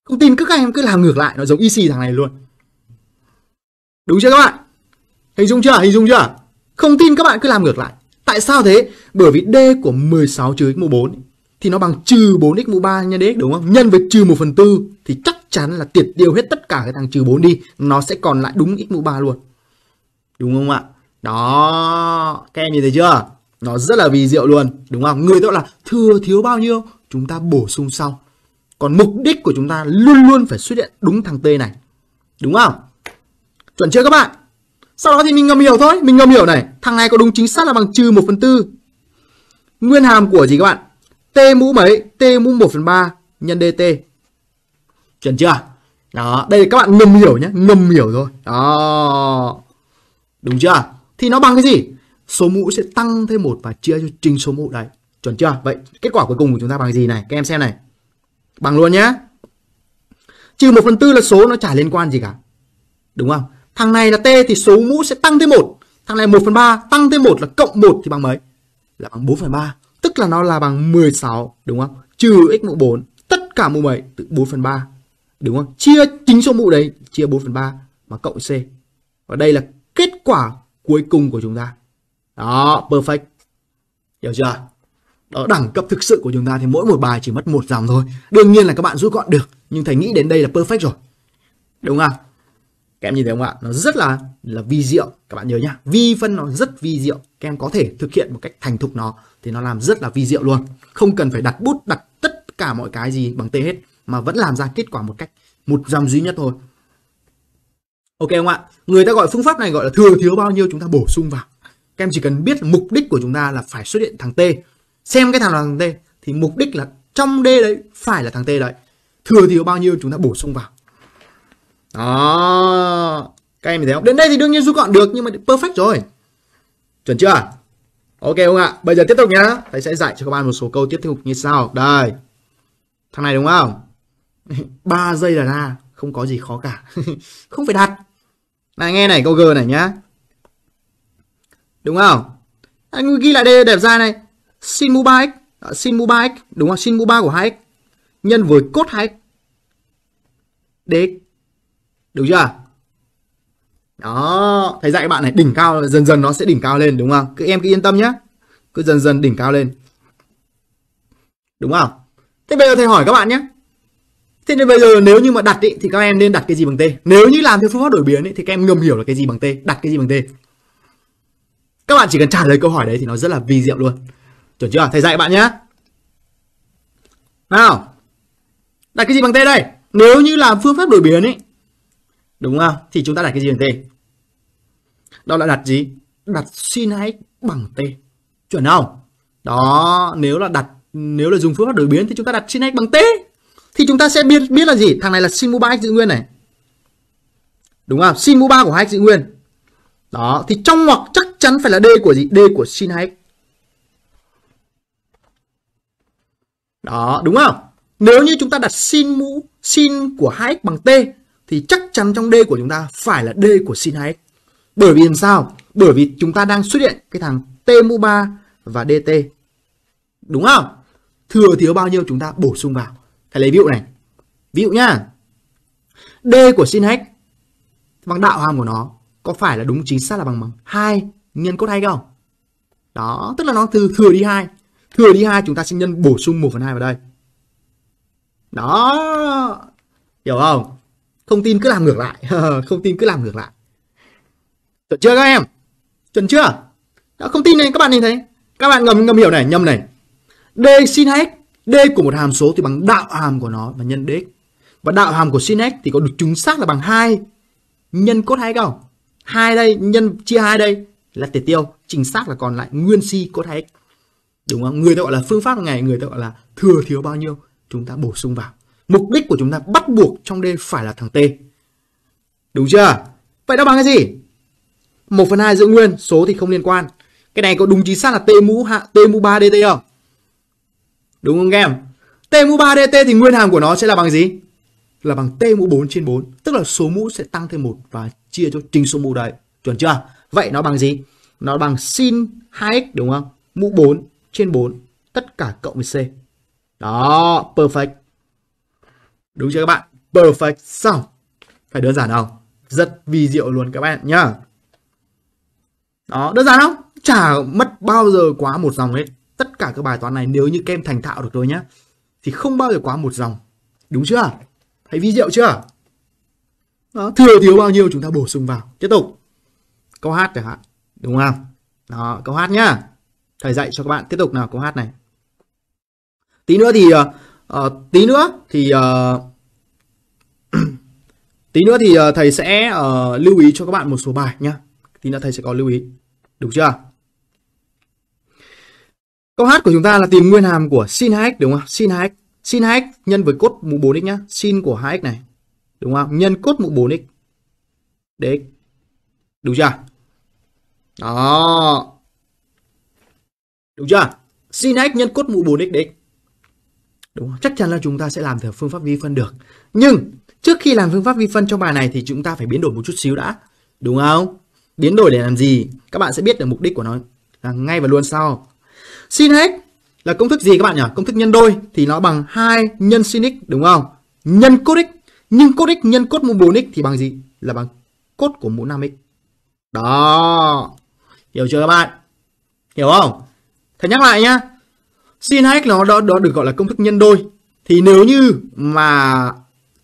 không tin các em cứ làm ngược lại nó giống y xì thằng này luôn đúng chưa các bạn hình dung chưa hình dung chưa không tin các bạn cứ làm ngược lại tại sao thế bởi vì d của 16 trừ x 14 thì nó bằng trừ 4x mũ 3 nhân dx đúng không? Nhân với trừ 1 phần tư thì chắc chắn là tiệt tiêu hết tất cả cái thằng trừ 4 đi. Nó sẽ còn lại đúng x mũ 3 luôn. Đúng không ạ? Đó, các em nhìn thấy chưa? Nó rất là vì diệu luôn, đúng không? Người ta là thừa thiếu bao nhiêu, chúng ta bổ sung sau. Còn mục đích của chúng ta luôn luôn phải xuất hiện đúng thằng T này. Đúng không? Chuẩn chưa các bạn? Sau đó thì mình ngầm hiểu thôi, mình ngầm hiểu này. Thằng này có đúng chính xác là bằng trừ 1 phần tư. Nguyên hàm của gì các bạn? T mũ mấy? T mũ 1 phần 3 nhân DT. Chuẩn chưa? Đó, đây các bạn ngầm hiểu nhé, ngầm hiểu rồi. Đó. Đúng chưa? Thì nó bằng cái gì? Số mũ sẽ tăng thêm một và chia cho trình số mũ đấy. Chuẩn chưa? Vậy kết quả cuối cùng của chúng ta bằng gì này? Các em xem này. Bằng luôn nhé. Trừ 1 phần tư là số nó chả liên quan gì cả. Đúng không? Thằng này là T thì số mũ sẽ tăng thêm một Thằng này 1 phần 3 tăng thêm một là cộng 1 thì bằng mấy? Là bằng 4 phần 3. Tức là nó là bằng 16 đúng không? Trừ x mũ 4 tất cả mũ 7 từ 4 phần 3 đúng không? Chia chính số mũ đấy chia 4 phần 3 mà cộng C. Và đây là kết quả cuối cùng của chúng ta. Đó, perfect. Hiểu chưa? Đó đẳng cấp thực sự của chúng ta thì mỗi một bài chỉ mất một dòng thôi. Đương nhiên là các bạn rút gọn được, nhưng thầy nghĩ đến đây là perfect rồi. Đúng không? Các em nhìn thấy không ạ? Nó rất là là vi diệu, các bạn nhớ nhá. Vi phân nó rất vi diệu các em có thể thực hiện một cách thành thục nó thì nó làm rất là vi diệu luôn không cần phải đặt bút đặt tất cả mọi cái gì bằng tên hết mà vẫn làm ra kết quả một cách một dòng duy nhất thôi ok không ạ người ta gọi phương pháp này gọi là thừa thiếu bao nhiêu chúng ta bổ sung vào các em chỉ cần biết mục đích của chúng ta là phải xuất hiện thằng t xem cái thằng là thằng t thì mục đích là trong d đấy phải là thằng t đấy thừa thiếu bao nhiêu chúng ta bổ sung vào đó các em thấy không đến đây thì đương nhiên rút gọn được nhưng mà perfect rồi Chuẩn chưa? Ok không ạ? Bây giờ tiếp tục nhá. Thầy sẽ dạy cho các bạn một số câu tiếp tục như sau. Đây. Thằng này đúng không? 3 giây là ra, không có gì khó cả. không phải đặt. Này nghe này câu G này nhá. Đúng không? Anh ghi lại đây đẹp ra này. Sin mu 3x, à, sin mu 3x, đúng không? Sin mu 3 của 2x nhân với cốt 2x. Đx. Đúng chưa? đó thầy dạy các bạn này đỉnh cao dần dần nó sẽ đỉnh cao lên đúng không cứ em cứ yên tâm nhé cứ dần dần đỉnh cao lên đúng không thế bây giờ thầy hỏi các bạn nhé thế nên bây giờ nếu như mà đặt ý, thì các em nên đặt cái gì bằng t nếu như làm theo phương pháp đổi biến ý, thì các em ngầm hiểu là cái gì bằng t đặt cái gì bằng t các bạn chỉ cần trả lời câu hỏi đấy thì nó rất là vi diệu luôn chuẩn chưa thầy dạy bạn nhé nào đặt cái gì bằng t đây nếu như làm phương pháp đổi biến ấy Đúng không? Thì chúng ta đặt cái gì bằng t? Đó là đặt gì? Đặt sin x bằng t. Chuẩn không? Đó, nếu là đặt nếu là dùng phương pháp đổi biến thì chúng ta đặt sin x bằng t. Thì chúng ta sẽ biết biết là gì? Thằng này là sin mũ 3 x dự nguyên này. Đúng không? Sin mũ 3 của 2x dự nguyên. Đó, thì trong ngoặc chắc chắn phải là d của gì? D của sin x Đó, đúng không? Nếu như chúng ta đặt sin mũ sin của 2x bằng t thì chắc chắn trong D của chúng ta phải là D của sin 2x. Bởi vì làm sao? Bởi vì chúng ta đang xuất hiện cái thằng T mũ 3 và DT. Đúng không? Thừa thiếu bao nhiêu chúng ta bổ sung vào. Thầy lấy ví dụ này. Ví dụ nhá. D của sin x bằng đạo hàm của nó có phải là đúng chính xác là bằng bằng 2 nhân cos 2 không? Đó, tức là nó từ thừa đi 2. Thừa đi 2 chúng ta sẽ nhân bổ sung 1 phần 2 vào đây. Đó. Hiểu không? không tin cứ làm ngược lại không tin cứ làm ngược lại chuẩn chưa các em chuẩn chưa đã không tin này các bạn nhìn thấy các bạn ngầm ngầm hiểu này nhầm này d sin x d của một hàm số thì bằng đạo hàm của nó và nhân dx và đạo hàm của sin x thì có được chính xác là bằng hai nhân cos hay không hai đây nhân chia hai đây là tỉ tiêu chính xác là còn lại nguyên si cos x đúng không người ta gọi là phương pháp ngày người ta gọi là thừa thiếu bao nhiêu chúng ta bổ sung vào Mục đích của chúng ta bắt buộc trong đây phải là thằng T. Đúng chưa? Vậy đáp án cái gì? 1 phần 2 giữ nguyên, số thì không liên quan. Cái này có đúng chính xác là T mũ hạ T mũ 3 DT không? Đúng không các em? T mũ 3 DT thì nguyên hàm của nó sẽ là bằng gì? Là bằng T mũ 4 trên 4, tức là số mũ sẽ tăng thêm 1 và chia cho trình số mũ đấy. Chuẩn chưa? Vậy nó bằng gì? Nó bằng sin 2x đúng không? Mũ 4 trên 4 tất cả cộng với C. Đó, perfect. Đúng chưa các bạn? Perfect sound. Phải đơn giản không? Rất vi diệu luôn các bạn nhá. Đó, đơn giản không? Chả mất bao giờ quá một dòng hết. Tất cả các bài toán này nếu như kem thành thạo được rồi nhá. Thì không bao giờ quá một dòng. Đúng chưa? Thấy vi diệu chưa? Đó, thừa thiếu bao nhiêu chúng ta bổ sung vào. Tiếp tục. Câu hát chẳng hạn. Đúng không? Đó, câu hát nhá. Thầy dạy cho các bạn tiếp tục nào câu hát này. Tí nữa thì uh, tí nữa thì uh, Tí nữa thì ờ, thầy sẽ uh, lưu ý cho các bạn một số bài nhé. Tí nữa thầy sẽ có lưu ý. Được chưa? Câu hát của chúng ta là tìm nguyên hàm của sin 2x đúng không? Sin 2x. Sin 2x nhân với cốt mũ 4x nhá. Sin của 2x này. Đúng không? Nhân cốt mũ 4x. Dx. Đúng chưa? Đó. Đúng chưa? Sin x nhân cốt mũ 4x đấy. Đúng không? Chắc chắn là chúng ta sẽ làm theo phương pháp vi phân được. Nhưng Trước khi làm phương pháp vi phân cho bài này thì chúng ta phải biến đổi một chút xíu đã. Đúng không? Biến đổi để làm gì? Các bạn sẽ biết được mục đích của nó là ngay và luôn sau. Sin x là công thức gì các bạn nhỉ? Công thức nhân đôi thì nó bằng 2 nhân sin x đúng không? Nhân cos x. Nhưng cos x nhân cos mũ 4x thì bằng gì? Là bằng cos của mũ 5x. Đó. Hiểu chưa các bạn? Hiểu không? Thầy nhắc lại nhá. Sin x nó đó, đó được gọi là công thức nhân đôi. Thì nếu như mà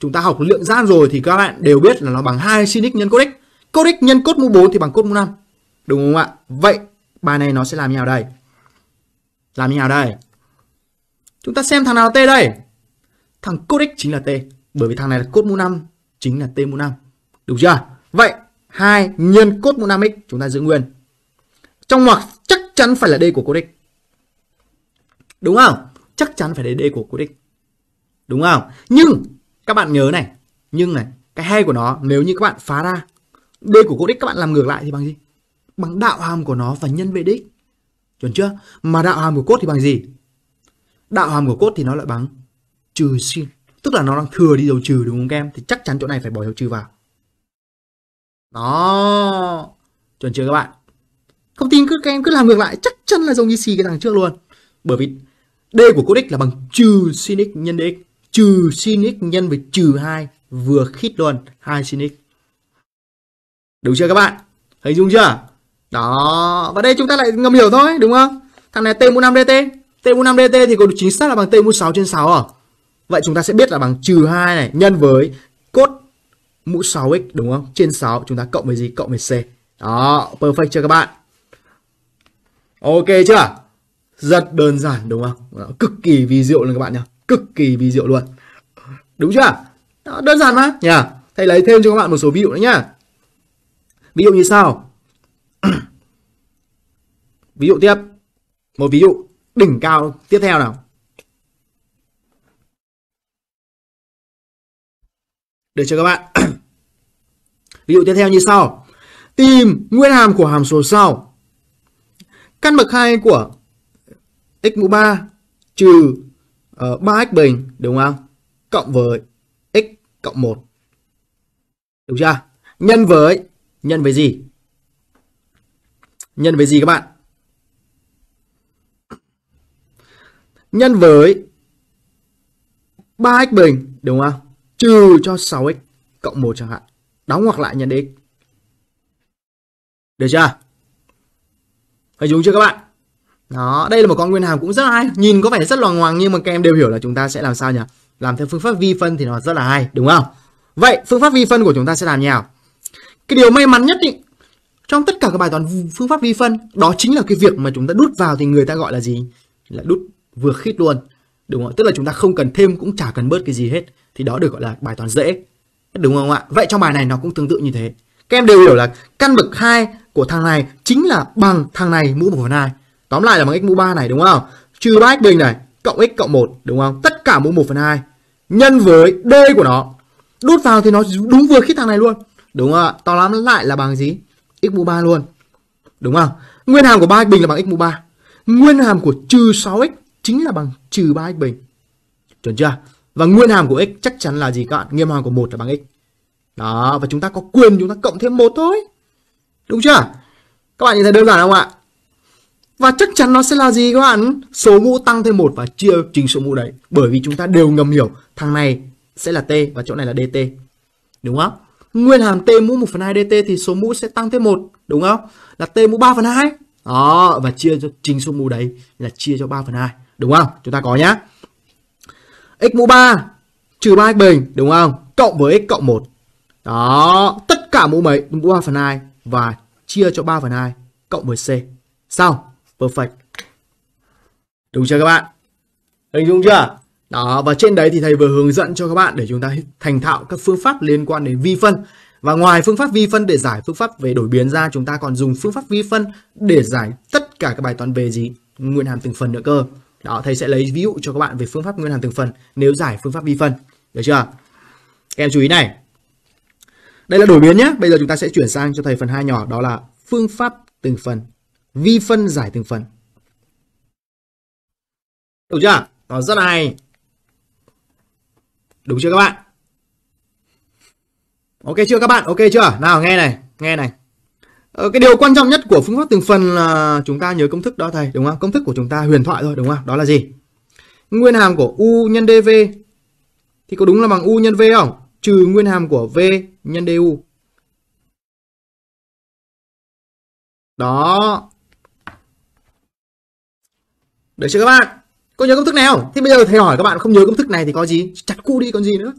chúng ta học lượng giác rồi thì các bạn đều biết là nó bằng hai sin x nhân cos x. Cos x nhân cos mũ 4 thì bằng cos mũ 5. Đúng không ạ? Vậy bài này nó sẽ làm như nào đây? Làm như nào đây? Chúng ta xem thằng nào là t đây? Thằng cos x chính là t, bởi vì thằng này là cos mũ 5 chính là t mũ 5. Đúng chưa? Vậy 2 nhân cos mũ 5x chúng ta giữ nguyên. Trong ngoặc chắc chắn phải là d của cos x. Đúng không? Chắc chắn phải là d của cos x. Đúng không? Nhưng các bạn nhớ này nhưng này cái hay của nó nếu như các bạn phá ra d của cỗ đích các bạn làm ngược lại thì bằng gì bằng đạo hàm của nó và nhân về đích chuẩn chưa mà đạo hàm của cốt thì bằng gì đạo hàm của cốt thì nó lại bằng trừ sin tức là nó đang thừa đi dấu trừ đúng không các em thì chắc chắn chỗ này phải bỏ dấu trừ vào đó chuẩn chưa các bạn không tin cứ các em cứ làm ngược lại chắc chắn là giống như xì cái thằng trước luôn bởi vì d của cốt đích là bằng trừ sin x nhân x trừ sin x nhân với trừ 2 vừa khít luôn 2 sin x. Đúng chưa các bạn? Hình dung chưa? Đó, và đây chúng ta lại ngầm hiểu thôi, đúng không? Thằng này T15DT, mũ T15DT mũ thì có được chính xác là bằng T16 mũ trên 6 à? Vậy chúng ta sẽ biết là bằng trừ 2 này nhân với cốt mũ 6x đúng không? Trên 6 chúng ta cộng với gì? Cộng với C. Đó, perfect chưa các bạn? Ok chưa? Rất đơn giản đúng không? cực kỳ vi diệu luôn các bạn nhé cực kỳ vi diệu luôn đúng chưa Đó, đơn giản mà nhỉ thầy lấy thêm cho các bạn một số ví dụ nữa nhá ví dụ như sau ví dụ tiếp một ví dụ đỉnh cao tiếp theo nào để cho các bạn ví dụ tiếp theo như sau tìm nguyên hàm của hàm số sau căn bậc 2 của x mũ 3 trừ uh, ờ, 3x bình đúng không? Cộng với x cộng 1. Đúng chưa? Nhân với nhân với gì? Nhân với gì các bạn? Nhân với 3x bình đúng không? Trừ cho 6x cộng 1 chẳng hạn. Đóng ngoặc lại nhân x. Được chưa? Hình dung chưa các bạn? Đó, đây là một con nguyên hàm cũng rất là hay. Nhìn có vẻ rất loằng ngoằng nhưng mà các em đều hiểu là chúng ta sẽ làm sao nhỉ? Làm theo phương pháp vi phân thì nó rất là hay, đúng không? Vậy phương pháp vi phân của chúng ta sẽ làm như nào? Cái điều may mắn nhất ý, trong tất cả các bài toán phương pháp vi phân đó chính là cái việc mà chúng ta đút vào thì người ta gọi là gì? Là đút vừa khít luôn. Đúng không? Tức là chúng ta không cần thêm cũng chả cần bớt cái gì hết. Thì đó được gọi là bài toán dễ. Đúng không ạ? Vậy trong bài này nó cũng tương tự như thế. Các em đều hiểu là căn bậc 2 của thằng này chính là bằng thằng này mũ một phần 2. Tóm lại là bằng x mũ 3 này đúng không? Trừ 3x bình này, cộng x cộng 1 đúng không? Tất cả mũ 1 phần 2 nhân với d của nó. Đút vào thì nó đúng vừa khít thằng này luôn. Đúng không ạ? Tóm lắm lại là bằng gì? x mũ 3 luôn. Đúng không? Nguyên hàm của 3x bình là bằng x mũ 3. Nguyên hàm của trừ 6x chính là bằng trừ 3x bình. Chuẩn chưa? Và nguyên hàm của x chắc chắn là gì các bạn? Nghiêm hàm của 1 là bằng x. Đó, và chúng ta có quyền chúng ta cộng thêm một thôi. Đúng chưa? Các bạn nhìn thấy đơn giản không ạ? Và chắc chắn nó sẽ là gì các bạn? Số mũ tăng thêm một và chia chính số mũ đấy. Bởi vì chúng ta đều ngầm hiểu thằng này sẽ là t và chỗ này là dt. Đúng không? Nguyên hàm t mũ 1 phần 2 dt thì số mũ sẽ tăng thêm một Đúng không? Là t mũ 3 phần 2. Đó, và chia cho chính số mũ đấy là chia cho 3 phần 2. Đúng không? Chúng ta có nhá. x mũ 3 trừ 3 x bình. Đúng không? Cộng với x cộng 1. Đó, tất cả mũ mấy? Mũ 3 phần 2 và chia cho 3 phần 2 cộng với c. Xong perfect đúng chưa các bạn hình dung chưa đó và trên đấy thì thầy vừa hướng dẫn cho các bạn để chúng ta thành thạo các phương pháp liên quan đến vi phân và ngoài phương pháp vi phân để giải phương pháp về đổi biến ra chúng ta còn dùng phương pháp vi phân để giải tất cả các bài toán về gì nguyên hàm từng phần nữa cơ đó thầy sẽ lấy ví dụ cho các bạn về phương pháp nguyên hàm từng phần nếu giải phương pháp vi phân được chưa em chú ý này đây là đổi biến nhé bây giờ chúng ta sẽ chuyển sang cho thầy phần hai nhỏ đó là phương pháp từng phần vi phân giải từng phần. Đúng chưa? Nó rất là hay. Đúng chưa các bạn? Ok chưa các bạn? Ok chưa? Nào nghe này, nghe này. Ờ, cái điều quan trọng nhất của phương pháp từng phần là chúng ta nhớ công thức đó thầy, đúng không? Công thức của chúng ta huyền thoại thôi, đúng không? Đó là gì? Nguyên hàm của U nhân DV thì có đúng là bằng U nhân V không? Trừ nguyên hàm của V nhân DU. Đó, được chưa các bạn? Có nhớ công thức nào? Thì bây giờ thầy hỏi các bạn không nhớ công thức này thì có gì? Chặt cu đi còn gì nữa.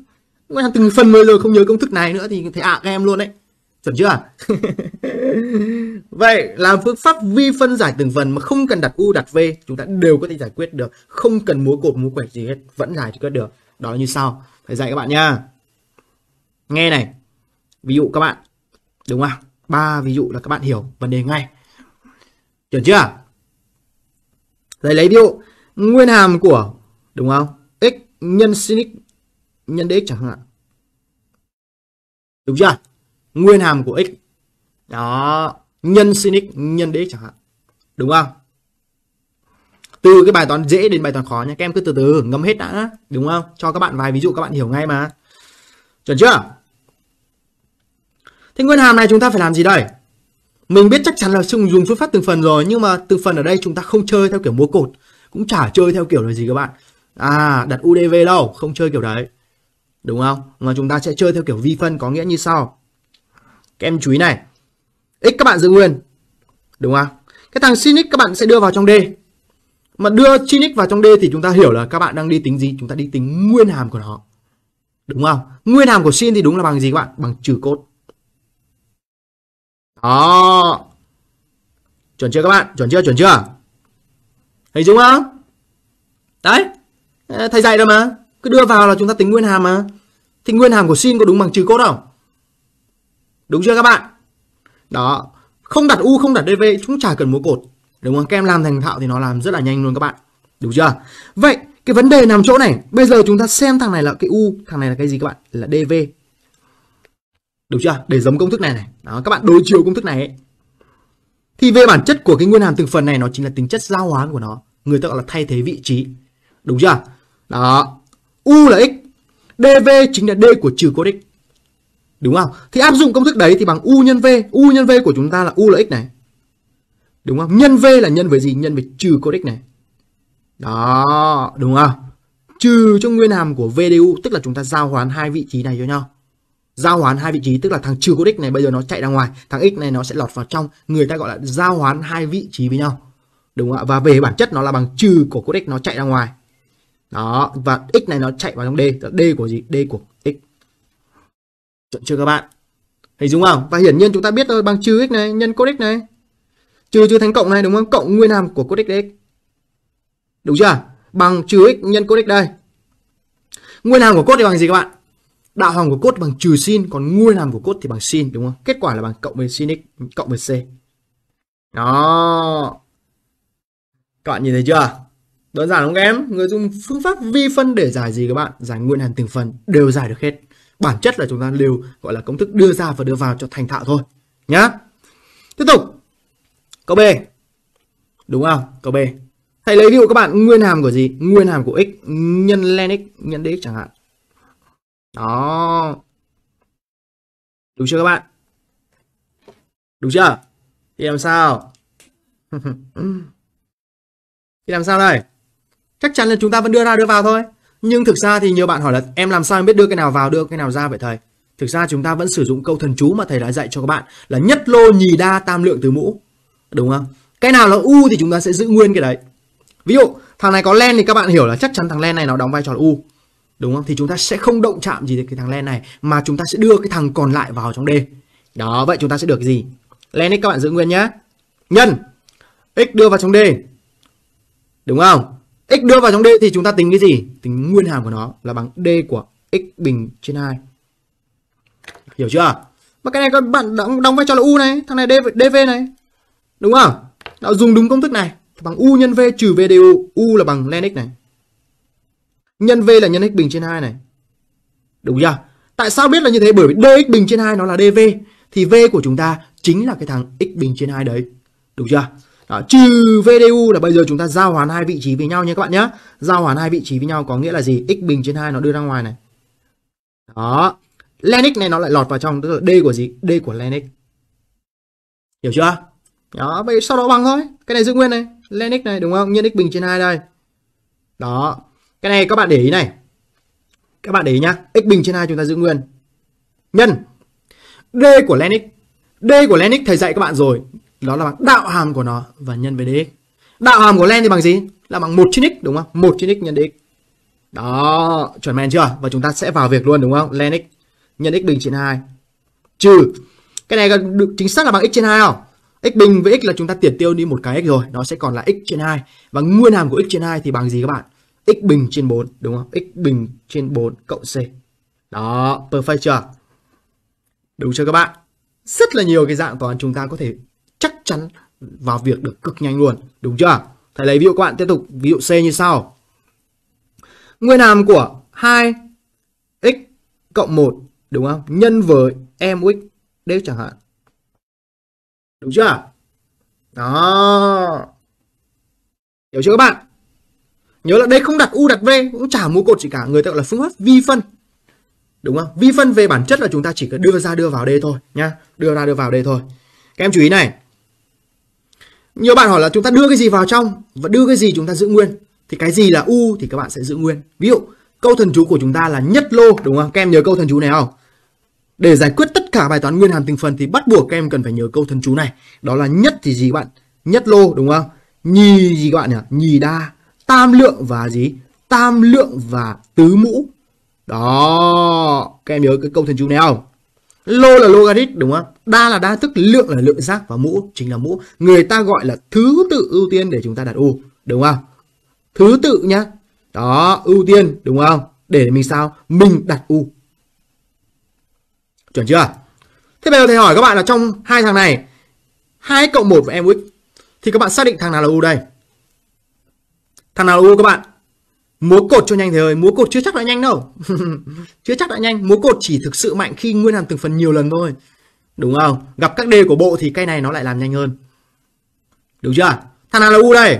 Mà từng phần bây giờ không nhớ công thức này nữa thì thầy ạ à các em luôn đấy. Chuẩn chưa? Vậy làm phương pháp vi phân giải từng phần mà không cần đặt U đặt V chúng ta đều có thể giải quyết được. Không cần múa cột múa quẹt gì hết. Vẫn giải quyết được. Đó là như sau. Thầy dạy các bạn nha. Nghe này. Ví dụ các bạn. Đúng không? ba ví dụ là các bạn hiểu vấn đề ngay. Chuẩn chưa? Vậy lấy ví nguyên hàm của đúng không? x nhân sin x nhân dx chẳng hạn. Đúng chưa? Nguyên hàm của x. Đó, nhân sin x nhân dx chẳng hạn. Đúng không? Từ cái bài toán dễ đến bài toán khó nha, các em cứ từ từ ngâm hết đã, đúng không? Cho các bạn vài ví dụ các bạn hiểu ngay mà. Chuẩn chưa? Thế nguyên hàm này chúng ta phải làm gì đây? Mình biết chắc chắn là sung dùng phương pháp từng phần rồi nhưng mà từng phần ở đây chúng ta không chơi theo kiểu múa cột, cũng chả chơi theo kiểu là gì các bạn. À, đặt UDV đâu, không chơi kiểu đấy. Đúng không? Mà chúng ta sẽ chơi theo kiểu vi phân có nghĩa như sau. Các em chú ý này. X các bạn giữ nguyên. Đúng không? Cái thằng sin x các bạn sẽ đưa vào trong D. Mà đưa sin x vào trong D thì chúng ta hiểu là các bạn đang đi tính gì? Chúng ta đi tính nguyên hàm của nó. Đúng không? Nguyên hàm của sin thì đúng là bằng gì các bạn? Bằng trừ cốt. Đó. Ờ. Chuẩn chưa các bạn? Chuẩn chưa? Chuẩn chưa? Hình dung không? Đấy. Thầy dạy rồi mà. Cứ đưa vào là chúng ta tính nguyên hàm mà. Thì nguyên hàm của sin có đúng bằng trừ cốt không? Đúng chưa các bạn? Đó. Không đặt U, không đặt DV, chúng chả cần múa cột. Đúng không? Các em làm thành thạo thì nó làm rất là nhanh luôn các bạn. Đúng chưa? Vậy cái vấn đề nằm chỗ này Bây giờ chúng ta xem thằng này là cái U Thằng này là cái gì các bạn? Là DV được chưa? Để giống công thức này này. Đó, các bạn đối chiếu công thức này ấy. Thì về bản chất của cái nguyên hàm từng phần này nó chính là tính chất giao hoán của nó. Người ta gọi là thay thế vị trí. Đúng chưa? Đó. U là x. DV chính là D của trừ cos x. Đúng không? Thì áp dụng công thức đấy thì bằng U nhân V. U nhân V của chúng ta là U là x này. Đúng không? Nhân V là nhân với gì? Nhân với trừ cos x này. Đó. Đúng không? Trừ cho nguyên hàm của VDU. Tức là chúng ta giao hoán hai vị trí này cho nhau giao hoán hai vị trí tức là thằng trừ cột x này bây giờ nó chạy ra ngoài thằng x này nó sẽ lọt vào trong người ta gọi là giao hoán hai vị trí với nhau đúng không ạ và về bản chất nó là bằng trừ của cột x nó chạy ra ngoài đó và x này nó chạy vào trong d d của gì d của x chuẩn chưa các bạn hình dung không và hiển nhiên chúng ta biết rồi bằng trừ x này nhân cos x này trừ trừ thành cộng này đúng không cộng nguyên hàm của cos x dx đúng chưa bằng trừ x nhân cos x đây nguyên hàm của cốt thì bằng gì các bạn đạo hằng của cốt bằng trừ sin còn nguyên hàm của cốt thì bằng sin đúng không kết quả là bằng cộng với sin x cộng với c đó các bạn nhìn thấy chưa đơn giản không em người dùng phương pháp vi phân để giải gì các bạn giải nguyên hàm từng phần đều giải được hết bản chất là chúng ta đều gọi là công thức đưa ra và đưa vào cho thành thạo thôi nhá tiếp tục câu b đúng không câu b hãy lấy ví dụ các bạn nguyên hàm của gì nguyên hàm của x nhân len x nhân dx chẳng hạn đó đúng chưa các bạn đúng chưa thì làm sao thì làm sao đây chắc chắn là chúng ta vẫn đưa ra đưa vào thôi nhưng thực ra thì nhiều bạn hỏi là em làm sao em biết đưa cái nào vào đưa cái nào ra vậy thầy thực ra chúng ta vẫn sử dụng câu thần chú mà thầy đã dạy cho các bạn là nhất lô nhì đa tam lượng tứ mũ đúng không cái nào là u thì chúng ta sẽ giữ nguyên cái đấy ví dụ thằng này có len thì các bạn hiểu là chắc chắn thằng len này nó đóng vai trò là u đúng không? Thì chúng ta sẽ không động chạm gì đến cái thằng len này mà chúng ta sẽ đưa cái thằng còn lại vào trong D. Đó, vậy chúng ta sẽ được gì? Len x các bạn giữ nguyên nhá. Nhân x đưa vào trong D. Đúng không? x đưa vào trong D thì chúng ta tính cái gì? Tính nguyên hàm của nó là bằng D của x bình trên 2. Hiểu chưa? Mà cái này các bạn đóng, đóng vai trò là U này, thằng này DV, này. Đúng không? Đã dùng đúng công thức này. Bằng U nhân V trừ V du. U là bằng len x này. Nhân V là nhân x bình trên 2 này. Đúng chưa? Tại sao biết là như thế? Bởi vì dx bình trên 2 nó là dv thì v của chúng ta chính là cái thằng x bình trên 2 đấy. Đúng chưa? Đó, trừ VDU là bây giờ chúng ta giao hoán hai vị trí với nhau nha các bạn nhé. Giao hoán hai vị trí với nhau có nghĩa là gì? x bình trên 2 nó đưa ra ngoài này. Đó. lenix này nó lại lọt vào trong, tức là D của gì? D của lenix Hiểu chưa? Đó, vậy sau đó bằng thôi. Cái này giữ nguyên này. lenix này đúng không? Nhân x bình trên 2 đây. Đó. Cái này các bạn để ý này. Các bạn để ý nhá, x bình trên 2 chúng ta giữ nguyên. Nhân d của len x. D của len x thầy dạy các bạn rồi, đó là bằng đạo hàm của nó và nhân với dx. Đạo hàm của len thì bằng gì? Là bằng 1 trên x đúng không? 1 trên x nhân dx. Đó, chuẩn men chưa? Và chúng ta sẽ vào việc luôn đúng không? Len x nhân x bình trên 2 trừ cái này được chính xác là bằng x trên 2 không? x bình với x là chúng ta tiệt tiêu đi một cái x rồi, nó sẽ còn là x trên 2. Và nguyên hàm của x trên 2 thì bằng gì các bạn? x bình trên 4 đúng không? x bình trên 4 cộng c. Đó, perfect chưa? Đúng chưa các bạn? Rất là nhiều cái dạng toán chúng ta có thể chắc chắn vào việc được cực nhanh luôn, đúng chưa? Thầy lấy ví dụ các bạn tiếp tục ví dụ C như sau. Nguyên hàm của 2 x cộng 1 đúng không? Nhân với m x dx chẳng hạn. Đúng chưa? Đó. Hiểu chưa các bạn? nhớ là đây không đặt u đặt v cũng chả mua cột gì cả người ta gọi là phương pháp vi phân đúng không vi phân về bản chất là chúng ta chỉ cần đưa ra đưa vào đây thôi nhá đưa ra đưa vào đây thôi các em chú ý này nhiều bạn hỏi là chúng ta đưa cái gì vào trong và đưa cái gì chúng ta giữ nguyên thì cái gì là u thì các bạn sẽ giữ nguyên ví dụ câu thần chú của chúng ta là nhất lô đúng không các em nhớ câu thần chú này không để giải quyết tất cả bài toán nguyên hàm từng phần thì bắt buộc các em cần phải nhớ câu thần chú này đó là nhất thì gì các bạn nhất lô đúng không nhì gì các bạn nhỉ nhì đa tam lượng và gì? Tam lượng và tứ mũ. Đó, các em nhớ cái câu thần chú này không? Lô là logarit đúng không? Đa là đa thức, lượng là lượng giác và mũ chính là mũ. Người ta gọi là thứ tự ưu tiên để chúng ta đặt u, đúng không? Thứ tự nhá. Đó, ưu tiên đúng không? Để mình sao? Mình đặt u. Chuẩn chưa? Thế bây giờ thầy hỏi các bạn là trong hai thằng này hai cộng 1 và mx thì các bạn xác định thằng nào là u đây? Thằng nào u các bạn Múa cột cho nhanh thế ơi Múa cột chưa chắc đã nhanh đâu Chưa chắc đã nhanh Múa cột chỉ thực sự mạnh khi nguyên hàm từng phần nhiều lần thôi Đúng không Gặp các đề của bộ thì cây này nó lại làm nhanh hơn Đúng chưa Thằng nào là u đây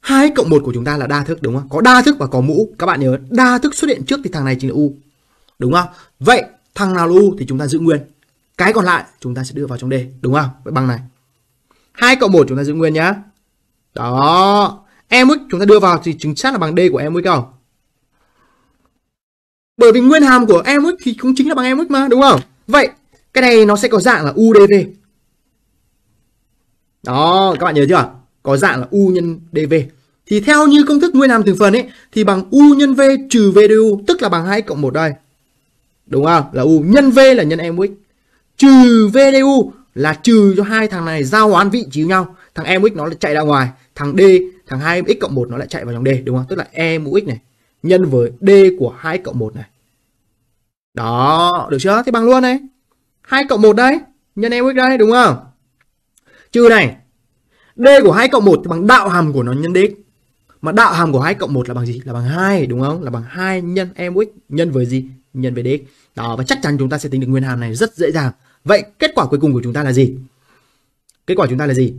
hai cộng một của chúng ta là đa thức đúng không? Có đa thức và có mũ. Các bạn nhớ đa thức xuất hiện trước thì thằng này chính là U. Đúng không? Vậy thằng nào là U thì chúng ta giữ nguyên. Cái còn lại chúng ta sẽ đưa vào trong đề Đúng không? Vậy bằng này. hai cộng một chúng ta giữ nguyên nhá. Đó. MX chúng ta đưa vào thì chính xác là bằng D của MX không? Bởi vì nguyên hàm của MX thì cũng chính là bằng MX mà, đúng không? Vậy, cái này nó sẽ có dạng là UDV. Đó, các bạn nhớ chưa? Có dạng là U nhân DV. Thì theo như công thức nguyên hàm từng phần ấy, thì bằng U nhân V trừ V du, tức là bằng 2 cộng 1 đây. Đúng không? Là U nhân V là nhân MX. Trừ V du là trừ cho hai thằng này giao hoán vị trí nhau. Thằng MX nó chạy ra ngoài, thằng D thằng 2x cộng 1 nó lại chạy vào dòng D đúng không? Tức là e mũ x này nhân với d của 2 cộng 1 này. Đó, được chưa? Thế bằng luôn này. 2 cộng 1 đây, nhân e mũ x đây đúng không? Trừ này. D của 2 cộng 1 thì bằng đạo hàm của nó nhân d. Mà đạo hàm của 2 cộng 1 là bằng gì? Là bằng 2 đúng không? Là bằng 2 nhân e mũ x nhân với gì? Nhân với d. Đó và chắc chắn chúng ta sẽ tính được nguyên hàm này rất dễ dàng. Vậy kết quả cuối cùng của chúng ta là gì? Kết quả chúng ta là gì?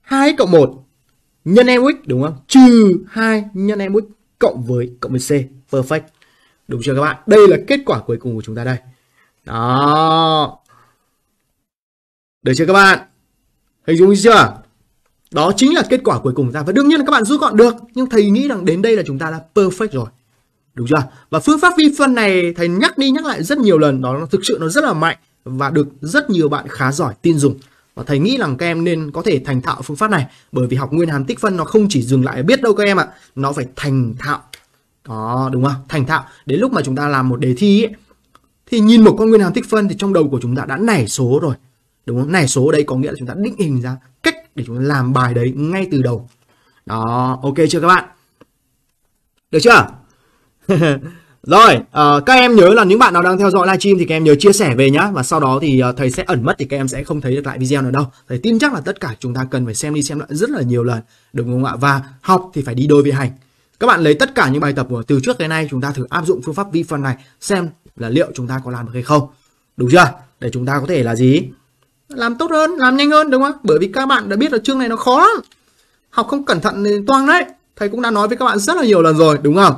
2 cộng 1 nhân mx đúng không? Trừ 2 nhân mx cộng với cộng với c. Perfect. Đúng chưa các bạn? Đây là kết quả cuối cùng của chúng ta đây. Đó. Được chưa các bạn? Hình dung chưa? Đó chính là kết quả cuối cùng của ta. Và đương nhiên là các bạn rút gọn được. Nhưng thầy nghĩ rằng đến đây là chúng ta đã perfect rồi. Đúng chưa? Và phương pháp vi phân này thầy nhắc đi nhắc lại rất nhiều lần. Đó nó thực sự nó rất là mạnh. Và được rất nhiều bạn khá giỏi tin dùng và thầy nghĩ rằng các em nên có thể thành thạo phương pháp này bởi vì học nguyên hàm tích phân nó không chỉ dừng lại biết đâu các em ạ nó phải thành thạo đó đúng không thành thạo đến lúc mà chúng ta làm một đề thi ấy, thì nhìn một con nguyên hàm tích phân thì trong đầu của chúng ta đã nảy số rồi đúng không nảy số đây có nghĩa là chúng ta định hình ra cách để chúng ta làm bài đấy ngay từ đầu đó ok chưa các bạn được chưa Rồi, uh, các em nhớ là những bạn nào đang theo dõi livestream thì các em nhớ chia sẻ về nhá và sau đó thì uh, thầy sẽ ẩn mất thì các em sẽ không thấy được lại video nữa đâu. Thầy tin chắc là tất cả chúng ta cần phải xem đi xem lại rất là nhiều lần, đúng không ạ? Và học thì phải đi đôi với hành. Các bạn lấy tất cả những bài tập của từ trước đến nay chúng ta thử áp dụng phương pháp vi phần này xem là liệu chúng ta có làm được hay không. Đúng chưa? Để chúng ta có thể là gì? Làm tốt hơn, làm nhanh hơn đúng không? Bởi vì các bạn đã biết là chương này nó khó Học không cẩn thận thì toang đấy. Thầy cũng đã nói với các bạn rất là nhiều lần rồi, đúng không?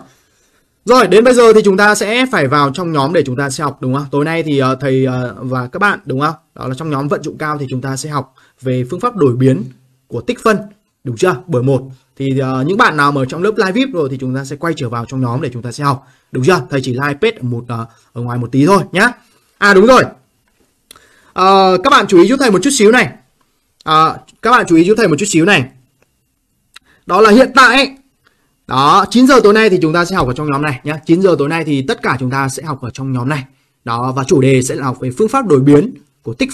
Rồi, đến bây giờ thì chúng ta sẽ phải vào trong nhóm để chúng ta sẽ học đúng không? Tối nay thì uh, thầy uh, và các bạn đúng không? Đó là trong nhóm vận dụng cao thì chúng ta sẽ học về phương pháp đổi biến của tích phân, đúng chưa? Bởi một thì uh, những bạn nào mà ở trong lớp live VIP rồi thì chúng ta sẽ quay trở vào trong nhóm để chúng ta sẽ học, đúng chưa? Thầy chỉ live page ở một uh, ở ngoài một tí thôi nhá. À đúng rồi. Uh, các bạn chú ý giúp thầy một chút xíu này. Uh, các bạn chú ý giúp thầy một chút xíu này. Đó là hiện tại đó, 9 giờ tối nay thì chúng ta sẽ học ở trong nhóm này nhé. 9 giờ tối nay thì tất cả chúng ta sẽ học ở trong nhóm này. Đó, và chủ đề sẽ là học về phương pháp đổi biến của tích